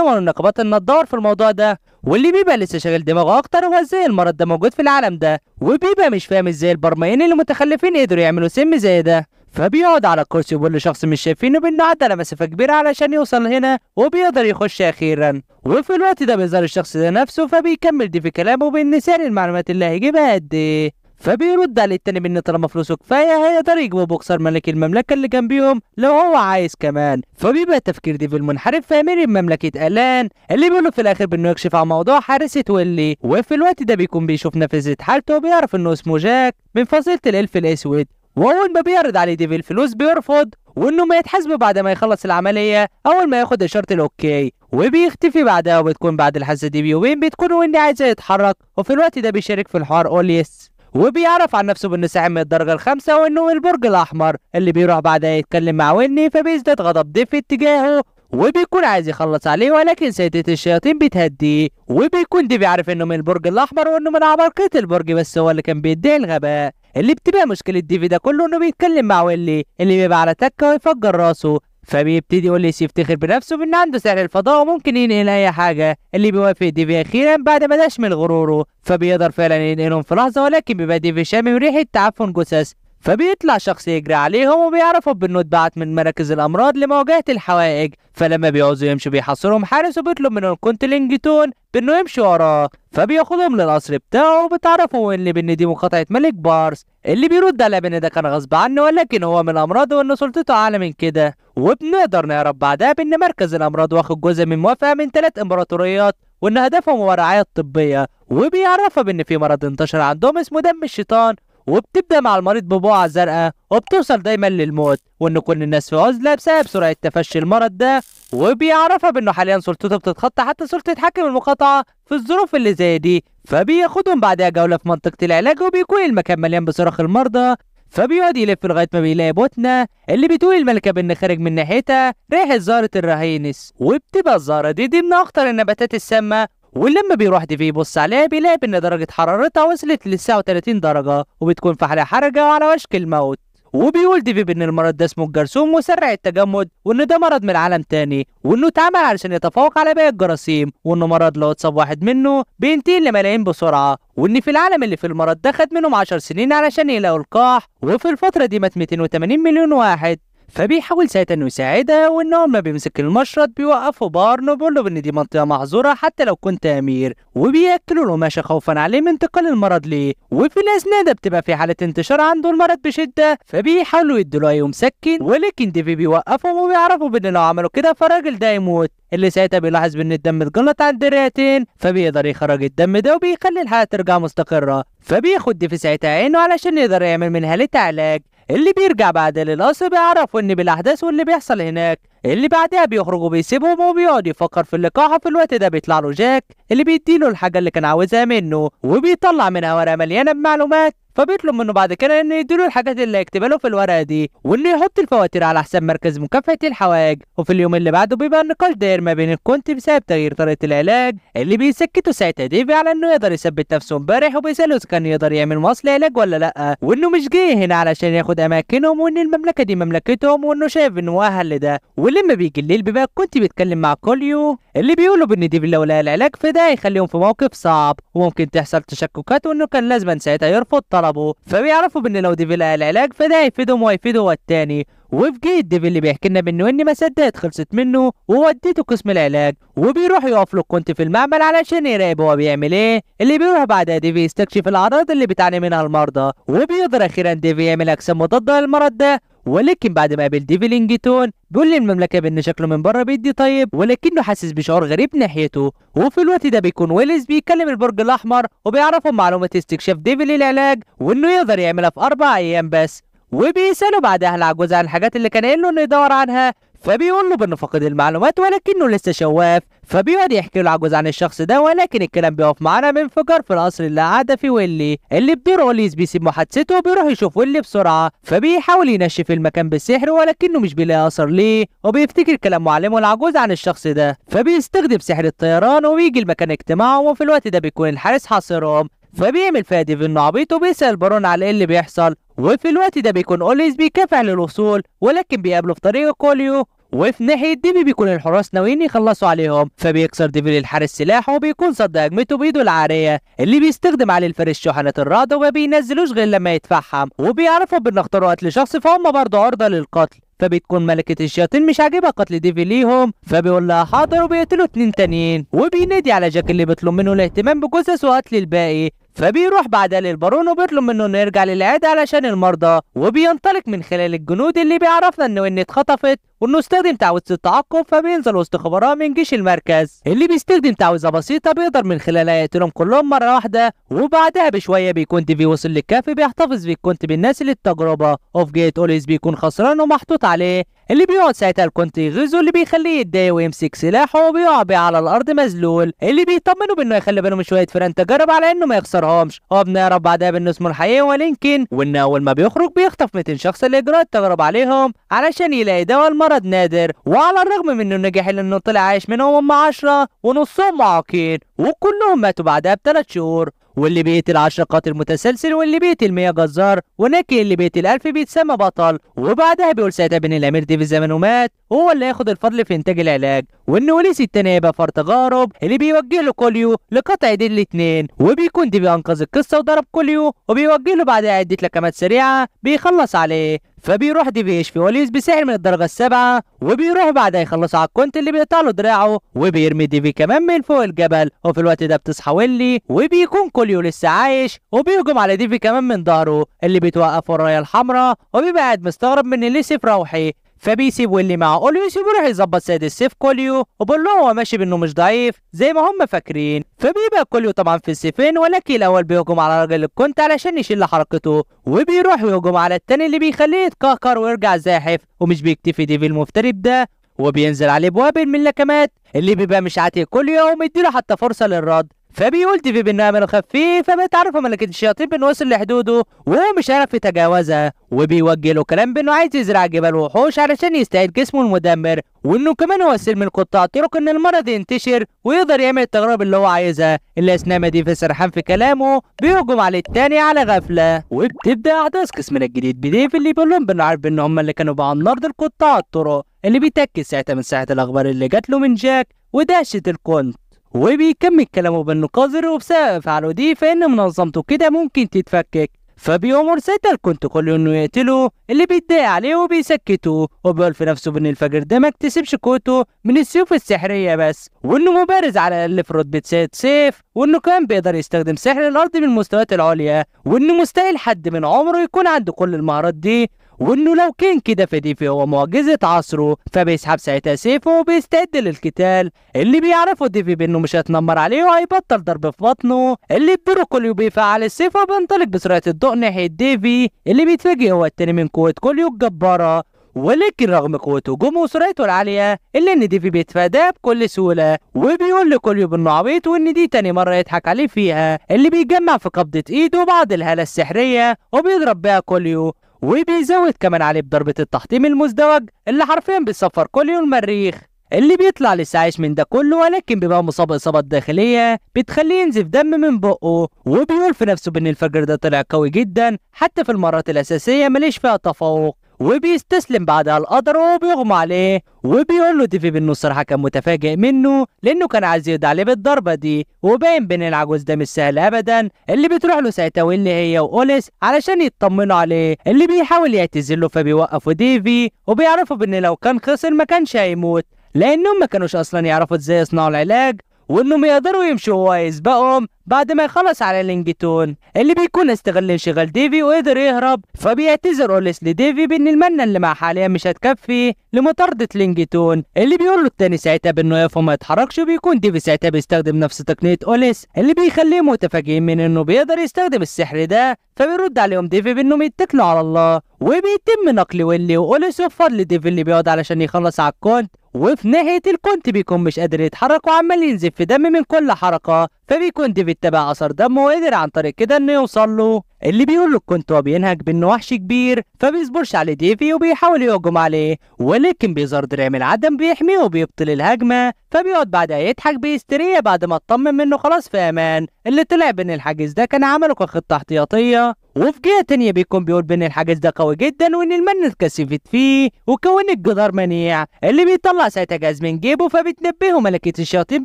والنقابات النضار في الموضوع ده واللي بيبقى لسه شغل دماغه اكتر هو ازاي المرض ده موجود في العالم ده وبيبقى مش فاهم ازاي البرمائيين اللي متخلفين قدروا يعملوا سم زي ده فبيقعد على الكرسي وبيقول لشخص مش شايفينه بانه عدى على مسافه كبيره علشان يوصل هنا وبيقدر يخش اخيرا وفي الوقت ده بيظهر الشخص ده نفسه فبيكمل دي في كلامه بان سعر المعلومات اللي هيجيبها قد ايه فبيرد عليه التاني بان طالما فلوسه كفايه هيقدر يجيبه بوكسر ملك المملكه اللي جنبيهم لو هو عايز كمان فبيبقى تفكير في منحرف في امير مملكه الان اللي بيقوله في الاخر بانه يكشف عن موضوع حارسه ويلي وفي الوقت ده بيكون بيشوف نافذه حالته وبيعرف انه اسمه جاك من فصيله الالف الاسود واول ما بيعرض عليه ديفي الفلوس بيرفض وانه ما يتحاسب بعد ما يخلص العمليه اول ما ياخد اشاره الاوكي وبيختفي بعدها وبتكون بعد الحادثه دي بيومين بتكون وإني عايزة يتحرك وفي الوقت ده بيشارك في الحوار اوليس وبيعرف عن نفسه بانه ساعي من الدرجه الخامسه وانه البرج الاحمر اللي بيروح بعدها يتكلم مع ويني فبيزداد غضب ديفي اتجاهه وبيكون عايز يخلص عليه ولكن سيدة الشياطين بتهديه وبيكون دي بيعرف انه من البرج الاحمر وانه من عبرقية البرج بس هو اللي كان بيدعي الغباء اللي بتبقى مشكلة ديفي ده كله انه بيتكلم مع ويلي اللي بيبقى على تكة ويفجر راسه فبيبتدي ويليس يفتخر بنفسه بان عنده سحر الفضاء وممكن ينقل اي حاجه اللي بيوافق ديفي اخيرا بعد ما داش من غروره فبيقدر فعلا ينقلهم في لحظه ولكن بيبقى ديفي شامم ريحه تعفن جثث فبيطلع شخص يجري عليهم وبيعرفوا بانه اتبعت من مراكز الامراض لمواجهه الحوائج فلما بيعوزوا يمشوا بيحصرهم حارس وبيطلب من الكونتلينجتون بانه يمشي وراه فبياخدهم للقصر بتاعه وبتعرفوا ان بان دي مقاطعه ملك بارس اللي بيرد على بان ده كان غصب عنه ولكن هو من الامراض وان سلطته اعلى من كده وبنقدر نعرف بعدها بان مركز الامراض واخد جزء من موافقه من ثلاث امبراطوريات وان هدفهم هو الرعايه الطبيه وبيعرفها بان في مرض انتشر عندهم اسمه دم الشيطان وبتبدأ مع المريض ببقعة زرقاء وبتوصل دايما للموت وإن كل الناس في عزلة بسبب سرعة تفشي المرض ده وبيعرفها بإنه حاليا سلطته بتتخطى حتى سلطة حاكم المقاطعة في الظروف اللي زي دي فبياخدهم بعدها جولة في منطقة العلاج وبيكون المكان مليان بصراخ المرضى فبيقعد يلف لغايه ما بيلاقي بوتنا اللي بتقول الملكه بان خارج من ناحيتها ريحه زهره الرهينس وبتبقى الزهره دي دي من اخطر النباتات السامه ولما بيروح ديفي يبص عليها بيلاقي ان درجة حرارتها وصلت ل 39 درجة وبتكون في حالة حرجة وعلى وشك الموت وبيقول ديفي ان المرض ده اسمه الجرثوم مسرع التجمد وان ده مرض من عالم تاني وانه اتعمل علشان يتفوق على باقي الجراثيم وانه مرض لو اتصاب واحد منه بينتقل لملايين بسرعه وان في العالم اللي في المرض ده خد منهم 10 سنين علشان يلاقوا لقاح وفي الفتره دي مات 280 مليون واحد فبيحاول ساعتها انه يساعدها وان ما بيمسك المشرط بيوقفه بارن بيقول له ان دي منطقه محظوره حتى لو كنت امير وبياكلوا له ماشي خوفا عليه من انتقال المرض ليه وفي الاثناء ده بتبقى في حاله انتشار عنده المرض بشده فبيحاولوا يدوا له اي مسكن ولكن ديفي بيوقفهم وبيعرفوا بان لو عملوا كده فالراجل ده يموت اللي ساعتها بيلاحظ بان الدم اتجلط عند الرئتين فبيقدر يخرج الدم ده وبيخلي الحاله ترجع مستقره فبياخد ديفي ساعتها عينه علشان يقدر يعمل منها لتعلاج اللي بيرجع بعد للقصر بيعرفوا ان بالاحداث واللي بيحصل هناك اللي بعدها بيخرجوا بيسيبهم وبيقعد يفكر في اللقاح في الوقت ده بيطلع له جاك اللي بيديله الحاجه اللي كان عاوزها منه وبيطلع منها ورقه مليانه بمعلومات فبيطلب منه بعد كده انه يديله الحاجات اللي هيكتبها له في الورقه دي وانه يحط الفواتير على حساب مركز مكافحه الحوائج وفي اليوم اللي بعده بيبقى النقاش داير ما بين الكونت بسبب تغيير طريقه العلاج اللي بيسكته ساعتها ديفي على انه يقدر يثبت نفسه امبارح وبيساله اذا كان يقدر يعمل مصل علاج ولا لا وانه مش جاي هنا علشان ياخد اماكنهم وان المملكه دي مملكتهم وانه شايف انه مؤهل لده ولما بيجي الليل بيبقى كنت بيتكلم مع كوليو اللي بيقولوا بان ديفي لو لقى العلاج فده هيخليهم في موقف صعب وممكن تحصل تشككات وانه كان لازما ساعتها يرفض طلب ضربوا فبيعرفوا بان لو ديفي لقى العلاج فده هيفيدهم وهيفيدوا التاني وفي ديفيل ديفي اللي بيحكي لنا بانه ان مسدات خلصت منه ووديته قسم العلاج وبيروح يقف له كنت في المعمل علشان يراقب هو بيعمل ايه اللي بيروح بعدها ديفي يستكشف الاعراض اللي بتعاني منها المرضى وبيقدر اخيرا ديفي يعمل اجسام مضاده للمرض ده ولكن بعد ما قابل ديفلينجتون بيقول للمملكه بان شكله من بره بيدي طيب ولكنه حاسس بشعور غريب ناحيته وفي الوقت ده بيكون ويلز بيكلم البرج الاحمر وبيعرفه معلومه استكشاف ديفل العلاج وانه يقدر يعملها في اربع ايام بس وبيسأله بعدها العجوز عن الحاجات اللي كان قايل له انه يدور عنها فبيقول له بانه فقد المعلومات ولكنه لسه شواف فبيقعد يحكي له عجوز عن الشخص ده ولكن الكلام بيقف معانا بانفجار في القصر اللي قاعده فيه ويلي اللي بدور اوليس بيسيب محادثته وبيروح يشوف ويلي بسرعه فبيحاول ينشف المكان بالسحر ولكنه مش بيلاقي اثر ليه وبيفتكر كلام معلمه العجوز عن الشخص ده فبيستخدم سحر الطيران وبيجي لمكان اجتماعه وفي الوقت ده بيكون الحارس حاصرهم فبيعمل فادي في انه عبيط وبيسال بارون على ايه اللي بيحصل وفي الوقت ده بيكون اوليز بيكافح للوصول ولكن بيقابله في طريق كوليو وفي ناحية ديفي بيكون الحراس ناويين يخلصوا عليهم فبيكسر ديفي للحارس سلاحه وبيكون صد هجمته بايده العارية اللي بيستخدم عليه الفارس شحنة الرعد وما بينزلوش غير لما يتفحم وبيعرفوا بان اختاروا قتل شخص فهم برضه عرضة للقتل فبتكون ملكة الشياطين مش عاجبها قتل ديفي ليهم فبيقول لها حاضر وبيقتلوا اتنين تانيين وبينادي على جاك اللي بيطلب منه الاهتمام بجثث وقتل الباقي فبيروح بعدها للبارون وبيطلب منه انه يرجع للعيادة علشان المرضى وبينطلق من خلال الجنود اللي بيعرفنا انه ان اتخطفت وانه استخدم تعويذه التعقب فبينزل وسط خبراء من جيش المركز اللي بيستخدم تعويذه بسيطه بيقدر من خلالها يقتلهم كلهم مره واحده وبعدها بشويه بيكون ديفي وصل للكافي بيحتفظ بالكونت بالناس اللي التجربه اوف جيت اوليز بيكون خسران ومحطوط عليه اللي بيقعد ساعتها الكونت يغيظه اللي بيخليه يتضايق ويمسك سلاحه وبيقع بيه على الارض مذلول اللي بيطمنه بانه يخلي باله من شويه فران تجارب على انه ما يخسرهمش وبنعرف بعدها بان اسمه الحقيقي هو لينكن وان اول ما بيخرج بيخطف 200 شخص لاجراء التجارب عليهم علشان يلاقي دواء المرض مرض نادر وعلى الرغم من انه إلا إنه طلع عايش منهم هم عشرة ونصهم معاقين وكلهم ماتوا بعدها بثلاث شهور واللي بيت 10 قاتل متسلسل واللي بيت 100 جزار ونكي اللي بيت 1000 بيتسمى بطل وبعدها بيقول ساعتها بين الامير في زمان ومات هو اللي هياخد الفضل في انتاج العلاج وان وليس التاني هيبقى فار تجارب اللي بيوجه له كوليو لقطع ايدين الاتنين وبيكون دي بينقذ القصه وضرب كوليو وبيوجه له بعدها عده لكمات سريعه بيخلص عليه فبيروح ديفيش في وليز بسحر من الدرجة السابعة وبيروح بعدها يخلص على الكونت اللي بيقطع له دراعه وبيرمي ديفي كمان من فوق الجبل وفي الوقت ده بتصحى ويلي وبيكون كوليو لسه عايش وبيهجم على ديفي كمان من ظهره اللي بيتوقف ورايا الحمراء وبيبقى قاعد مستغرب من اللي سيف روحي فبيسيبوا اللي معاه اوليوس يروح يظبط سيد السيف كوليو وبيقول له هو ماشي بانه مش ضعيف زي ما هم فاكرين فبيبقى كوليو طبعا في السيفين ولكن الاول بيهجم على راجل الكونت علشان يشيل حركته وبيروح يهجم على التاني اللي بيخليه يتكهكر ويرجع زاحف ومش بيكتفي ديفي المفترب ده وبينزل عليه بوابل من اللكمات اللي بيبقى مش عاتق كوليو ومديله حتى فرصه للرد فبيلتفي بالنعمة الخفيفة بيتعرف على ملكة الشياطين بأنه وصل لحدوده وهو مش عارف يتجاوزها وبيوجه له كلام بأنه عايز يزرع جبال وحوش علشان يستعيد جسمه المدمر وإنه كمان هو السلم القطاع طرق إن المرض ينتشر ويقدر يعمل التجارب اللي هو عايزها إلا أثناء دي في سرحان في كلامه بيهجم على التاني على غفلة وبتبدأ أحداث قسمنا الجديد بديف اللي بيقول لهم بأنه عارف إن هم اللي كانوا بقى النرد القطاع الطرق اللي بيتأكد ساعتها من ساعة الأخبار اللي جات له من جاك ودهشة الكونت وبيكمل كلامه بأنه قذر وبسبب افعاله دي فإن منظمته كده ممكن تتفكك فبيقوم كنت كل انه يقتله اللي بيتضايق عليه وبيسكته وبيقول في نفسه بان الفجر ده ما اكتسبش قوته من السيوف السحريه بس وانه مبارز على الاقل في رتبه سيد سيف وانه كان بيقدر يستخدم سحر الارض من المستويات العليا وانه مستحيل حد من عمره يكون عنده كل المهارات دي وانه لو كان كده فديفي هو معجزه عصره فبيسحب ساعتها سيفه وبيستعد للقتال اللي بيعرفه ديفي بانه مش هتنمر عليه وهيبطل ضرب في بطنه اللي بروكوليو بيفعل السيف وبينطلق بسرعه الضوء ناحيه ديفي اللي بيتفاجئ هو التاني من قوه كوليو الجباره ولكن رغم قوة هجومه وسرعته العالية إلا إن ديفي بيتفاداه بكل سهولة وبيقول لكوليو بإنه عبيط وإن دي تاني مرة يضحك عليه فيها اللي بيجمع في قبضة إيده بعض الهالة السحرية وبيضرب بيها كوليو وبيزود كمان عليه بضربة التحطيم المزدوج اللي حرفيا بيصفر كل يوم المريخ اللي بيطلع لسه عايش من ده كله ولكن بيبقى مصاب إصابات داخلية بتخليه ينزف دم من بقه وبيقول في نفسه بأن الفجر ده طلع قوي جدا حتى في المرات الأساسية مليش فيها تفوق وبيستسلم بعدها القدر وبيغمى عليه وبيقول له ديفي انه الصراحه كان متفاجئ منه لانه كان عايز يقضي عليه بالضربه دي وباين بين العجوز ده مش سهل ابدا اللي بتروح له ساعتها واللي هي واوليس علشان يطمنوا عليه اللي بيحاول يعتذر له فبيوقفوا ديفي وبيعرفوا بان لو كان خسر ما كانش هيموت لانهم ما كانوش اصلا يعرفوا ازاي يصنعوا العلاج وانهم يقدروا يمشوا وهو يسبقهم بعد ما يخلص على لينجتون اللي بيكون استغل انشغال ديفي وقدر يهرب فبيعتذر اوليس لديفي بان المنة اللي معاه حاليا مش هتكفي لمطاردة لينجتون اللي بيقول له التاني ساعتها بانه يقف وما يتحركش وبيكون ديفي ساعتها بيستخدم نفس تقنية اوليس اللي بيخليهم متفاجئين من انه بيقدر يستخدم السحر ده فبيرد عليهم ديفي بانهم يتكلوا على الله وبيتم نقل ويلي واوليس وفضل ديفي اللي بيقعد علشان يخلص على الكونت وفي نهاية الكونت بيكون مش قادر يتحرك وعمال ينزف في دم من كل حركة فبيكون ديفيد تابع اثر دمه وقدر عن طريق كده انه يوصل له اللي بيقول له كنت هو بينهج بانه وحش كبير فبيصبرش على ديفي وبيحاول يهجم عليه ولكن بيظهر دراع من العدم بيحميه وبيبطل الهجمه فبيقعد بعدها يضحك بهستيريه بعد ما اطمن منه خلاص في امان اللي طلع بان الحاجز ده كان عمله كخطه احتياطيه وفي جهه تانية بيكون بيقول بان الحاجز ده قوي جدا وان المن اتكثفت فيه وكون الجدار منيع اللي بيطلع ساعتها جاز من جيبه فبتنبهه ملكه الشياطين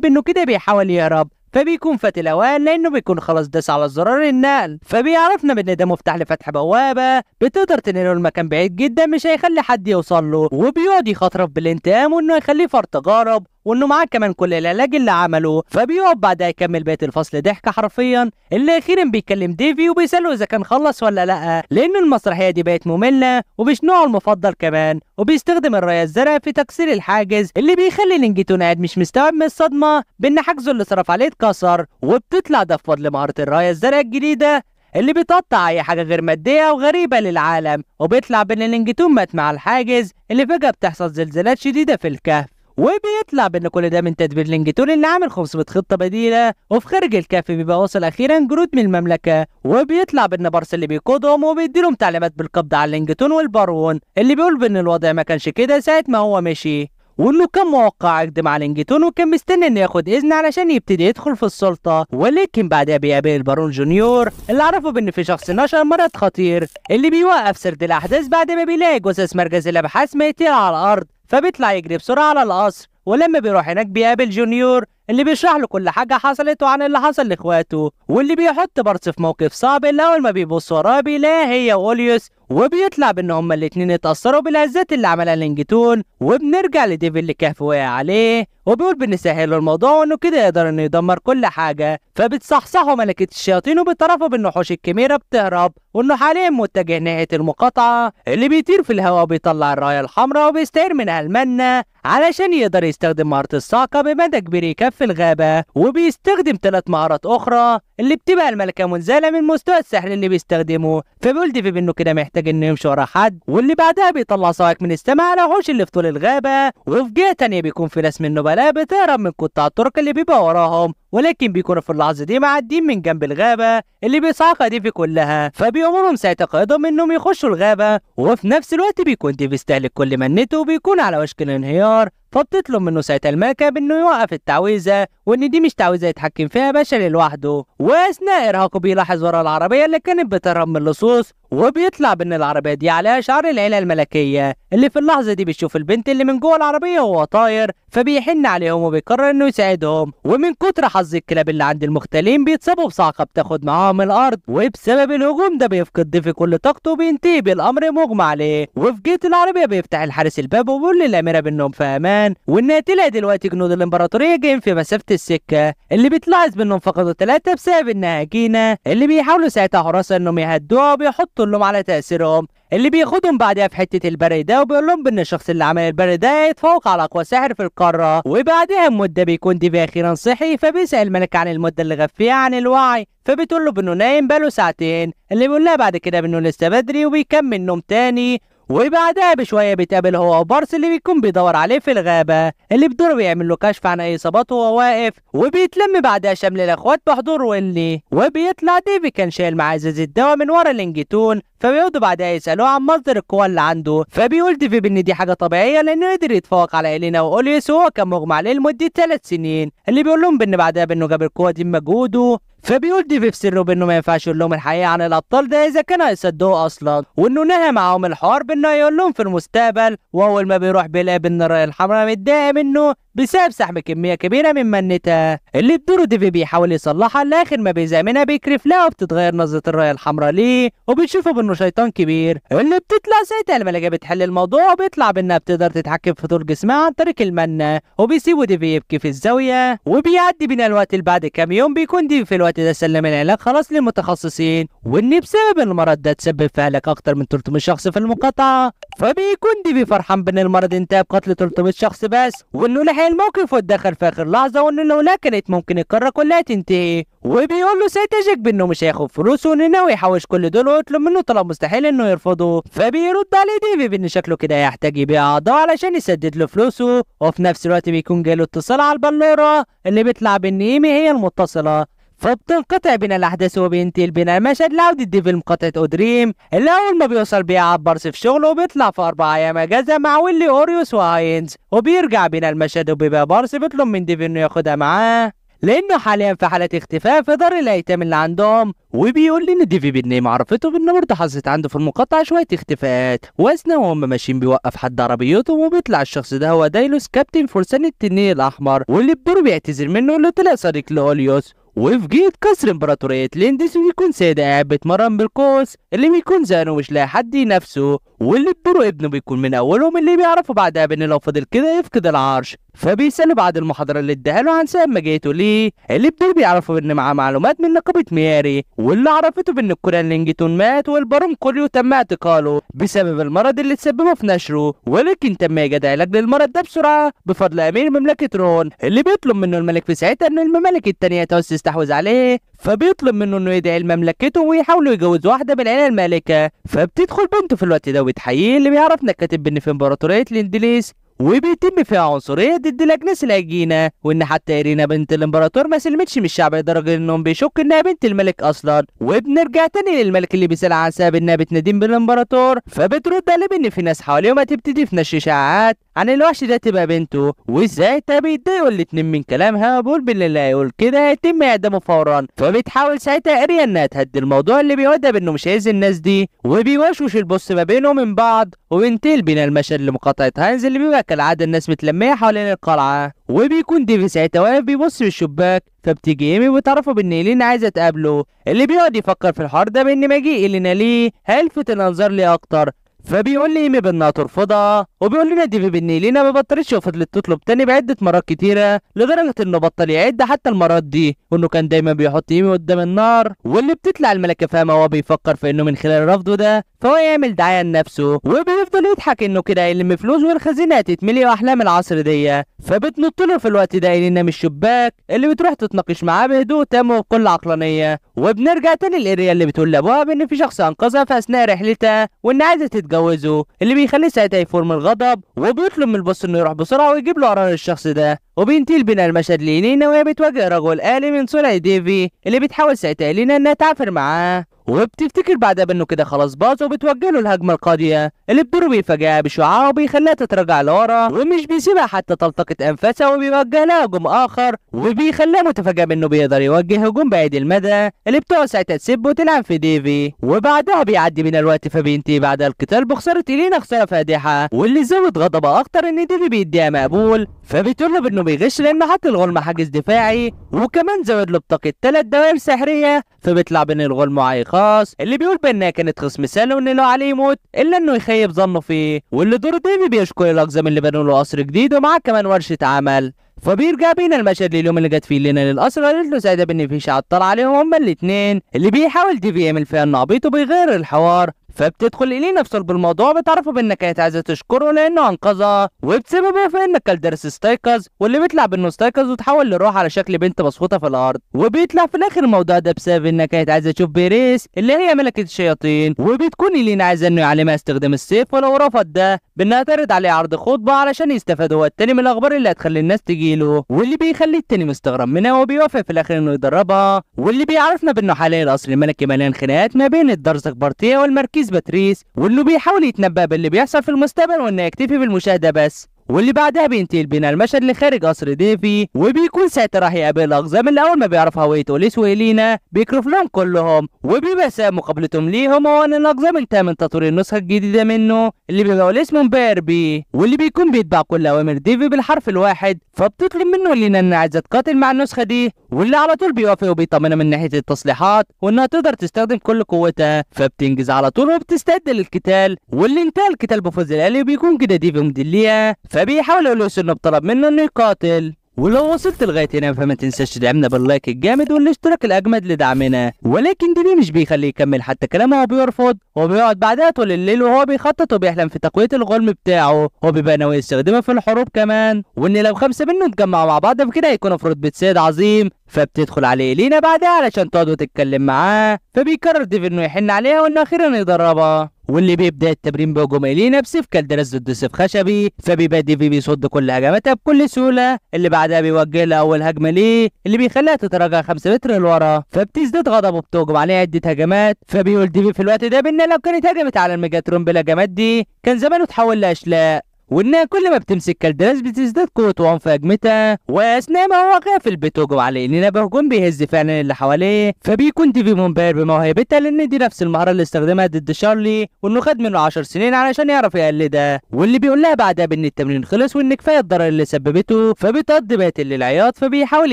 بانه كده بيحاول يهرب فبيكون فات الاوان لانه بيكون خلاص داس على زرار النقل فبيعرفنا بان ده مفتاح لفتح بوابه بتقدر تنقله لمكان بعيد جدا مش هيخلي حد يوصل له وبيقعد يخطرف بالانتقام وانه يخليه فرط جارب وانه معاه كمان كل العلاج اللي عمله فبيقعد بعدها يكمل بقيه الفصل ضحك حرفيا اللي اخيرا بيكلم ديفي وبيساله اذا كان خلص ولا لا لان المسرحيه دي بقت ممله ومش نوعه المفضل كمان وبيستخدم الرايه الزرع في تكسير الحاجز اللي بيخلي لينجيتون قاعد مش مستوعب من الصدمه بان حاجزه اللي صرف عليه اتكسر وبتطلع ده بفضل مهاره الرايه الزرع الجديده اللي بتقطع اي حاجه غير ماديه وغريبه للعالم وبيطلع بان لينجيتون مات مع الحاجز اللي فجاه بتحصل زلزالات شديده في الكهف وبيطلع بان كل ده من تدبير لينجتون اللي عامل 500 خطه بديله وفي خارج الكاف بيبقى واصل اخيرا جرود من المملكه وبيطلع بان بارس اللي بيقودهم وبيديلهم تعليمات بالقبض على لينجتون والبارون اللي بيقول بان الوضع ما كانش كده ساعه ما هو مشي وانه كان موقع عقد مع لينجتون وكان مستني انه ياخد اذن علشان يبتدي يدخل في السلطه ولكن بعدها بيقابل البارون جونيور اللي عرفه بان في شخص نشر مرض خطير اللي بيوقف سرد الاحداث بعد ما بيلاقي جثث مركز الابحاث ميتين على الارض فبيطلع يجري بسرعة على القصر ولما بيروح هناك بيقابل جونيور اللي بيشرح له كل حاجة حصلت وعن اللي حصل لإخواته واللي بيحط بارتس في موقف صعب اللي أول ما بيبص وراه بيلاقي هي اوليوس وبيطلع بإن هما الاثنين اتأثروا بالهزات اللي عملها لينجتون وبنرجع لديفي اللي كهف وقع عليه وبيقول بنسهل له الموضوع وإنه كده يقدر إنه يدمر كل حاجة فبتصحصحه ملكة الشياطين وبتعرفه بإن وحوش الكاميرا بتهرب وإنه حاليا متجه ناحية المقاطعة اللي بيطير في الهواء وبيطلع الراية الحمراء وبيستعير منها المنة علشان يقدر يستخدم بيستخدم مهارة الصعقة بمدى كبير يكفي الغابة وبيستخدم ثلاث مهارات أخرى اللي بتبقى الملكة منزلة من مستوى السحر اللي بيستخدمه فبيقول ديفيب إنه كده محتاج إنه يمشي ورا حد واللي بعدها بيطلع صواعق من السماء على وحوش اللي في طول الغابة وفي جهة تانية بيكون في ناس من النبلاء بتهرب من قطاع الطرق اللي بيبقى وراهم ولكن بيكونوا في اللحظة دي معديين من جنب الغابة اللي بيصعقها ديفي كلها فبيأمرهم ساعتها قائدهم إنهم يخشوا الغابة وفي نفس الوقت بيكون ديفي استهلك كل منته وبيكون على وشك الانهيار فبتطلب منه ساعتها الملكة بانه يوقف التعويذة وان دي مش تعويذة يتحكم فيها بشري لوحده واثناء ارهاقه بيلاحظ ورا العربية اللي كانت بتهرب من اللصوص وبيطلع بان العربيه دي عليها شعر العيله الملكيه اللي في اللحظه دي بيشوف البنت اللي من جوه العربيه وهو طاير فبيحن عليهم وبيقرر انه يساعدهم ومن كتر حظ الكلاب اللي عند المختلين بيتصابوا بصعقه بتاخد معاهم الارض وبسبب الهجوم ده بيفقد ضيفي كل طاقته وبينتهي بالامر مغمى عليه وفي جيت العربيه بيفتح الحارس الباب وبيقول للاميره بانهم في امان وانها تلاقي دلوقتي جنود الامبراطوريه جايين في مسافه السكه اللي بتلاحظ بانهم فقدوا ثلاثه بسبب انها جينا اللي بيحاولوا ساعتها حراسه انهم يهدوها وبيحطوا بيحطوا لهم على تأثيرهم اللي بياخدهم بعدها في حتة البري ده وبيقول لهم بأن الشخص اللي عمل البري ده يتفوق على أقوى ساحر في القارة وبعدها المدة بيكون ديفي أخيرا صحي فبيسأل الملك عن المدة اللي غفيها عن الوعي فبتقول له بأنه نايم بقاله ساعتين اللي بيقول لها بعد كده بأنه لسه بدري وبيكمل نوم تاني وبعدها بشويه بيتقابل هو وبارس اللي بيكون بيدور عليه في الغابه اللي بدوره بيعمل له كشف عن اي اصابات وهو واقف وبيتلم بعدها شمل الاخوات بحضور ويلي وبيطلع ديفي كان شايل معاه ازازه دواء من ورا الانجيتون فبيقعدوا بعدها يسألوه عن مصدر القوة اللي عنده فبيقول ديفيب ان دي حاجة طبيعية لانه قدر يتفوق على إلينا وأوليس وهو كان مغمى عليه لمدة ثلاث سنين اللي بيقول لهم بان بعدها بانه جاب القوة دي بمجهوده فبيقول في سره بانه ما ينفعش يقول لهم الحقيقة عن الأبطال ده إذا كان هيصدقوا أصلا وانه نهى معاهم الحوار بانه هيقول لهم في المستقبل وأول ما بيروح بيلاقي بان الراية الحمراء متضايقة منه بسبب سحب كمية كبيرة من منتها اللي بدوره في بيحاول يصلحها لآخر ما بيزامنها بيكرف لها وبتتغير نظرة الراية الحمراء ليه وبتشوفه بإنه شيطان كبير اللي بتطلع ساعتها الملكة بتحل الموضوع وبيطلع بإنها بتقدر تتحكم في طول جسمها عن طريق المنة وبيسيبه في يبكي في الزاوية وبيعدي بين الوقت اللي بعد كام يوم بيكون دي في الوقت ده سلم العلاج خلاص للمتخصصين وإن بسبب المرض ده تسبب في هلاك أكتر من 300 شخص في المقاطعة فبيكون دي في فرحان بإن المرض انتهى بقتل 300 شخص بس وإنه ينتهي الموقف وتدخل في اخر لحظه وان لا كانت ممكن القاره كلها تنتهي وبيقول له سيد بانه مش هياخد فلوسه وانه ناوي يحوش كل دول ويطلب منه طلب مستحيل انه يرفضه فبيرد عليه ديفي بان شكله كده هيحتاج يبيع اعضاءه علشان يسدد له فلوسه وفي نفس الوقت بيكون جاله اتصال على البلوره اللي بيطلع بان ايمي هي المتصله فبتنقطع بين الأحداث وبينتقل بين المشهد لعودة ديف لمقاطعة أودريم اللي أول ما بيوصل بيها عبرس في شغله وبيطلع في أربع أيام أجازة مع ويلي أوريوس وهاينز وبيرجع بين المشهد وبيبقى بارس بيطلب من ديف إنه ياخدها معاه لأنه حاليا في حالة اختفاء في دار الأيتام اللي عندهم وبيقول لي إن ديفي بالنيم معرفته بإن برضه حصلت عنده في المقاطعة شوية اختفاءات وأثناء وهم ماشيين بيوقف حد عربيته وبيطلع الشخص ده هو دايلوس كابتن فرسان التنين الأحمر واللي بدوره بيعتذر منه اللي طلع صديق لأوليوس وفي جيت كسر امبراطورية ليندس ويكون سيد قاعد بيتمرن بالقوس اللي بيكون زانو مش لاقي حد ينافسه واللي برو ابنه بيكون من اولهم اللي بيعرفوا بعدها بان لو فضل كده يفقد العرش فبيسأله بعد المحاضرة اللي اداها له عن سبب جيته ليه اللي بدول بيعرفوا ان معاه معلومات من نقابة مياري واللي عرفته بان لينجتون مات والبارون كوريو تم اعتقاله بسبب المرض اللي تسببه في نشره ولكن تم ايجاد علاج للمرض ده بسرعة بفضل امير مملكة رون اللي بيطلب منه الملك في ساعتها ان الممالك التانية تعوز تستحوذ عليه فبيطلب منه انه يدعي لمملكته ويحاولوا يجوزوا واحده من العيله المالكه فبتدخل بنته في الوقت ده وتحييه اللي بيعرف انك كاتب ان في امبراطوريه الانجليز وبيتم فيها عنصريه ضد الاجناس الهجينه وان حتى ايرينا بنت الامبراطور ما سلمتش من الشعب لدرجه انهم بيشك انها بنت الملك اصلا وبنرجع تاني للملك اللي بيسال عن سبب انها بتنادين بالامبراطور فبترد قال ان في ناس حواليهم هتبتدي في نشر اشاعات عن الوحش ده تبقى بنته وازاي تبقى يتضايقوا الاتنين من كلامها بولبن اللي هيقول كده هيتم اعدامه فورا فبتحاول ساعتها اريا انها تهدي الموضوع اللي بيودى بانه مش عايز الناس دي وبيوشوش البص ما بينهم من بعض وبينتقل بين المشهد لمقاطعه هانز اللي بيبقى كالعاده الناس متلميه حوالين القلعه وبيكون ديفي ساعتها واقف بيبص في الشباك فبتيجي ايمي وتعرفه بان ايلين عايزه تقابله اللي بيقعد يفكر في الحوار ده بان مجيء ايلين ليه هيلفت الانظار ليه اكتر فبيقول لي ايمي بانها ترفضها وبيقول لنا ديفي بني لينا ما بطلتش وفضلت تطلب تاني بعده مرات كتيره لدرجه انه بطل يعد حتى المرات دي وانه كان دايما بيحط ايمي قدام النار واللي بتطلع الملكه فاهمه وهو بيفكر في انه من خلال رفضه ده فهو يعمل دعايه لنفسه وبيفضل يضحك انه كده يلم فلوس والخزينه هتتملي واحلام العصر دي فبتنط له في الوقت ده لينا من الشباك اللي بتروح تتناقش معاه بهدوء تام وبكل عقلانيه وبنرجع تاني للاريا اللي بتقول لابوها بان في شخص انقذها في اثناء رحلتها وان عايزه تتجوزه اللي بيخلي ساعتها يفور من الغضب وبيطلب من البص انه يروح بسرعه ويجيب له قرار الشخص ده وبينتقل بنا المشهد لينا وهي بتواجه رجل آلي من صنع ديفي اللي بيتحاول ساعتها لينا انها تعافر معاه وبتفتكر بعدها بانه كده خلاص باظ وبتوجه له الهجمه القاضيه اللي بدوره بيفاجئها بشعاع وبيخليها تتراجع لورا ومش بيسيبها حتى تلتقط انفاسها وبيوجه لها هجوم اخر وبيخليها متفاجئه بانه بيقدر يوجه هجوم بعيد المدى اللي بتقع ساعتها تسب وتلعب في ديفي وبعدها بيعدي من الوقت فبينتهي بعد القتال بخساره الينا خساره فادحه واللي زود غضبها اكتر ان ديفي بيديها مقبول فبتقول له بانه بيغش لان حط الغلمه حاجز دفاعي وكمان زود له بطاقه ثلاث دوائر سحريه فبيطلع بين الغلم وعيق الخاص اللي بيقول بانها كانت خصم سهل وان لو عليه يموت الا انه يخيب ظنه فيه واللي دور ديفي بيشكر الاقزام اللي بنوا له قصر جديد ومعاه كمان ورشه عمل فبيرجع بينا المشهد لليوم اللي جت فيه لينا للقصر قالت له سعيده بان في شعب طلع عليهم هما الاثنين اللي بيحاول ديفي يعمل فيها النعبيط وبيغير الحوار فبتدخل اليه نفسك بالموضوع بتعرفه بانك كانت عايزه تشكره لانه انقذها وبسببه انك الدرس استيقظ واللي بيطلع بانه استيقظ وتحول لروح على شكل بنت مسخوطه في الارض وبيطلع في الاخر الموضوع ده بسبب انك كانت عايزه تشوف بيريس اللي هي ملكه الشياطين وبتكون الين عايزه انه يعلمها استخدام السيف ولو رفض ده بانها تعرض عليه عرض خطبه علشان يستفاد هو التاني من الاخبار اللي هتخلي الناس تجي له واللي بيخلي التاني مستغرب منها وبيوافق في الاخر انه يدربها واللي بيعرفنا بانه حاليا الاصل الملكي مليان خناقات ما بين الدرزك بارتيه والمركز باتريس وانه بيحاول يتنبأ باللي بيحصل في المستقبل وانه يكتفي بالمشاهدة بس واللي بعدها بينتقل بين المشهد لخارج قصر ديفي وبيكون ساعتها راح يقابل الاقزام اللي اول ما بيعرف هويته اوليس والينا بيكرف لهم كلهم وبيبقى سبب مقابلتهم ليهم هو ان الاقزام انتهى من تطوير النسخه الجديده منه اللي بيبقى اوليس من باربي واللي بيكون بيتبع كل اوامر ديفي بالحرف الواحد فبتطلب منه لينا انها عايزه تقاتل مع النسخه دي واللي على طول بيوافق وبيطمنها من ناحيه التصليحات وانها تقدر تستخدم كل قوتها فبتنجز على طول وبتستعد للقتال واللي انتهى القتال بفوز الالي وبيكون كده ديفي مدليها فبيحاول لويس انه بطلب منه انه يقاتل ولو وصلت لغاية هنا فما تنساش تدعمنا باللايك الجامد والاشتراك الأجمد لدعمنا ولكن دي مش بيخليه يكمل حتى كلامه وهو بيرفض وبيقعد بعدها طول الليل وهو بيخطط وبيحلم في تقوية الغلم بتاعه هو بيبقى ناوي يستخدمه في الحروب كمان وإن لو خمسة منه اتجمعوا مع بعض فكده هيكونوا في رتبة سيد عظيم فبتدخل عليه لينا بعدها علشان تقعد وتتكلم معاه فبيكرر ديف انه يحن عليها وانه اخيرا يدربها واللي بيبدا التمرين بهجومي نفسه في ضد سيف خشبي فبيبادي في بيصد كل هجماتها بكل سهوله اللي بعدها بيوجه لها اول هجمه ليه اللي بيخليها تتراجع 5 متر لورا فبتزداد غضبه وبتهجم عليه عده هجمات فبيقول ديفي في الوقت ده بان لو كانت هجمت على الميجاترون بالهجمات دي كان زمانه اتحول لاشلاء وانها كل ما بتمسك كالدراز بتزداد قوه وعنف هجمتها واثناء ما هو غافل بتهجم عليه اننا بهجوم بيهز فعلا اللي حواليه فبيكون ديفي مونبير بموهبتها لان دي نفس المهاره اللي استخدمها ضد شارلي وانه خد منه 10 سنين علشان يعرف يقلدها واللي بيقول لها بعدها بان التمرين خلص وان كفايه الضرر اللي سببته فبتقضي بات للعياط فبيحاول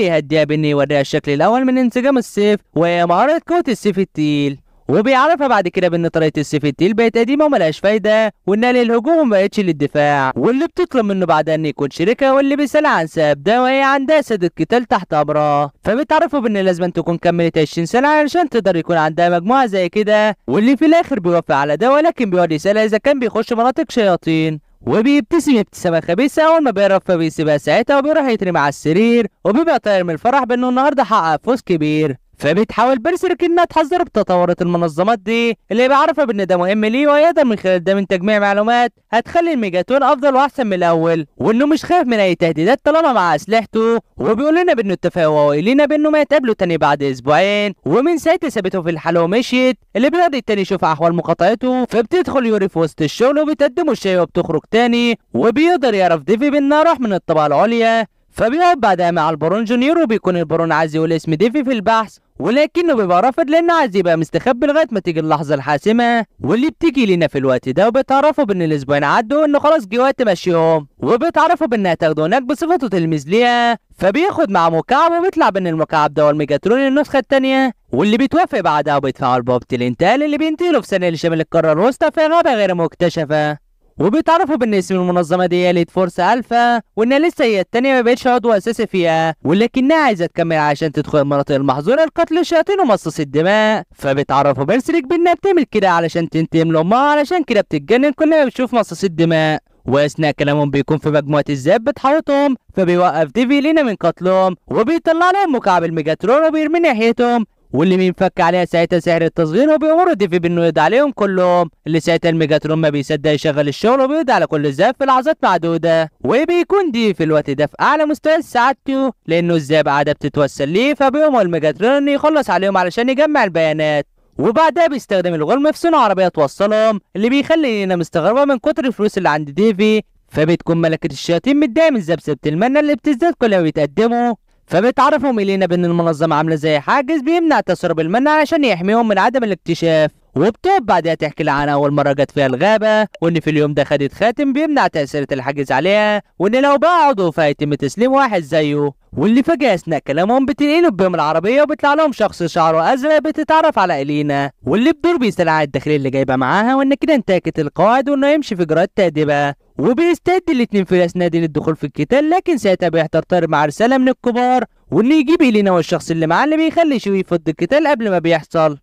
يهديها بان يوريها الشكل الاول من انسجام السيف وهي مهاره قوه السيف التقيل وبيعرفها بعد كده بان طريقه السيف التقيل بقت قديمه وملهاش فايده وانها للهجوم ومبقتش للدفاع واللي بتطلب منه بعدها ان يكون شريكها واللي بيسالها عن سبب ده وهي عندها سادة قتال تحت امرها فبتعرفه بان لازم تكون كملت 20 سنه علشان تقدر يكون عندها مجموعه زي كده واللي في الاخر بيوافق على ده ولكن بيقعد يسالها اذا كان بيخش مناطق شياطين وبيبتسم ابتسامة خبيثة أول ما بيعرف فبيسيبها ساعتها وبيروح يترمي على السرير وبيبقى طاير من الفرح بأنه النهاردة حقق فوز كبير فبتحاول بيرسيرك انها تحذر بتطورات المنظمات دي اللي بعرفها بان ده مهم ليه ويقدر من خلال ده من تجميع معلومات هتخلي الميجاتون افضل واحسن من الاول وانه مش خايف من اي تهديدات طالما مع اسلحته وبيقول لنا بانه اتفقوا لينا بانه ما يتقابلوا تاني بعد اسبوعين ومن ساعتها سابته في الحاله ومشيت اللي بيقدر التاني يشوف احوال مقاطعته فبتدخل يوري في وسط الشغل وبتقدمه الشاي وبتخرج تاني وبيقدر يعرف ديفي بانها راح من الطبقه العليا فبيقعد بعدها مع البارون جونيور وبيكون البارون عايز يقول اسم ديفي في البحث ولكنه بيبقى رافض لانه عايز يبقى مستخبي لغايه ما تيجي اللحظه الحاسمه واللي بتيجي لينا في الوقت ده وبتعرفوا بان الاسبوعين عدوا وانه خلاص جه وقت مشيهم وبتعرفوا بانها هتاخده هناك بصفته تلميذ ليها فبياخد مع مكعب وبيطلع بين المكعب ده والميجاترون النسخه الثانيه واللي بيتوافق بعدها وبيدفعوا البابت الانتقال اللي بينتقلوا في سنه لشمال القاره الوسطى في غابه غير مكتشفه وبيتعرفوا اسم المنظمه دي ليد فورس الفا وان لسه هي التانيه ما بقتش عضو اساسي فيها ولكنها عايزه تكمل عشان تدخل المناطق المحظوره لقتل الشياطين ومصاص الدماء فبيتعرفوا بيرسليك بانها بتعمل كده علشان تنتقم لامها علشان كده بتتجنن كل ما بتشوف مصاص الدماء واثناء كلامهم بيكون في مجموعه الذئاب بتحيطهم فبيوقف ديفي لينا من قتلهم وبيطلع لهم مكعب الميجاترون وبيرمي ناحيتهم واللي بينفك عليها ساعتها سعر التصغير وبيورد في بانه يقضي عليهم كلهم اللي ساعتها الميجاترون ما بيصدق يشغل الشغل وبيقضي على كل الذئاب في لحظات معدوده وبيكون دي في الوقت ده في اعلى مستوى سعادته لانه الزاب قاعده بتتوسل ليه فبيأمر الميجاترون انه يخلص عليهم علشان يجمع البيانات وبعدها بيستخدم الغلم في صنع عربيه توصلهم اللي بيخلي لينا مستغربه من كتر الفلوس اللي عند ديفي فبتكون ملكة الشياطين متضايقة من ذبذبة المنة اللي بتزداد كل ما بيتقدموا فبتعرفهم إلينا بأن المنظمة عاملة زي حاجز بيمنع تسرب المنع عشان يحميهم من عدم الاكتشاف وبتوب بعدها تحكي لها عن اول مره جت فيها الغابه وان في اليوم ده خدت خاتم بيمنع تاثير الحاجز عليها وان لو بقى عضو فهيتم تسليم واحد زيه واللي فجأة أثناء كلامهم بتنقلوا بهم العربية وبيطلع لهم شخص شعره أزرق بتتعرف على إلينا واللي بدور بيسألها الداخلية اللي جايبة معاها وإن كده انتهكت القواعد وإنه يمشي في إجراءات تأديبة وبيستعد الاتنين في أثناء دي للدخول في القتال لكن ساعتها طارق مع رسالة من الكبار وإنه يجيب إلينا والشخص اللي معاه اللي بيخلي شوي يفض القتال قبل ما بيحصل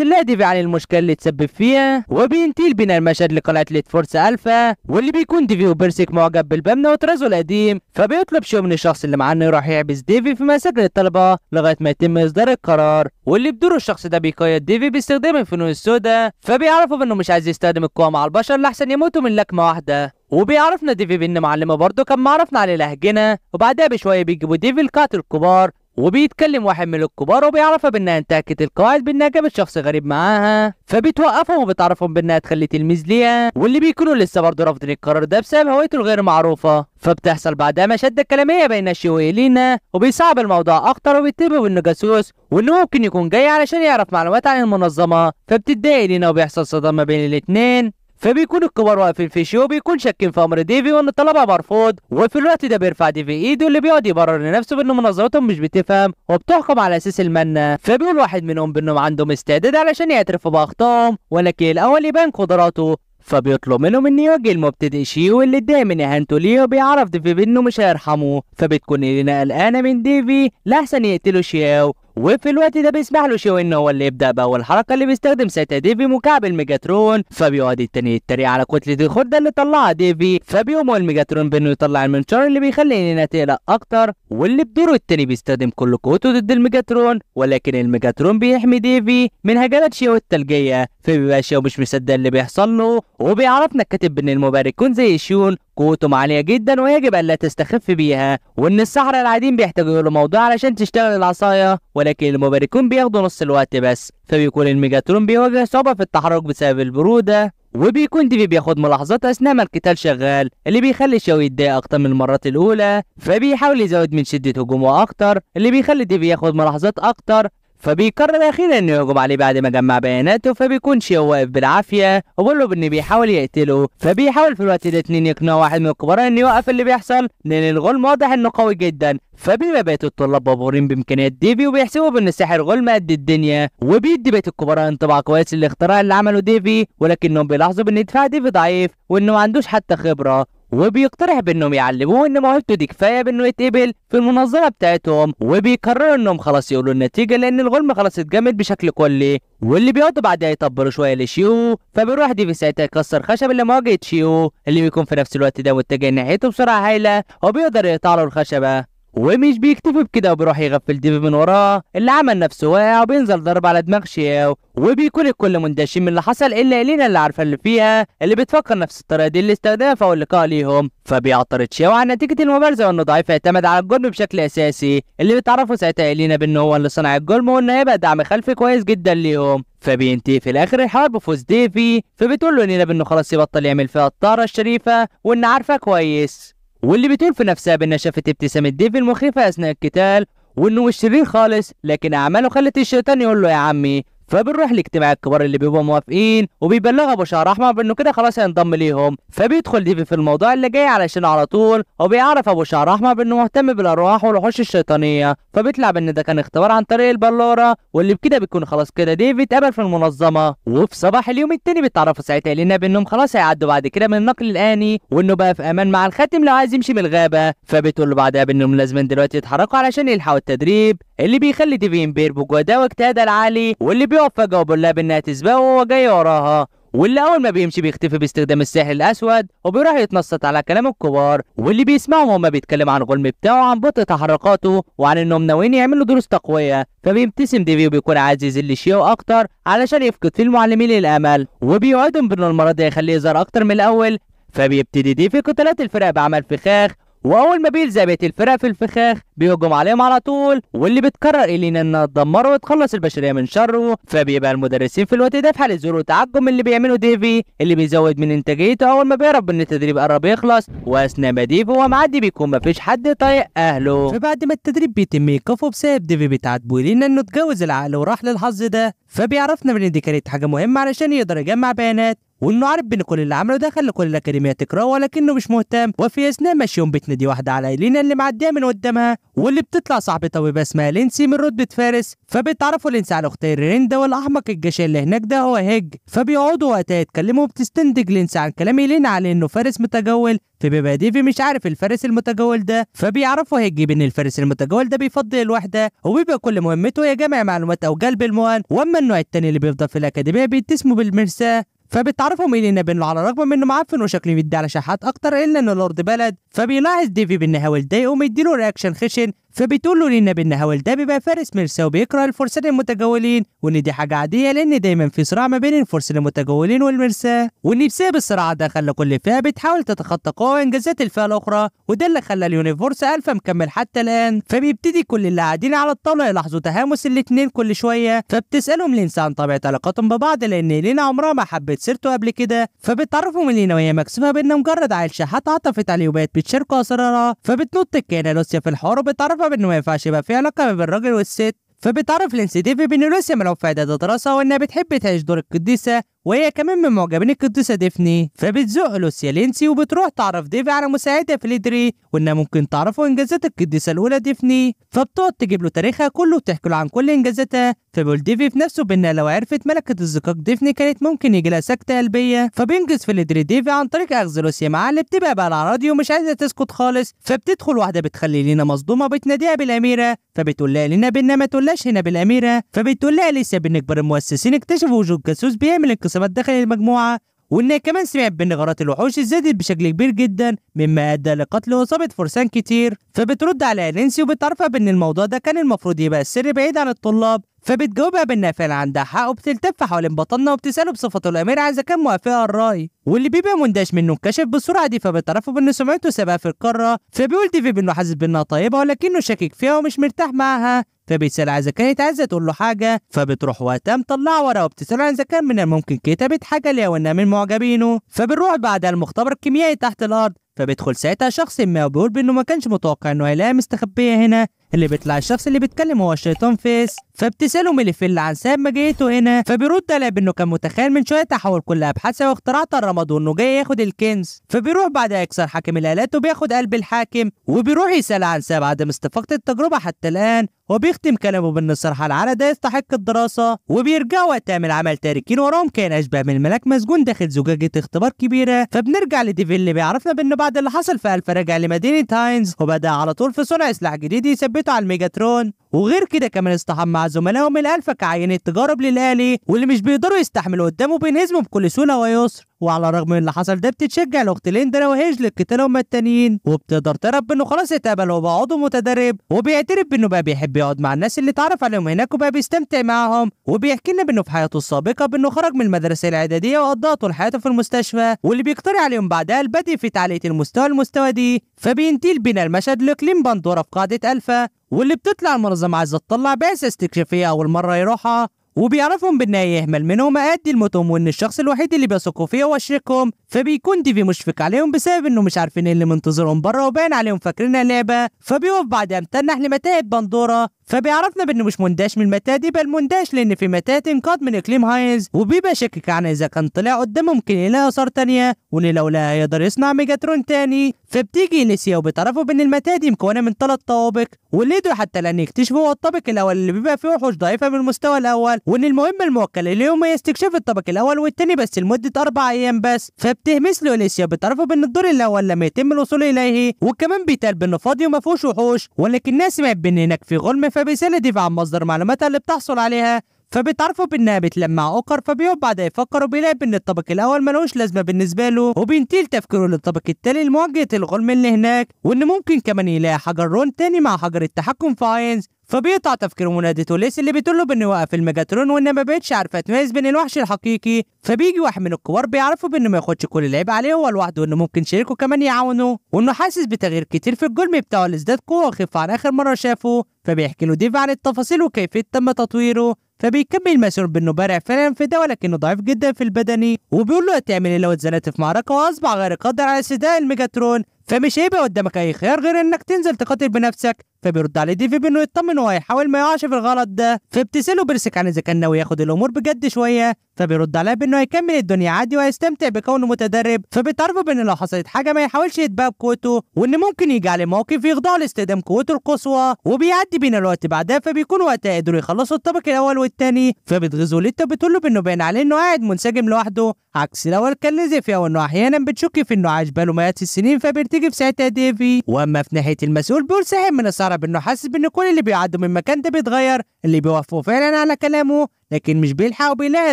لها ديفي عن المشكلة اللي تسبب فيها وبينتيل بين المشهد لقلعة ليت فورس ألفا واللي بيكون ديفي وبيرسك معجب بالبمنة وطرازه القديم فبيطلب شو من الشخص اللي معاه انه يروح يعبس ديفي في مساكن الطلبة لغاية ما يتم إصدار القرار واللي بدوره الشخص ده بيقيد ديفي باستخدام الفنون السوداء فبيعرفوا بانه مش عايز يستخدم القوة مع البشر لحسن يموتوا من لكمة واحدة وبيعرفنا ديفي بان معلمه برضه كان معرفنا عليه لهجنا وبعدها بشويه بيجيبوا ديفي القاتل الكبار وبيتكلم واحد من الكبار وبيعرفها بانها انتهكت القواعد بانها جابت شخص غريب معاها فبتوقفهم وبتعرفهم بانها تخلي تلميذ ليها واللي بيكونوا لسه برضه رافضين القرار ده بسبب هويته الغير معروفه فبتحصل بعدها مشادة كلامية بين الشيو وإلينا وبيصعب الموضوع أكتر وبيتفقوا إنه جاسوس وإنه ممكن يكون جاي علشان يعرف معلومات عن المنظمة فبتتضايق لينا وبيحصل صدام ما بين الاتنين فبيكون الكبار واقفين في شيء وبيكون شاكين في امر ديفي وان طلبها مرفوض وفي الوقت ده بيرفع ديفي ايده اللي بيقعد يبرر لنفسه بانه منظمتهم مش بتفهم وبتحكم على اساس المنة فبيقول واحد منهم بانهم عندهم استعداد علشان يعترفوا باخطائهم ولكن الاول يبان قدراته فبيطلب منهم ان يواجه المبتدئ شيو اللي اتضايق من اهانته ليه وبيعرف ديفي بانه مش هيرحمه فبتكون الينا قلقانه من ديفي لاحسن يقتله شياو وفي الوقت ده بيسمح له شو ان هو اللي يبدا باول حركه اللي بيستخدم ساعتها ديفي مكعب الميجاترون فبيقعد التاني يتريق على كتله الخرده اللي طلعها ديفي فبيقوم الميجاترون بانه يطلع المنشار اللي بيخلي اننا تقلق اكتر واللي بدوره التاني بيستخدم كل قوته ضد الميجاترون ولكن الميجاترون بيحمي ديفي من هجمات شيو الثلجيه فبيبقى شيو مش مصدق اللي بيحصل له وبيعرفنا الكاتب ان المبارك يكون زي شون قوتهم عالية جدا ويجب ألا تستخف بيها وإن السحرة العاديين بيحتاجوا لموضوع علشان تشتغل العصاية ولكن المباركون بياخدوا نص الوقت بس فبيكون الميجاترون بيواجه صعوبة في التحرك بسبب البرودة وبيكون ديفي بياخد ملاحظات اثناء ما القتال شغال اللي بيخلي شاوي يتضايق اكتر من المرات الاولى فبيحاول يزود من شده هجومه اكتر اللي بيخلي ديفي ياخد ملاحظات اكتر فبيقرر اخيرا انه يهجم عليه بعد ما جمع بياناته فبيكون شيء واقف بالعافيه وبيقول له انه بيحاول يقتله فبيحاول في الوقت ده اتنين يقنعوا واحد من الكبار انه يوقف اللي بيحصل لان الغلم واضح انه قوي جدا فبما بيت الطلاب مبهورين بامكانيات ديفي وبيحسبوا بان الساحر غلم قد الدنيا وبيدي بيت الكبار انطباع كويس للاختراع اللي عمله ديفي ولكنهم بيلاحظوا بان دفاع ديفي ضعيف وانه ما عندوش حتى خبره وبيقترح بانهم يعلموه ان موهبته دي كفايه بانه يتقبل في المنظمه بتاعتهم وبيقرروا انهم خلاص يقولوا النتيجه لان الغلم خلاص اتجمد بشكل كلي واللي بيقعدوا بعدها يطبلوا شويه لشيو فبيروح ديفي ساعتها يكسر خشب اللي مواجهه شيو اللي بيكون في نفس الوقت ده متجه ناحيته بسرعه هايله وبيقدر يقطع له الخشبه ومش بيكتفي بكده وبيروح يغفل ديفي من وراه اللي عمل نفسه واقع وبينزل ضرب على دماغ شياو وبيكون الكل مندهشين من اللي حصل الا لينا اللي عارفه اللي فيها اللي بتفكر نفس الطريقه دي اللي استخدمها في اللقاء ليهم فبيعترض شياو عن نتيجه المبارزه وانه ضعيف اعتمد على الجرم بشكل اساسي اللي بتعرفه ساعتها لينا بان هو اللي صنع الجرم وانه هيبقى دعم خلفي كويس جدا ليهم فبينتهي في الاخر الحوار بفوز ديفي فبتقول له لينا بانه خلاص يبطل يعمل فيها الطاره الشريفه وان عارفه كويس واللي بتقول في نفسها بأنها شافت ابتسامة ديفي المخيفة أثناء القتال وإنه مش شرير خالص لكن أعماله خلت الشيطان يقول له يا عمي فبنروح لاجتماع الكبار اللي بيبقوا موافقين وبيبلغ ابو شعر احمر بانه كده خلاص هينضم ليهم فبيدخل ديفي في الموضوع اللي جاي علشان على طول وبيعرف ابو شعر احمر بانه مهتم بالارواح والوحوش الشيطانيه فبيطلع بان ده كان اختبار عن طريق البلوره واللي بكده بيكون خلاص كده ديفي اتقبل في المنظمه وفي صباح اليوم التاني بيتعرفوا ساعتها لنا بانهم خلاص هيعدوا بعد كده من النقل الاني وانه بقى في امان مع الخاتم لو عايز يمشي من الغابه فبتقول له بعدها بانهم لازم دلوقتي يتحركوا علشان يلحقوا التدريب اللي بيخلي ديفي ينبهر بجوده واجتهاده العالي واللي بيقف فجأة وبيقول لها بإنها تسبقه وهو جاي وراها واللي أول ما بيمشي بيختفي باستخدام السحر الأسود وبيروح يتنصت على كلام الكبار واللي بيسمعه وهما بيتكلم عن الغلم بتاعه وعن بطء تحركاته وعن إنهم ناويين يعملوا دروس تقوية فبيبتسم ديفي وبيكون عايز يذل شيو أكتر علشان يفقد في المعلمين الأمل وبيوعدهم بإن المرة دي هيخليه يظهر أكتر من الأول فبيبتدي ديفي قتالات الفرق بعمل فخاخ واول ما بيلزق بيت الفرق في الفخاخ بيهجم عليهم على طول واللي بتكرر الينا انها تدمره وتخلص البشريه من شره فبيبقى المدرسين في الوقت ده في حاله ذروه تعجب اللي بيعمله ديفي اللي بيزود من انتاجيته اول ما بيعرف ان التدريب قرب يخلص واثناء ما ديفي وهو معدي بيكون مفيش حد طايق اهله فبعد ما التدريب بيتم ايقافه بسبب ديفي بيتعاتبوا الين انه اتجوز العقل وراح للحظ ده فبيعرفنا من ان دي كانت حاجه مهمه علشان يقدر يجمع بيانات وانه عارف بان كل اللي عمله ده خلى كل الاكاديميه تكرهه ولكنه مش مهتم وفي اثناء مشيهم بتنادي واحده على ايلينا اللي معديه من قدامها واللي بتطلع صاحبتها وبيبقى اسمها لينسي من رتبه فارس فبيتعرفوا لينسي على اختها ريندا والاحمق الجشع اللي هناك ده هو هيج فبيقعدوا وقتها يتكلموا وبتستنتج لينسي عن كلام ايلينا على انه فارس متجول فبيبقى ديفي مش عارف الفارس المتجول ده فبيعرفوا هيج بان الفارس المتجول ده بيفضي الوحده وبيبقى كل مهمته هي جمع معلومات او جلب المهن واما النوع الثاني اللي بيفضل في الاكاديميه بيتسموا بالمرساه فبتعرفوا مين بينه على الرغم من انه معفن وشكله بيدي على شحات اكتر الا انه لورد بلد فبيلاحظ ديفي بان هاول ضايقه ومديله رياكشن خشن فبتقول له للنبي ان هوال ده بيبقى فارس ميرسا وبيكره الفرسان المتجولين وان دي حاجه عاديه لان دايما في صراع ما بين الفرسان المتجولين والمرساه وان بسبب الصراع ده خلى كل فئه بتحاول تتخطى قوى انجازات الفئه الاخرى وده اللي خلى اليونيفورس الفا مكمل حتى الان فبيبتدي كل اللي قاعدين على الطاوله يلاحظوا تهامس الاثنين كل شويه فبتسالهم لينسا عن طبيعه علاقتهم ببعض لان لينا عمرها ما حبت سيرته قبل كده فبتعرفهم لينا وهي مكسوفه بان مجرد عيل شحات عطفت عليه وبقت بتشاركه اسرارها فبتنط الكيانه لوسيا في الحوار وبتعرفها انه ما ينفعش يبقى في علاقة بين الراجل والست فبتعرف لينسي ديفي بان روسيا ملعوب في اعداد الدراسة وانها بتحب تعيش دور القديسة وهي كمان من معجبين القديسة ديفني فبتزق لوسيا لينسي وبتروح تعرف ديفي على مساعدها فليدري وإنها ممكن تعرفه إنجازات القديسة الأولى ديفني فبتقعد تجيب له تاريخها كله وتحكي له عن كل إنجازاتها فبيقول ديفي في نفسه بإنها لو عرفت ملكة الزقاق ديفني كانت ممكن يجي لها سكتة قلبية فبينجز فليدري ديفي عن طريق أخذ لوسيا معاه اللي بتبقى بقى على راديو مش عايزة تسكت خالص فبتدخل واحدة بتخلي لينا مصدومة بتناديها بالأميرة فبتقول لها لينا بإنها ما تقولهاش هنا بالأميرة فبتقول لها لسه بإن كبار المؤسسين اكتشفوا وجود جاسوس بيعمل الانقسامات داخل المجموعة وإنها كمان سمعت بأن غارات الوحوش زادت بشكل كبير جدا مما أدى لقتل وإصابة فرسان كتير فبترد على نانسي وبتعرفها بأن الموضوع ده كان المفروض يبقى السر بعيد عن الطلاب فبتجاوبها بأنها فعلا عندها حق وبتلتف حوالين بطنها وبتسأله بصفته الأميرة إذا كان موافقها الرأي واللي بيبقى مندهش منه انكشف بالسرعة دي فبتعرفه بأن سمعته سابقة في القارة فبيقول ديفي بأنه حاسس بأنها طيبة ولكنه شاكك فيها ومش مرتاح معاها فبيسأل عايزة كانت عايزة تقول له حاجة فبتروح وقتها مطلعة ورقة وبتسأله عايزة كان من الممكن كتبت حاجة ليه وإنها من معجبينه فبنروح بعدها المختبر الكيميائي تحت الأرض فبيدخل ساعتها شخص ما وبيقول بإنه ما كانش متوقع إنه هيلاقي مستخبية هنا اللي بيطلع الشخص اللي بيتكلم هو الشيطان فيس فابتساله مليفيل عن ساب ما جيته هنا فبيرد لاب بانه كان متخيل من شويه تحول كل ابحاثه واختراعات الرمض وانه جاي ياخد الكنز فبيروح بعدها يكسر حاكم الالات وبياخد قلب الحاكم وبيروح يسال عن ساب عدم استفاقه التجربه حتى الان وبيختم كلامه بان الصراحه العالة ده يستحق الدراسه وبيرجعوا اتهام عمل تاركين وراهم كان اشبه من الملاك مسجون داخل زجاجه اختبار كبيره فبنرجع لديفيل اللي بيعرفنا بانه بعد اللي حصل في الف رجع لمدينه هاينز وبدا على طول في صنع سلاح جديد يثبته على الميجاترون وغير كده كمان اصطحب مع زملائهم الألفا كعينة تجارب للأهلي واللي مش بيقدروا يستحملوا قدامه بينهزموا بكل سهولة ويسر وعلى الرغم من اللي حصل ده بتتشجع الاخت درا وهيج للقتال هما التانيين وبتقدر ترى بانه خلاص اتقبل وبقى عضو متدرب وبيعترف بانه بقى بيحب يقعد مع الناس اللي اتعرف عليهم هناك وبقى بيستمتع معاهم وبيحكي لنا بانه في حياته السابقه بانه خرج من المدرسه الاعداديه وقضى طول حياته في المستشفى واللي بيقترح عليهم بعدها البدء في تعليق المستوى المستوى دي فبينتيل بنا المشهد لكليم بندوره في قاعده الفا واللي بتطلع المنظمة عايزة تطلع بعثة استكشافية أول مرة يروحها وبيعرفهم بأن يهمل منهم أدي الموتهم وإن الشخص الوحيد اللي بيثقوا فيه هو شريكهم فبيكون ديفي مشفق عليهم بسبب إنه مش عارفين إيه اللي منتظرهم بره وباين عليهم فاكرينها لعبة فبيقف بعد أمتنح لمتاهب بندورة فبيعرفنا بانه مش منداش من دي بل منداش لان في متات انقاذ من اقليم هاينز وبيبقى شاكك عن اذا كان طلع قدامه ممكن يلاقي اثار ثانيه وان لو لا يقدر يصنع ميجاترون ثاني فبتيجي نسيا وبيتعرفوا بان المتاة دي مكونه من ثلاث طوابق واللي حتى لان يكتشفوا هو الطابق الاول اللي بيبقى فيه وحوش ضعيفه من المستوى الاول وان المهمه الموكله اليوم هي استكشاف الطابق الاول والثاني بس لمده اربع ايام بس فبتهمس له نسيا بيتعرفوا بان الدور الاول لما يتم الوصول اليه وكمان بيتقال بانه فاضي وما فيهوش وحوش ولكن الناس سمعت بان هناك في غلم فبيسأل عن مصدر معلوماتها اللي بتحصل عليها فبتعرفوا بانها بتلمع اوكر فبيقعد بعدها يفكر وبيلاقي بان الطبق الاول ملوش لازمه بالنسبه له وبينتقل تفكيره للطبق التالي لمواجهه الغلم اللي هناك وان ممكن كمان يلاقي حجر رون تاني مع حجر التحكم في عينز فبيقطع تفكير منادي ليس اللي بتقول له بانه يوقف الميجاترون وانه ما بقتش عارفه تميز بين الوحش الحقيقي فبيجي واحد من الكبار بيعرفه بانه ما ياخدش كل العيب عليه هو لوحده وانه ممكن شريكه كمان يعاونه وانه حاسس بتغيير كتير في الجرم بتاعه لازداد قوه وخف عن اخر مره شافه فبيحكي له ديف عن التفاصيل وكيفيه تم تطويره فبيكمل المسير بانه بارع فعلا في ده ولكنه ضعيف جدا في البدني وبيقول له هتعمل ايه لو اتزنقت في معركه واصبح غير قادر على استدعاء الميجاترون فمش هيبقى قدامك اي خيار غير انك تنزل تقاتل بنفسك فبيرد عليه ديفي بانه يطمن وهيحاول ما يقعش في الغلط ده فابتساله بيرسك عن اذا كان ناوي ياخد الامور بجد شويه فبيرد عليها بانه هيكمل الدنيا عادي وهيستمتع بكونه متدرب فبتعرفه بان لو حصلت حاجه ما يحاولش يتباهى بقوته وان ممكن يجي عليه موقف يخضعه لاستخدام قوته القصوى وبيعدي بين الوقت بعدها فبيكون وقتها قدروا يخلصوا الطبق الاول والثاني فبتغيظه ليتا بتقول له بانه باين عليه انه قاعد منسجم لوحده عكس الاول كان لزيفيا وانه احيانا بتشك في انه عاش باله مئات السنين فبيرتجي في ساعتها ديفي واما في ناحيه المسؤول بيقول ساحب من السهره بانه حاسس بان كل اللي بيعدوا من المكان ده بيتغير اللي بيوافقوا فعلا على كلامه لكن مش بيلحقوا بيلاقي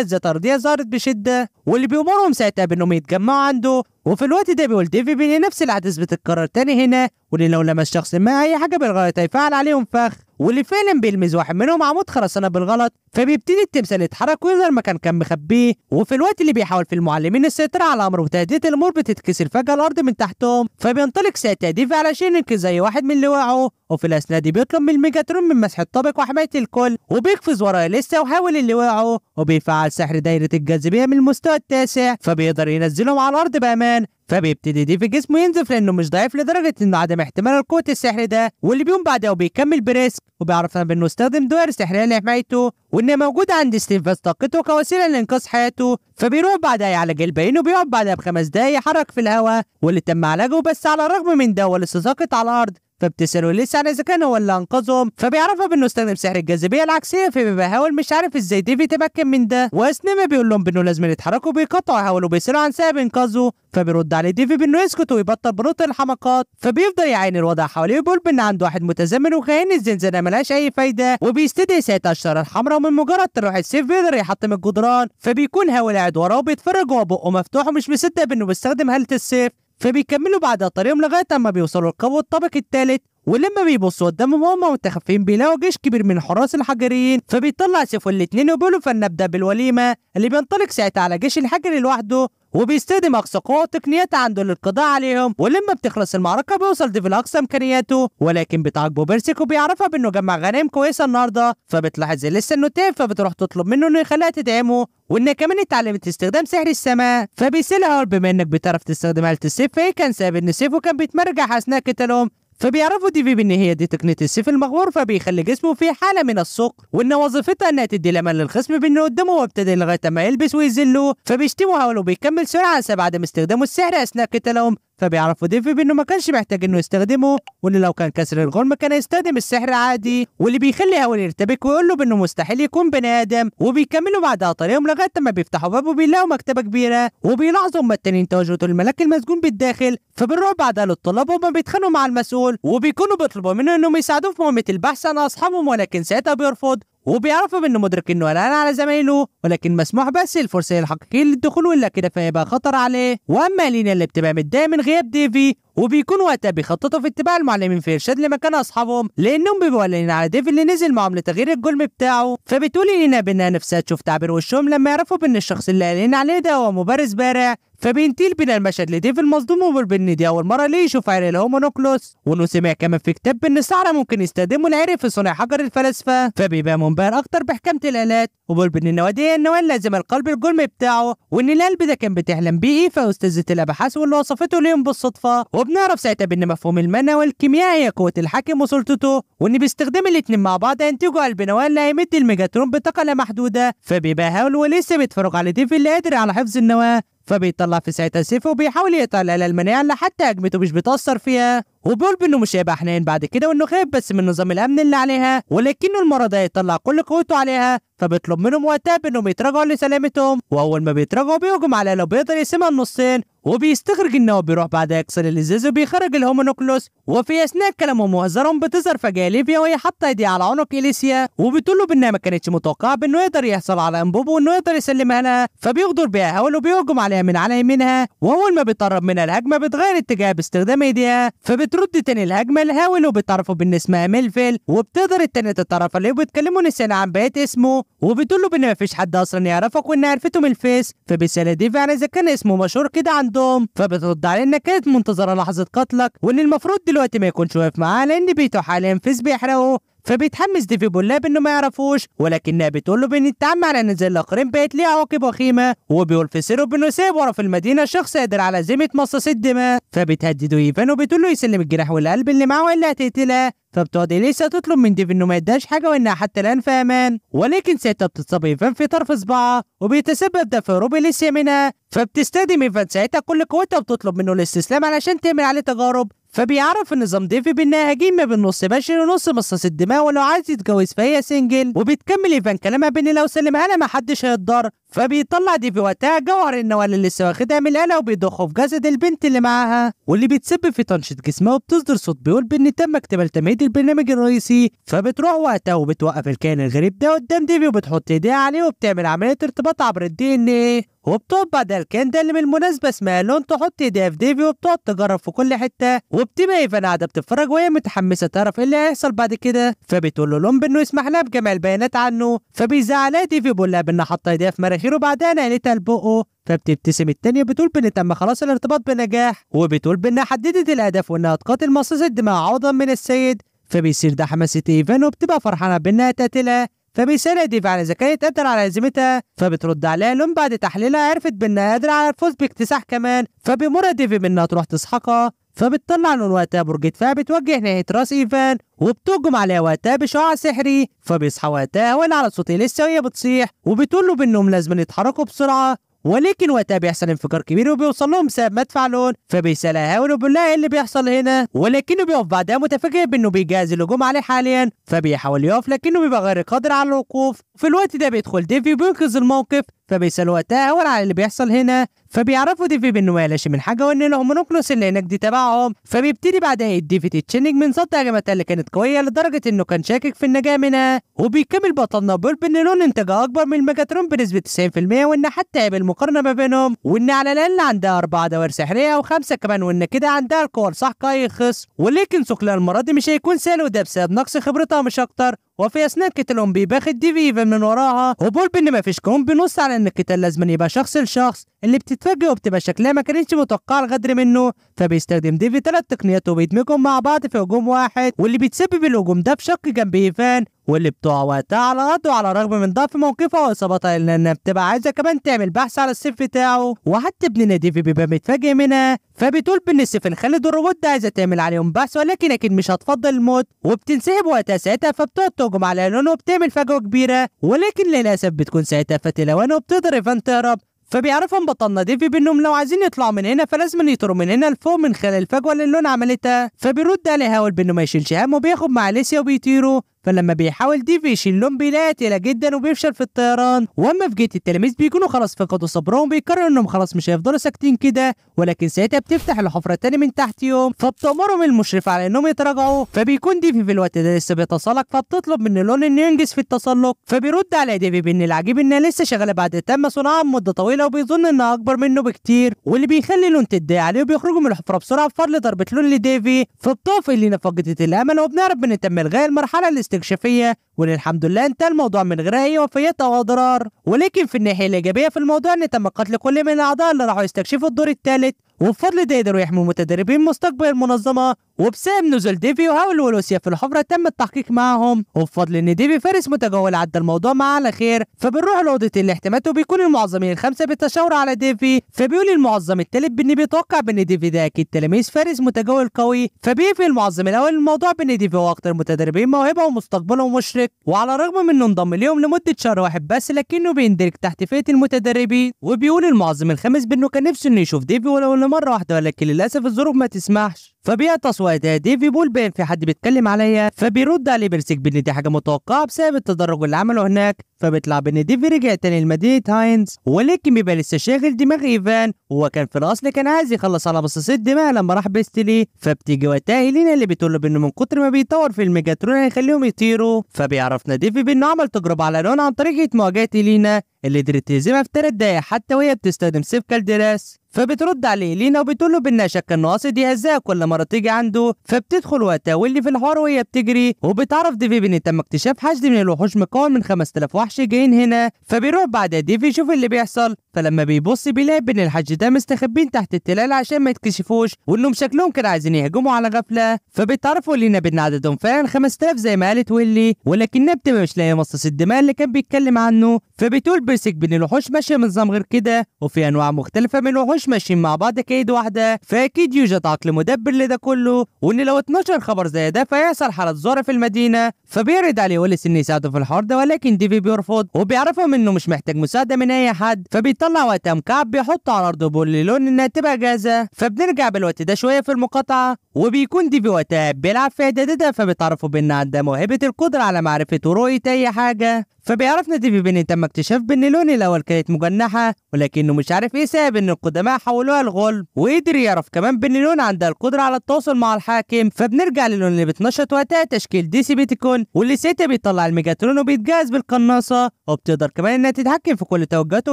الزيتار دي ظهرت بشده واللي بيأمرهم ساعتها بانهم يتجمعوا عنده وفي الوقت ده بيقول ديفي بيلاقي نفس العدس بتتكرر تاني هنا واللي لو لمس شخص ما اي حاجه بالغلط هيفعل عليهم فخ واللي فعلا بيلمس واحد منهم عمود خرسانه بالغلط فبيبتدي التمثال يتحرك ويظهر مكان كان مخبيه وفي الوقت اللي بيحاول في المعلمين السيطره على الامر وتهديد الامور بتتكسر فجاه الارض من تحتهم فبينطلق ساعتها ديفي علشان ينقذ اي واحد من اللي وقعوا وفي الاثناء دي بيطلب من الميجاترون من مسح الطابق وحمايه الكل وبيقفز وراه لسه وحاول اللي وقعوا وبيفعل سحر دايره الجاذبيه من المستوى التاسع فبيقدر ينزلهم على الارض بامان فبيبتدي ديفي جسمه ينزف لانه مش ضعيف لدرجه انه عدم احتمال قوه السحر ده واللي بيقوم بعدها وبيكمل بريسك وبيعرف انه استخدم دوائر سحريه لحمايته وانها موجوده عند ستيف بس طاقته كوسيله لانقاذ حياته فبيروح بعدها يعالج الباين وبيقعد بعدها بخمس دقايق يحرك في الهواء واللي تم علاجه بس على الرغم من ده واللي ساقط على الارض فبتساله ليه سعر اذا كان هو اللي انقذهم فبيعرفها بانه استخدم سحر الجاذبيه العكسيه فبيحاول مش عارف ازاي ديفي تمكن من ده ما بيقول لهم بانه لازم يتحركوا بيقطعوا يحاولوا بيسالوا عن سبب انقاذه فبيرد عليه ديفي بانه يسكت ويبطل بنط الحمقات فبيفضل يعاين الوضع حواليه وبيقول بان عنده واحد متزمن وخاين الزنزانه ملهاش اي فايده وبيستدعي ساعتها الشاره الحمراء ومن مجرد تروح السيف بيقدر يحطم الجدران فبيكون هاول قاعد وراه وبيتفرج وهو بقه مفتوح ومش مصدق بانه بيستخدم هاله السيف فبيكملوا بعد طريقهم لغاية أما بيوصلوا لقبو الطابق الثالث ولما بيبصوا قدامهم وهم متخفين بيلاقوا جيش كبير من حراس الحجريين فبيطلع سيفه الاتنين وبيقولوا فلنبدأ بالوليمة اللي بينطلق ساعتها على جيش الحجر لوحده وبيستخدم اقصى قوه وتقنيات عنده للقضاء عليهم ولما بتخلص المعركه بيوصل ديفل اقصى امكانياته ولكن بتعاقبه بيرسيك وبيعرفها بانه جمع غنائم كويسه النهارده فبتلاحظ لسه انه تاب فبتروح تطلب منه انه يخليها تدعمه وانها كمان اتعلمت استخدام سحر السماء فبيسالها بما انك بتعرف تستخدم آلة السيف فهي كان ساب ان سيفه كان بيتمرجح اثناء قتالهم فبيعرفوا دي في بان هي دي تقنيه السيف المغوار فبيخلي جسمه في حاله من السكر وان وظيفتها انها تدي الامان للخصم بانه قدامه وابتدى لغايه ما يلبس ويذله فبيشتموا هاول وبيكمل سرعه بعد ما استخدامه السحر اثناء قتالهم فبيعرفوا ديفي بانه ما كانش محتاج انه يستخدمه وانه لو كان كسر الغرم كان يستخدم السحر عادي واللي بيخلي هاول يرتبك ويقول له بانه مستحيل يكون بني ادم وبيكملوا بعدها طريقهم لغايه ما بيفتحوا باب وبيلاقوا مكتبه كبيره وبيلاحظوا هم التانيين تواجد الملاك المسجون بالداخل فبنروح بعدها للطلاب وهم بيتخانقوا مع المسؤول وبيكونوا بيطلبوا منه انهم يساعدوه في مهمه البحث عن اصحابهم ولكن ساعتها بيرفض وبيعرفوا منه مدرك انه قلقان على زمايله ولكن مسموح بس الفرصه الحقيقيه للدخول ولا كده فيبقى خطر عليه واما لينا اللي بتبقى متضايقه من غياب ديفي وبيكون وقتها بيخططوا في اتباع المعلمين في ارشاد لمكان اصحابهم لانهم بيبقوا على ديف اللي نزل معاهم لتغيير الجرم بتاعه فبتقول لينا بانها نفسها تشوف تعبير وشهم لما يعرفوا بان الشخص اللي قلقانين عليه ده هو مبارز بارع فبينتيل بين المشهد لديف المصدوم بان دي اول مره ليه يشوف عرق الهومونوكلوس وانه سمع كمان في كتاب ان الصحراء ممكن يستخدموا العرق في صنع حجر الفلاسفه فبيبقى منبهر اكتر بحكمه الالات وبيقول ان النواديه النواه لازم القلب الجرم بتاعه وان القلب ده كان بتحلم بيه فاستاذه الابحاث واللي وصفته ليهم بالصدفه بنعرف ساعتها بأن مفهوم المنع والكيمياء هي قوة الحاكم وسلطته وإن باستخدام الاتنين مع بعض ينتجوا البنوان اللي هيمد الميجاترون بطاقة لا محدودة فبيبقى هاول ولسه بيتفرج على ديف اللي قادر على حفظ النواة فبيطلع في ساعتها سيف وبيحاول يقطع الآلة المناعة اللي حتى هجمته مش بتأثر فيها وبيقول بإنه مش هيبقى حنين بعد كده وإنه خايف بس من نظام الأمن اللي عليها ولكنه المرة ده هيطلع كل قوته عليها فبيطلب منهم وقتها بإنهم يتراجعوا لسلامتهم وأول ما بيتراجعوا بيهجم على لو بيقدر يقسمها النصين وبيستغرق النوى بيروح بعدها يكسر الازاز وبيخرج الهومونوكلوس وفي اثناء كلامه وهزارهم بتظهر فجاه ليفيا وهي حاطه ايديها على عنق اليسيا وبتقول له بانها ما كانتش متوقعه بانه يقدر يحصل على انبوب وانه يقدر يسلمها لها فبيغدر بها هول وبيهجم عليها من على يمينها واول ما بيتقرب منها الهجمه بتغير اتجاهها باستخدام ايديها فبترد تاني الهجمه لهول وبيتعرفوا بان اسمها ميلفيل وبتقدر التانية تتعرف عليه وبيتكلموا نسيان عن بقيه اسمه وبتقول له بان ما فيش حد اصلا يعرفك وانها عرفته من الفيس فبيسال ديفي عن يعني اذا كان اسمه مشهور كده عنده بعضهم فبترد عليه انها كانت منتظره لحظه قتلك وان المفروض دلوقتي ما يكونش واقف معاه لان بيته حاليا في سبيحرقه فبيتحمس ديفي بولاب انه ما يعرفوش ولكنها بتقول له بان التعامل على نزال الاخرين بقت ليه عواقب وخيمه وبيقول في سيرو بانه سايب ورا في المدينه شخص قادر على زيمه مصاص الدماء فبتهدده ايفان وبتقول له يسلم الجناح والقلب اللي معاه والا هتقتلها فبتقعد اليسا تطلب من ديفي انه ما يديهاش حاجه وانها حتى الان في امان ولكن ساعتها بتتصاب ايفان في طرف صباعه وبيتسبب ده في هروب اليسا منها فبتستخدم ايفان ساعتها كل قوتها وبتطلب منه الاستسلام علشان تعمل عليه تجارب فبيعرف النظام ديفي بانها هجيمه بالنص بشر ونص مصاص الدماء ولو عايز يتجوز فهي سنجل وبتكمل ايفان كلامها بان لو سلمها لها محدش هيتضر فبيطلع وقتها جوهر النوال اللي لسه واخدها من الآلة وبيضخه في جسد البنت اللي معاها واللي بتسبب في تنشيط جسمها وبتصدر صوت بيقول بإن تم اكتمال تمهيد البرنامج الرئيسي فبتروح وقتها وبتوقف الكائن الغريب ده قدام ديفي وبتحط ايديها عليه وبتعمل عملية ارتباط عبر الدي ان ايه وبتقعد ده الكائن ده اللي بالمناسبة اسمها لون تحط ايديها في ديفي وبتقعد تجرب في كل حتة وبتبقى ايفان قاعدة بتتفرج وهي متحمسة تعرف ايه اللي هيحصل بعد كده فبتقول له لون بإنه يسمح لها بجمع البيانات عنه فبيزعلها ديفي بيقول لها بإنها حاطة ايديها في مرة الأخير بعدين عينتها يعني لبقه فبتبتسم التانية بتقول بإن تم خلاص الارتباط بنجاح وبتقول بإنها حددت الهدف وإنها تقاتل مصاص الدماء عوضا من السيد فبيصير ده حماسة إيفان وبتبقى فرحانة بإنها تقتله فبيسألها ديف على إذا كانت قادرة على هزيمتها فبترد عليها لون بعد تحليلها عرفت بإنها قادرة على الفوز باكتساح كمان فبيمر ديفي بإنها تروح تسحقها فبتطلع من وقتها برج دفاع بتوجه ناحية راس إيفان وبتهجم عليها وقتها بشعاع سحري فبيصحى وقتها وين على صوت لسه وهي بتصيح وبتقول له بإنهم لازم يتحركوا بسرعة ولكن وقتها بيحصل انفجار كبير وبيوصل لهم ساب مدفع لون فبيسالها هاون وبيقول لها ايه اللي بيحصل هنا ولكنه بيقف بعدها متفاجئ بانه بيجهز الهجوم عليه حاليا فبيحاول يقف لكنه بيبقى غير قادر على الوقوف في الوقت ده بيدخل ديفي وبينقذ الموقف فبيسالوا وقتها أول على اللي بيحصل هنا فبيعرفوا ديفي بانه ما يلاش من حاجة وإن الأومونوكلوس اللي هناك دي تبعهم فبيبتدي بعدها ديفيد يتشنج من صد هجماتها اللي كانت قوية لدرجة إنه كان شاكك في النجاة منها وبيكمل بطلنا بول بان لون إنتاجها أكبر من الميجاترون بنسبة 90% وإن حتى عيب المقارنه ما بينهم وإن على الأقل عندها أربع دوائر سحرية وخمسة كمان وإن كده عندها القوة كاي يخص ولكن ثقلها المرة دي مش هيكون سهل وده بسبب نقص خبرتها مش أكتر وفي اثناء قتالهم بيباخد ديفي فيفن من وراها وبول بان مفيش كون بينص على ان القتال لازم يبقى شخص لشخص اللي بتتفاجئ وبتبقى شكلها ما كانتش متوقعه الغدر منه فبيستخدم ديفي ثلاث تقنيات وبيدمجهم مع بعض في هجوم واحد واللي بيتسبب الهجوم ده في شق جنب ايفان واللي بتقع وقتها على قد وعلى الرغم من ضعف موقفها الا لانها بتبقى عايزه كمان تعمل بحث على السيف بتاعه وحتى ابننا ديفي بيبقى متفاجئ منها فبتقول بان السيف خالد الروبوت ده عايزه تعمل عليهم بحث ولكن اكيد مش هتفضل الموت وبتنسحب وقتها ساعتها فبتقعد تهجم على لون وبتعمل فجوه كبيره ولكن للاسف بتكون ساعتها فاتي وبتقدر ايفان تهرب فبيعرفهم بطلنا ديفي بانهم لو عايزين يطلعوا من هنا فلازم يطيروا من هنا لفوق من خلال الفجوه اللي اللون عملتها فبيرد عليها بانه ما يشيلش هم وبياخد مع اليسيا وبيطيروا فلما بيحاول ديف يشيلهم بيناتي جدا وبيفشل في الطيران واما في جيت التلاميذ بيكونوا خلاص فقدوا صبرهم بيقرروا انهم خلاص مش هيفضلوا ساكتين كده ولكن ساعتها بتفتح الحفره التانية من تحت يوم فبتأمرهم المشرفة على انهم يتراجعوا فبيكون ديفي في الوقت ده لسه بيتسلق فبتطلب من لون انه ينجز في التسلق فبيرد على ديفي بان العجيب انها لسه شغاله بعد تم صنعها مده طويله وبيظن انها اكبر منه بكتير واللي بيخلي لون تتضايق عليه وبيخرجوا من الحفره بسرعه بفضل ضربه لون لديفي فبتقف اللي فقدت الامل وبنعرف ان تم الغاء المرحله اللي استكشافيه وللحمد لله انتهى الموضوع من غير اي وفيات او اضرار ولكن في الناحيه الايجابيه في الموضوع ان تم قتل كل من الاعضاء اللي راحوا يستكشفوا الدور الثالث وبفضل ده يقدروا يحموا متدربين مستقبل المنظمة وبسبب نزول ديفي وهاول ولوسيا في الحفرة تم التحقيق معهم وبفضل ان ديفي فارس متجول عدى الموضوع معاه على خير فبنروح لأوضة الاحتمالات وبيكون المعظمين الخمسة بيتشاوروا على ديفي فبيقول المعظم التالت بان بيتوقع بان ديفي ده اكيد تلاميذ فارس متجول قوي فبيقفل المعظم الاول الموضوع بان ديفي هو اكتر متدربين موهبة ومستقبلهم مشرق وعلى الرغم من انه انضم ليهم لمدة شهر واحد بس لكنه بيندرج تحت فئة المتدربين وبيقول المعظم الخامس بانه كان نفسه انه يشوف ديفي ولو مرة واحدة ولكن للأسف الظروف ما تسمحش فبيعطس وقتها ديفي بول بان في حد بيتكلم عليا فبيرد عليه بيرسيك بان دي حاجة متوقعة بسبب التدرج اللي عمله هناك فبيطلع بان ديفي رجع تاني لمدينة هاينز ولكن بيبقى لسه شاغل دماغ ايفان هو كان في الاصل كان عايز يخلص على بصاصة دماغ لما راح بيستلي فبتيجي وقتها هيلينا اللي بتقول له بانه من كتر ما بيطور في الميجاترون هيخليهم يطيروا فبيعرفنا ديفي بانه عمل تجربة على لون عن طريقة مواجهة هيلينا اللي قدرت تهزمها في ثلاث دقايق حتى وهي بتستخدم سيف كالديراس فبترد عليه لينا وبتقول له بانها شك انه قاصد يهزها كل مره تيجي عنده فبتدخل وقتها واللي في الحوار وهي بتجري وبتعرف ديفي بان تم اكتشاف حشد من الوحوش مكون من 5000 وحش جايين هنا فبيروح بعدها ديفي يشوف اللي بيحصل فلما بيبص بيلاقي بان الحشد ده مستخبين تحت التلال عشان ما يتكشفوش وانهم شكلهم كانوا عايزين يهجموا على غفله فبيتعرفوا لينا بان عددهم فعلا 5000 زي ما قالت ويلي ولكنها بتبقى مش لاقيه مصاص الدماء اللي كان بيتكلم عنه فبتقول بيرسك بان الوحوش ماشيه نظام غير كده وفي انواع مختلفه من الوحوش مش ماشيين مع بعض كيد واحده فاكيد يوجد عقل مدبر لده كله وان لو اتنشر خبر زي ده فيحصل حاله ذعر في المدينه فبيرد عليه ويلس ان يساعده في الحوار ده ولكن ديفي بيرفض وبيعرفهم انه مش محتاج مساعده من اي حد فبيطلع وقتها مكعب بيحطه على ارضه بيقول لون انها تبقى جاهزه فبنرجع بالوقت ده شويه في المقاطعه وبيكون ديفي وقتها بيلعب في اعدادتها فبتعرفوا بان عندها موهبه القدره على معرفه ورؤيه اي حاجه فبيعرفنا ديفي بين تم اكتشاف بان لوني الاول كانت مجنحه ولكنه مش عارف ايه سبب ان القدماء حولوها لغلب وقدر يعرف كمان بان لون عندها القدره على التواصل مع الحاكم فبنرجع للون اللي بتنشط وقتها تشكيل سي بيتكون واللي ساعتها بيطلع الميجاترون وبيتجهز بالقناصه وبتقدر كمان انها تتحكم في كل توجهاته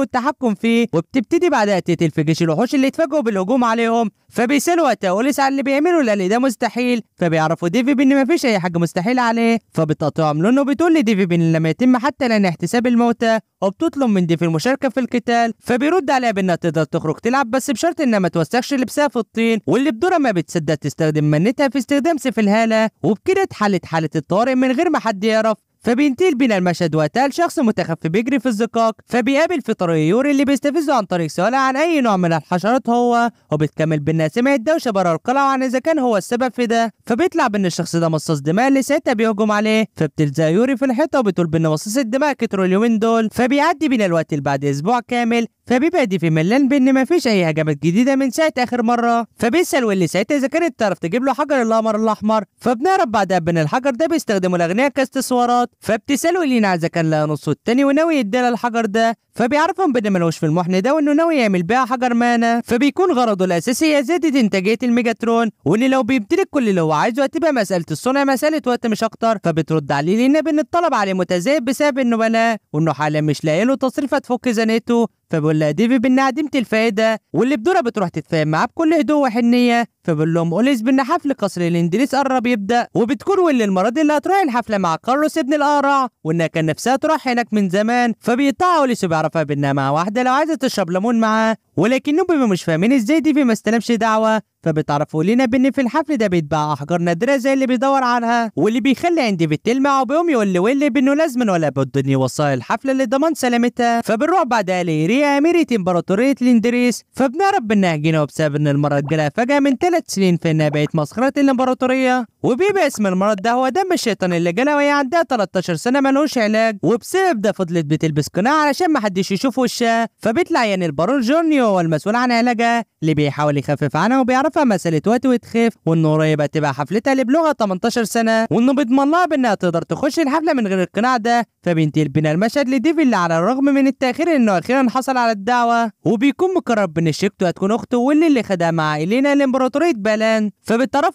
والتحكم فيه وبتبتدي بعدها تقتل في جيش الوحوش اللي اتفاجئوا بالهجوم عليهم فبيسالوا وقتها اوليس على اللي بيعمله لان ده مستحيل فبيعرفوا ديفي بان مفيش اي حاجه مستحيله عليه فبتقطعهم لونه وبتقول لديفي بان لما يتم حتى مثلا احتساب الموتى وبتطلب من ديف المشاركه في القتال فبيرد عليها بانها تقدر تخرج تلعب بس بشرط انها ما توسخش لبسها في الطين واللي بدورها ما بتصدق تستخدم منتها في استخدام سيف الهاله وبكده اتحلت حاله الطوارئ من غير ما حد يعرف فبينتقل بينا المشهد وقتها لشخص متخفي بيجري في الزقاق فبيقابل في طريق يوري اللي بيستفزه عن طريق سؤاله عن اي نوع من الحشرات هو وبتكمل بانها سمع الدوشه بره القلعه وعن اذا كان هو السبب في ده فبيطلع بان الشخص ده مصاص دماء اللي ساعتها بيهجم عليه فبتلزق يوري في الحيطه وبتقول بان مصاص الدماء كتروا اليومين دول فبيعدي بينا الوقت اللي بعد اسبوع كامل فبيبقى دي في ملان بان مفيش اي هجمات جديده من ساعه اخر مره فبيسال ويلي ساعتها اذا كانت تعرف تجيب له حجر القمر الاحمر فبنعرف بعدها بان الحجر ده بيستخدمه الاغنياء كاستثمارات فبتساله لينا اذا كان لها نصه التاني وناوي يديلها الحجر ده فبيعرفهم بان ملوش في المحن ده وانه ناوي يعمل بيها حجر مانا فبيكون غرضه الاساسي زياده انتاجيه الميجاترون وان لو بيمتلك كل اللي هو عايزه هتبقى مساله الصنع مساله وقت مش اكتر فبترد عليه لينا بان الطلب عليه متزايد بسبب انه بناه وانه حاليا مش لاقي له تصريفه تفك زنيته فبقول لها ديفي بان عديمة الفائدة واللي بدورها بتروح تتفاهم معاه بكل هدوء وحنية فبقول لهم أوليس بان حفل قصر الإندليس قرب يبدأ وبتكون ويل المرض اللي هتروح الحفلة مع كارلوس ابن القارع وإنها كان نفسها تروح هناك من زمان فبيقطعها أوليس وبيعرفها بإنها مع واحدة لو عايزة تشرب ليمون معاه ولكنهم بيبقوا مش فاهمين إزاي ديفي ما استلمش دعوة فبتعرفوا لنا بان في الحفل ده بيتباع احجار نادره زي اللي بيدور عنها واللي بيخلي عندي بنت تلمع وبيقوم يقول لويلي بانه لازما ولا بد ان يوصل الحفله لضمان سلامتها فبنروح بعدها لإيريا أميرة إمبراطورية لندريس فبنعرف بأنها جينا وبسبب إن المرض جالها فجأة من ثلاث سنين فإنها بقت مسخرة الإمبراطورية وبيبقى اسم المرض ده هو دم الشيطان اللي جالها وهي عندها 13 سنة ملهوش علاج وبسبب ده فضلت بتلبس قناع علشان محدش يشوف وشها فبيطلع يعني البارون جونيو هو المسؤول عن علاجها اللي بيحاول يخفف عنها وبيعرف تخافها مساله وقت وتخاف وانه قريب هتبقى حفلتها اللي بلغها 18 سنه وانه بيضمن لها بانها تقدر تخش الحفله من غير القناع ده فبنتي البنا المشهد لديفي اللي على الرغم من التاخير انه اخيرا حصل على الدعوه وبيكون مقرر بان شيكتو هتكون اخته واللي اللي خدها مع الينا لامبراطوريه بالان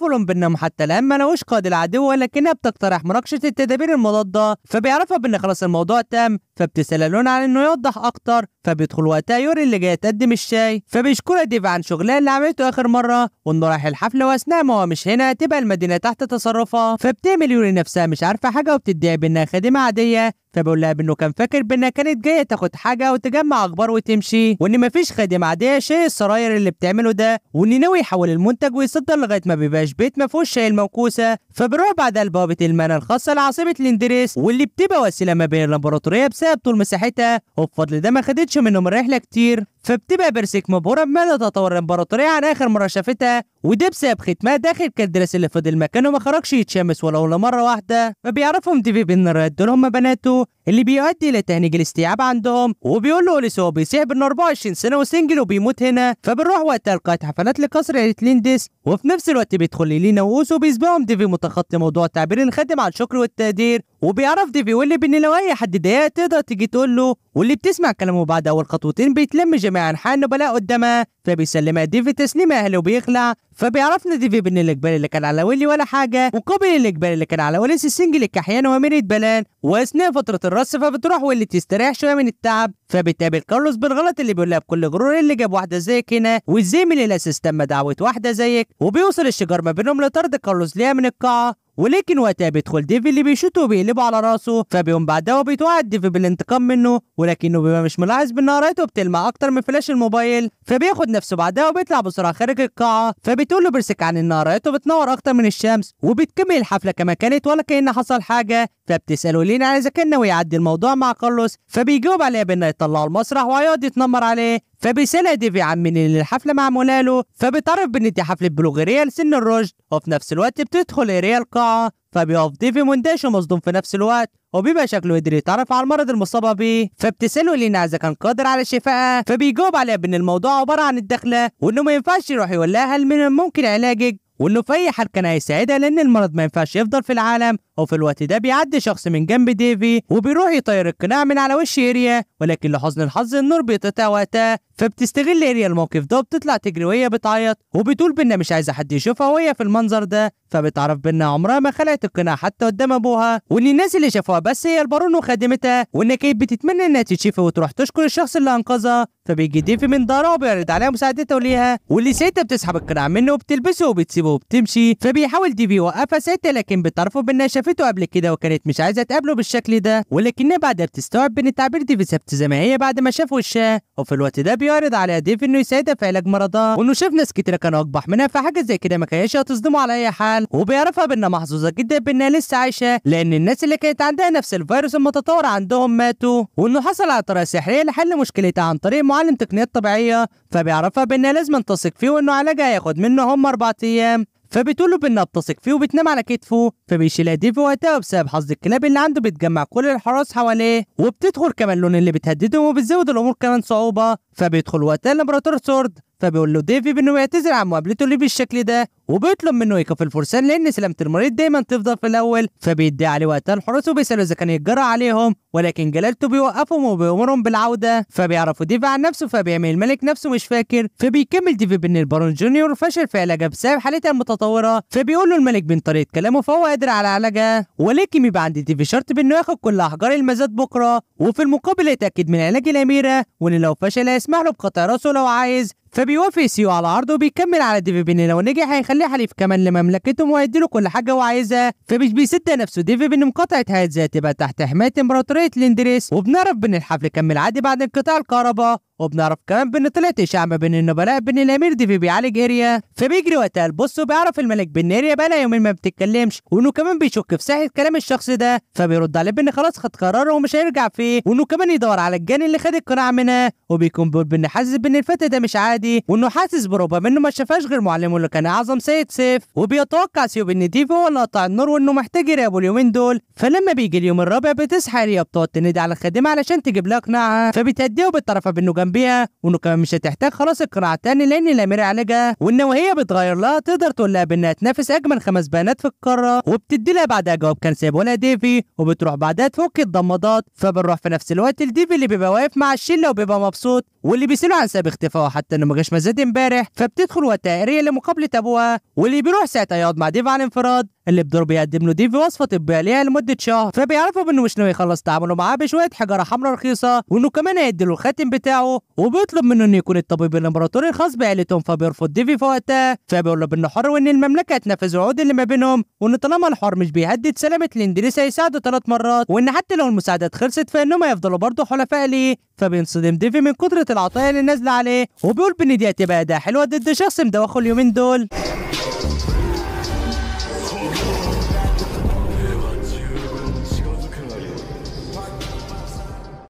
لهم بينهم حتى الان ما نوش قائد العدو ولكنها بتقترح مناقشه التدابير المضاده فبيعرفها بان خلاص الموضوع تم فبتسال لون عن انه يوضح اكتر فبيدخل وقتها يوري اللي جاي تقدم الشاي فبيشكرها ديفا عن شغلها اللي عملته اخر مره وانه رايح الحفله واثناء ما هو مش هنا تبقى المدينه تحت تصرفها فبتعمل يوري نفسها مش عارفه حاجه وبتدعي بانها خادمه عاديه فبقول لها بانه كان فاكر بانها كانت جايه تاخد حاجه وتجمع اخبار وتمشي وان مفيش خادم عاديه شاي السراير اللي بتعمله ده وان ناوي يحول المنتج ويصدر لغايه ما بيبقاش بيت ما فيهوش شاي الموكوسه فبيروح بعدها لبوابه المانا الخاصه لعاصمه الاندريس واللي بتبقى وسيله ما بين الامبراطوريه بسبب طول مساحتها وبفضل ده ما خدتش منهم الرحله كتير فبتبقى بيرسيك مبهورة بمدى تطور الامبراطوريه عن اخر مره شافتها وده بسبب ختمها داخل كالدراس اللي فضل مكانه ما خرجش يتشمس ولو لمره واحده فبيعرفهم ديفي دي بي دول هما بناته اللي بيؤدي إلى تهنيج الاستيعاب عندهم وبيقول له لسه هو بيصيح بانه 24 سنة وسنجل وبيموت هنا فبنروح وقتها لقاءات حفلات لقصر عيلة ليندس وفي نفس الوقت بيدخل لينا ووسو بيسبقهم ديفي متخطي موضوع تعبير الخادم عن الشكر والتقدير وبيعرف ديفي ويلي بإن لو أي حد ضايقها تقدر تيجي تقول له واللي بتسمع كلامه بعد أول خطوتين بيتلم جميع أنحاء النبلاء قدامها فبيسلمها ديفي تسليم أهله وبيخلع فبيعرفنا ديفي بان الاجبال اللي كان على ويلي ولا حاجه وقبل الاجبال اللي كان على وليس السنجل الكحيان واميرة بلان واثناء فتره الرص فبتروح ويلي تستريح شويه من التعب فبتقابل كارلوس بالغلط اللي بيقولها بكل غرور اللي جاب واحده زيك هنا وازاي من الاساس تم دعوه واحده زيك وبيوصل الشجار ما بينهم لطرد كارلوس ليها من القاعه ولكن وقتها بيدخل ديفي اللي بيشوته وبيقلبه على راسه فبيقوم بعدها وبيتوعد ديفي بالانتقام منه ولكنه بيبقى مش ملاحظ بان بتلمع اكتر من فلاش الموبايل فبياخد نفسه بعدها وبيطلع بسرعه خارج القاعه فبتقول له برسك عن ان بتنور اكتر من الشمس وبتكمل الحفله كما كانت ولا كان حصل حاجه فبتساله لينا اذا كان ناوي يعدي الموضوع مع كارلوس فبيجاوب عليها بانه يطلعه المسرح وهيقعد يتنمر عليه فبيسألها ديفي عن مين اللي الحفلة معمولة له فبتعرف بإن دي حفلة بلوغيريا لسن الرشد وفي نفس الوقت بتدخل إيريا القاعة فبيقف ديفي مندهش ومصدوم في نفس الوقت وبيبقى شكله قدر يتعرف على المرض المصابة بيه فبتسأله لينا إذا كان قادر على شفائها فبيجاوب عليها بإن الموضوع عبارة عن الدخلة وإنه ما ينفعش يروح يقول لها هل من الممكن علاجك وإنه في أي حال كان هيساعدها لأن المرض ما ينفعش يفضل في العالم وفي الوقت ده بيعدي شخص من جنب ديفي وبيروح يطير القناع من على وش إيريا ولكن لحزن الحظ النور بيتقطع وقتها فبتستغل إيريا الموقف ده وبتطلع تجري وهي بتعيط وبتقول بإنها مش عايزة حد يشوفها وهي في المنظر ده فبتعرف بإنها عمرها ما خلعت القناع حتى قدام أبوها وإن الناس اللي شافوها بس هي البارون وخادمتها وإن كانت بتتمنى إنها تتشفي وتروح تشكر الشخص اللي أنقذها فبيجي ديفي من دارها وبيعرض عليها مساعدته ليها واللي ساعتها بتسحب القناع منه وبتلبسه وبتسيبه وبتمشي فبيحاول ديفي يوقفها ساعتها لكن بتعرفه بإنها شافته قبل كده وكانت مش عايزه تقابله بالشكل ده ولكنها بعدها بتستوعب ان التعبير دي ابتسامه هي بعد ما شاف وشها وفي الوقت ده بيعرض على ديف انه يساعدها في علاج مرضها وانه شاف ناس كتيره كانوا اقبح منها فحاجه زي كده ما كانتش هتصدمه على اي حال وبيعرفها بانها محظوظه جدا بانها لسه عايشه لان الناس اللي كانت عندها نفس الفيروس المتطور عندهم ماتوا وانه حصل على طريقه سحريه لحل مشكلتها عن طريق معلم تقنيات طبيعيه فبيعرفها بانها لازم تثق فيه وانه علاجها هياخد منه هم اربع ايام فبتقول له بانها بتثق فيه وبتنام على كتفه فبيشيل ايديه في وقتها وبسبب حظ الكلاب اللي عنده بتجمع كل الحراس حواليه وبتدخل كمان لون اللي بتهددهم وبتزود الامور كمان صعوبه فبيدخل وقتها الامبراطور سورد فبيقول له ديفيد انه بيعتذر عن مقابلته ليه بالشكل ده وبيطلب منه يقف الفرسان لان سلامه المريض دايما تفضل في الاول فبيدي عليه وقتها الحرس وبيساله اذا كان يتجرى عليهم ولكن جلالته بيوقفهم وبيامرهم بالعوده فبيعرفوا ديفي عن نفسه فبيعمل الملك نفسه مش فاكر فبيكمل ديفي بان البارون جونيور فشل في علاجه بسبب حالته المتطوره فبيقول له الملك بين طريقه كلامه فهو قادر على علاجها ولكن يبقى عند ديفي شرط بانه ياخد كل احجار المزاد بكره وفي المقابل يتاكد من علاج الاميره وان لو فشل هيسمح له بقطع راسه لو عايز فبيوافق سيو على عرضه وبيكمل على ديفي بان لو نجح هيخليه حليف كمان لمملكتهم وهيديله كل حاجه هو عايزها فمش بيسد نفسه ديفي بان مقاطعه هيتز هتبقى تحت حمايه امبراطوريه لندريس وبنعرف بان الحفل كمل عادي بعد انقطاع الكهرباء وبنعرف كمان بان طلعت اشاعه بين النبلاء بان الامير ديفي بيعالج اريا فبيجري وقتها البص وبيعرف الملك بان اريا بقى يومين ما بتتكلمش وانه كمان بيشك في صحه كلام الشخص ده فبيرد عليه بان خلاص خد قراره ومش هيرجع فيه وانه كمان يدور على الجاني اللي خد القناع منها وبيكون بيقول بان حاسس بان الفتى ده مش عادي وانه حاسس بربما انه ما شافهاش غير معلمه اللي كان اعظم سيد سيف وبيتوقع سيوب ان ديفي هو اللي قطع النور وانه محتاج يريا اليومين دول فلما بيجي اليوم الرابع بتصحى اريا بتقعد تنادي على الخادمه علشان تجيب لها قناعها فبتهديه وبتعرفها بانه جنب بيها وانه كمان مش هتحتاج خلاص القناع تاني لان الاميره عالجها وان وهي بتغير لها تقدر تقول لها بانها تنافس اجمل خمس بنات في القاره وبتدي لها بعدها جواب كان سايبه لها ديفي وبتروح بعدها تفك الضمادات فبنروح في نفس الوقت لديفي اللي بيبقى واقف مع الشله وبيبقى مبسوط واللي بيسأله عن سبب اختفائه حتى انه ما جاش مزاد امبارح فبتدخل وقتها لمقابله ابوها واللي بيروح ساعتها يقعد مع ديفي على الانفراد اللي بدور بيقدم له دي في وصفه طبيه ليها لمده شهر فبيعرفوا انه مش ناوي يخلص تعامله معاه بشويه حجره حمراء رخيصه وانه كمان هيدي له الخاتم بتاعه وبيطلب منه انه يكون الطبيب الامبراطوري الخاص بعيلتهم فبيرفض ديفي في وقتها فبيقول له بانه حر وان المملكه هتنفذ العقود اللي ما بينهم وان طالما الحر مش بيهدد سلامه الاندلس هيساعده ثلاث مرات وان حتى لو المساعدات خلصت فانهم هيفضلوا برضه حلفاء ليه فبينصدم ديفي من كثره العطايا اللي نازله عليه وبيقول بان دي هتبقى اداه حلوه ضد شخص مدوخه اليومين دول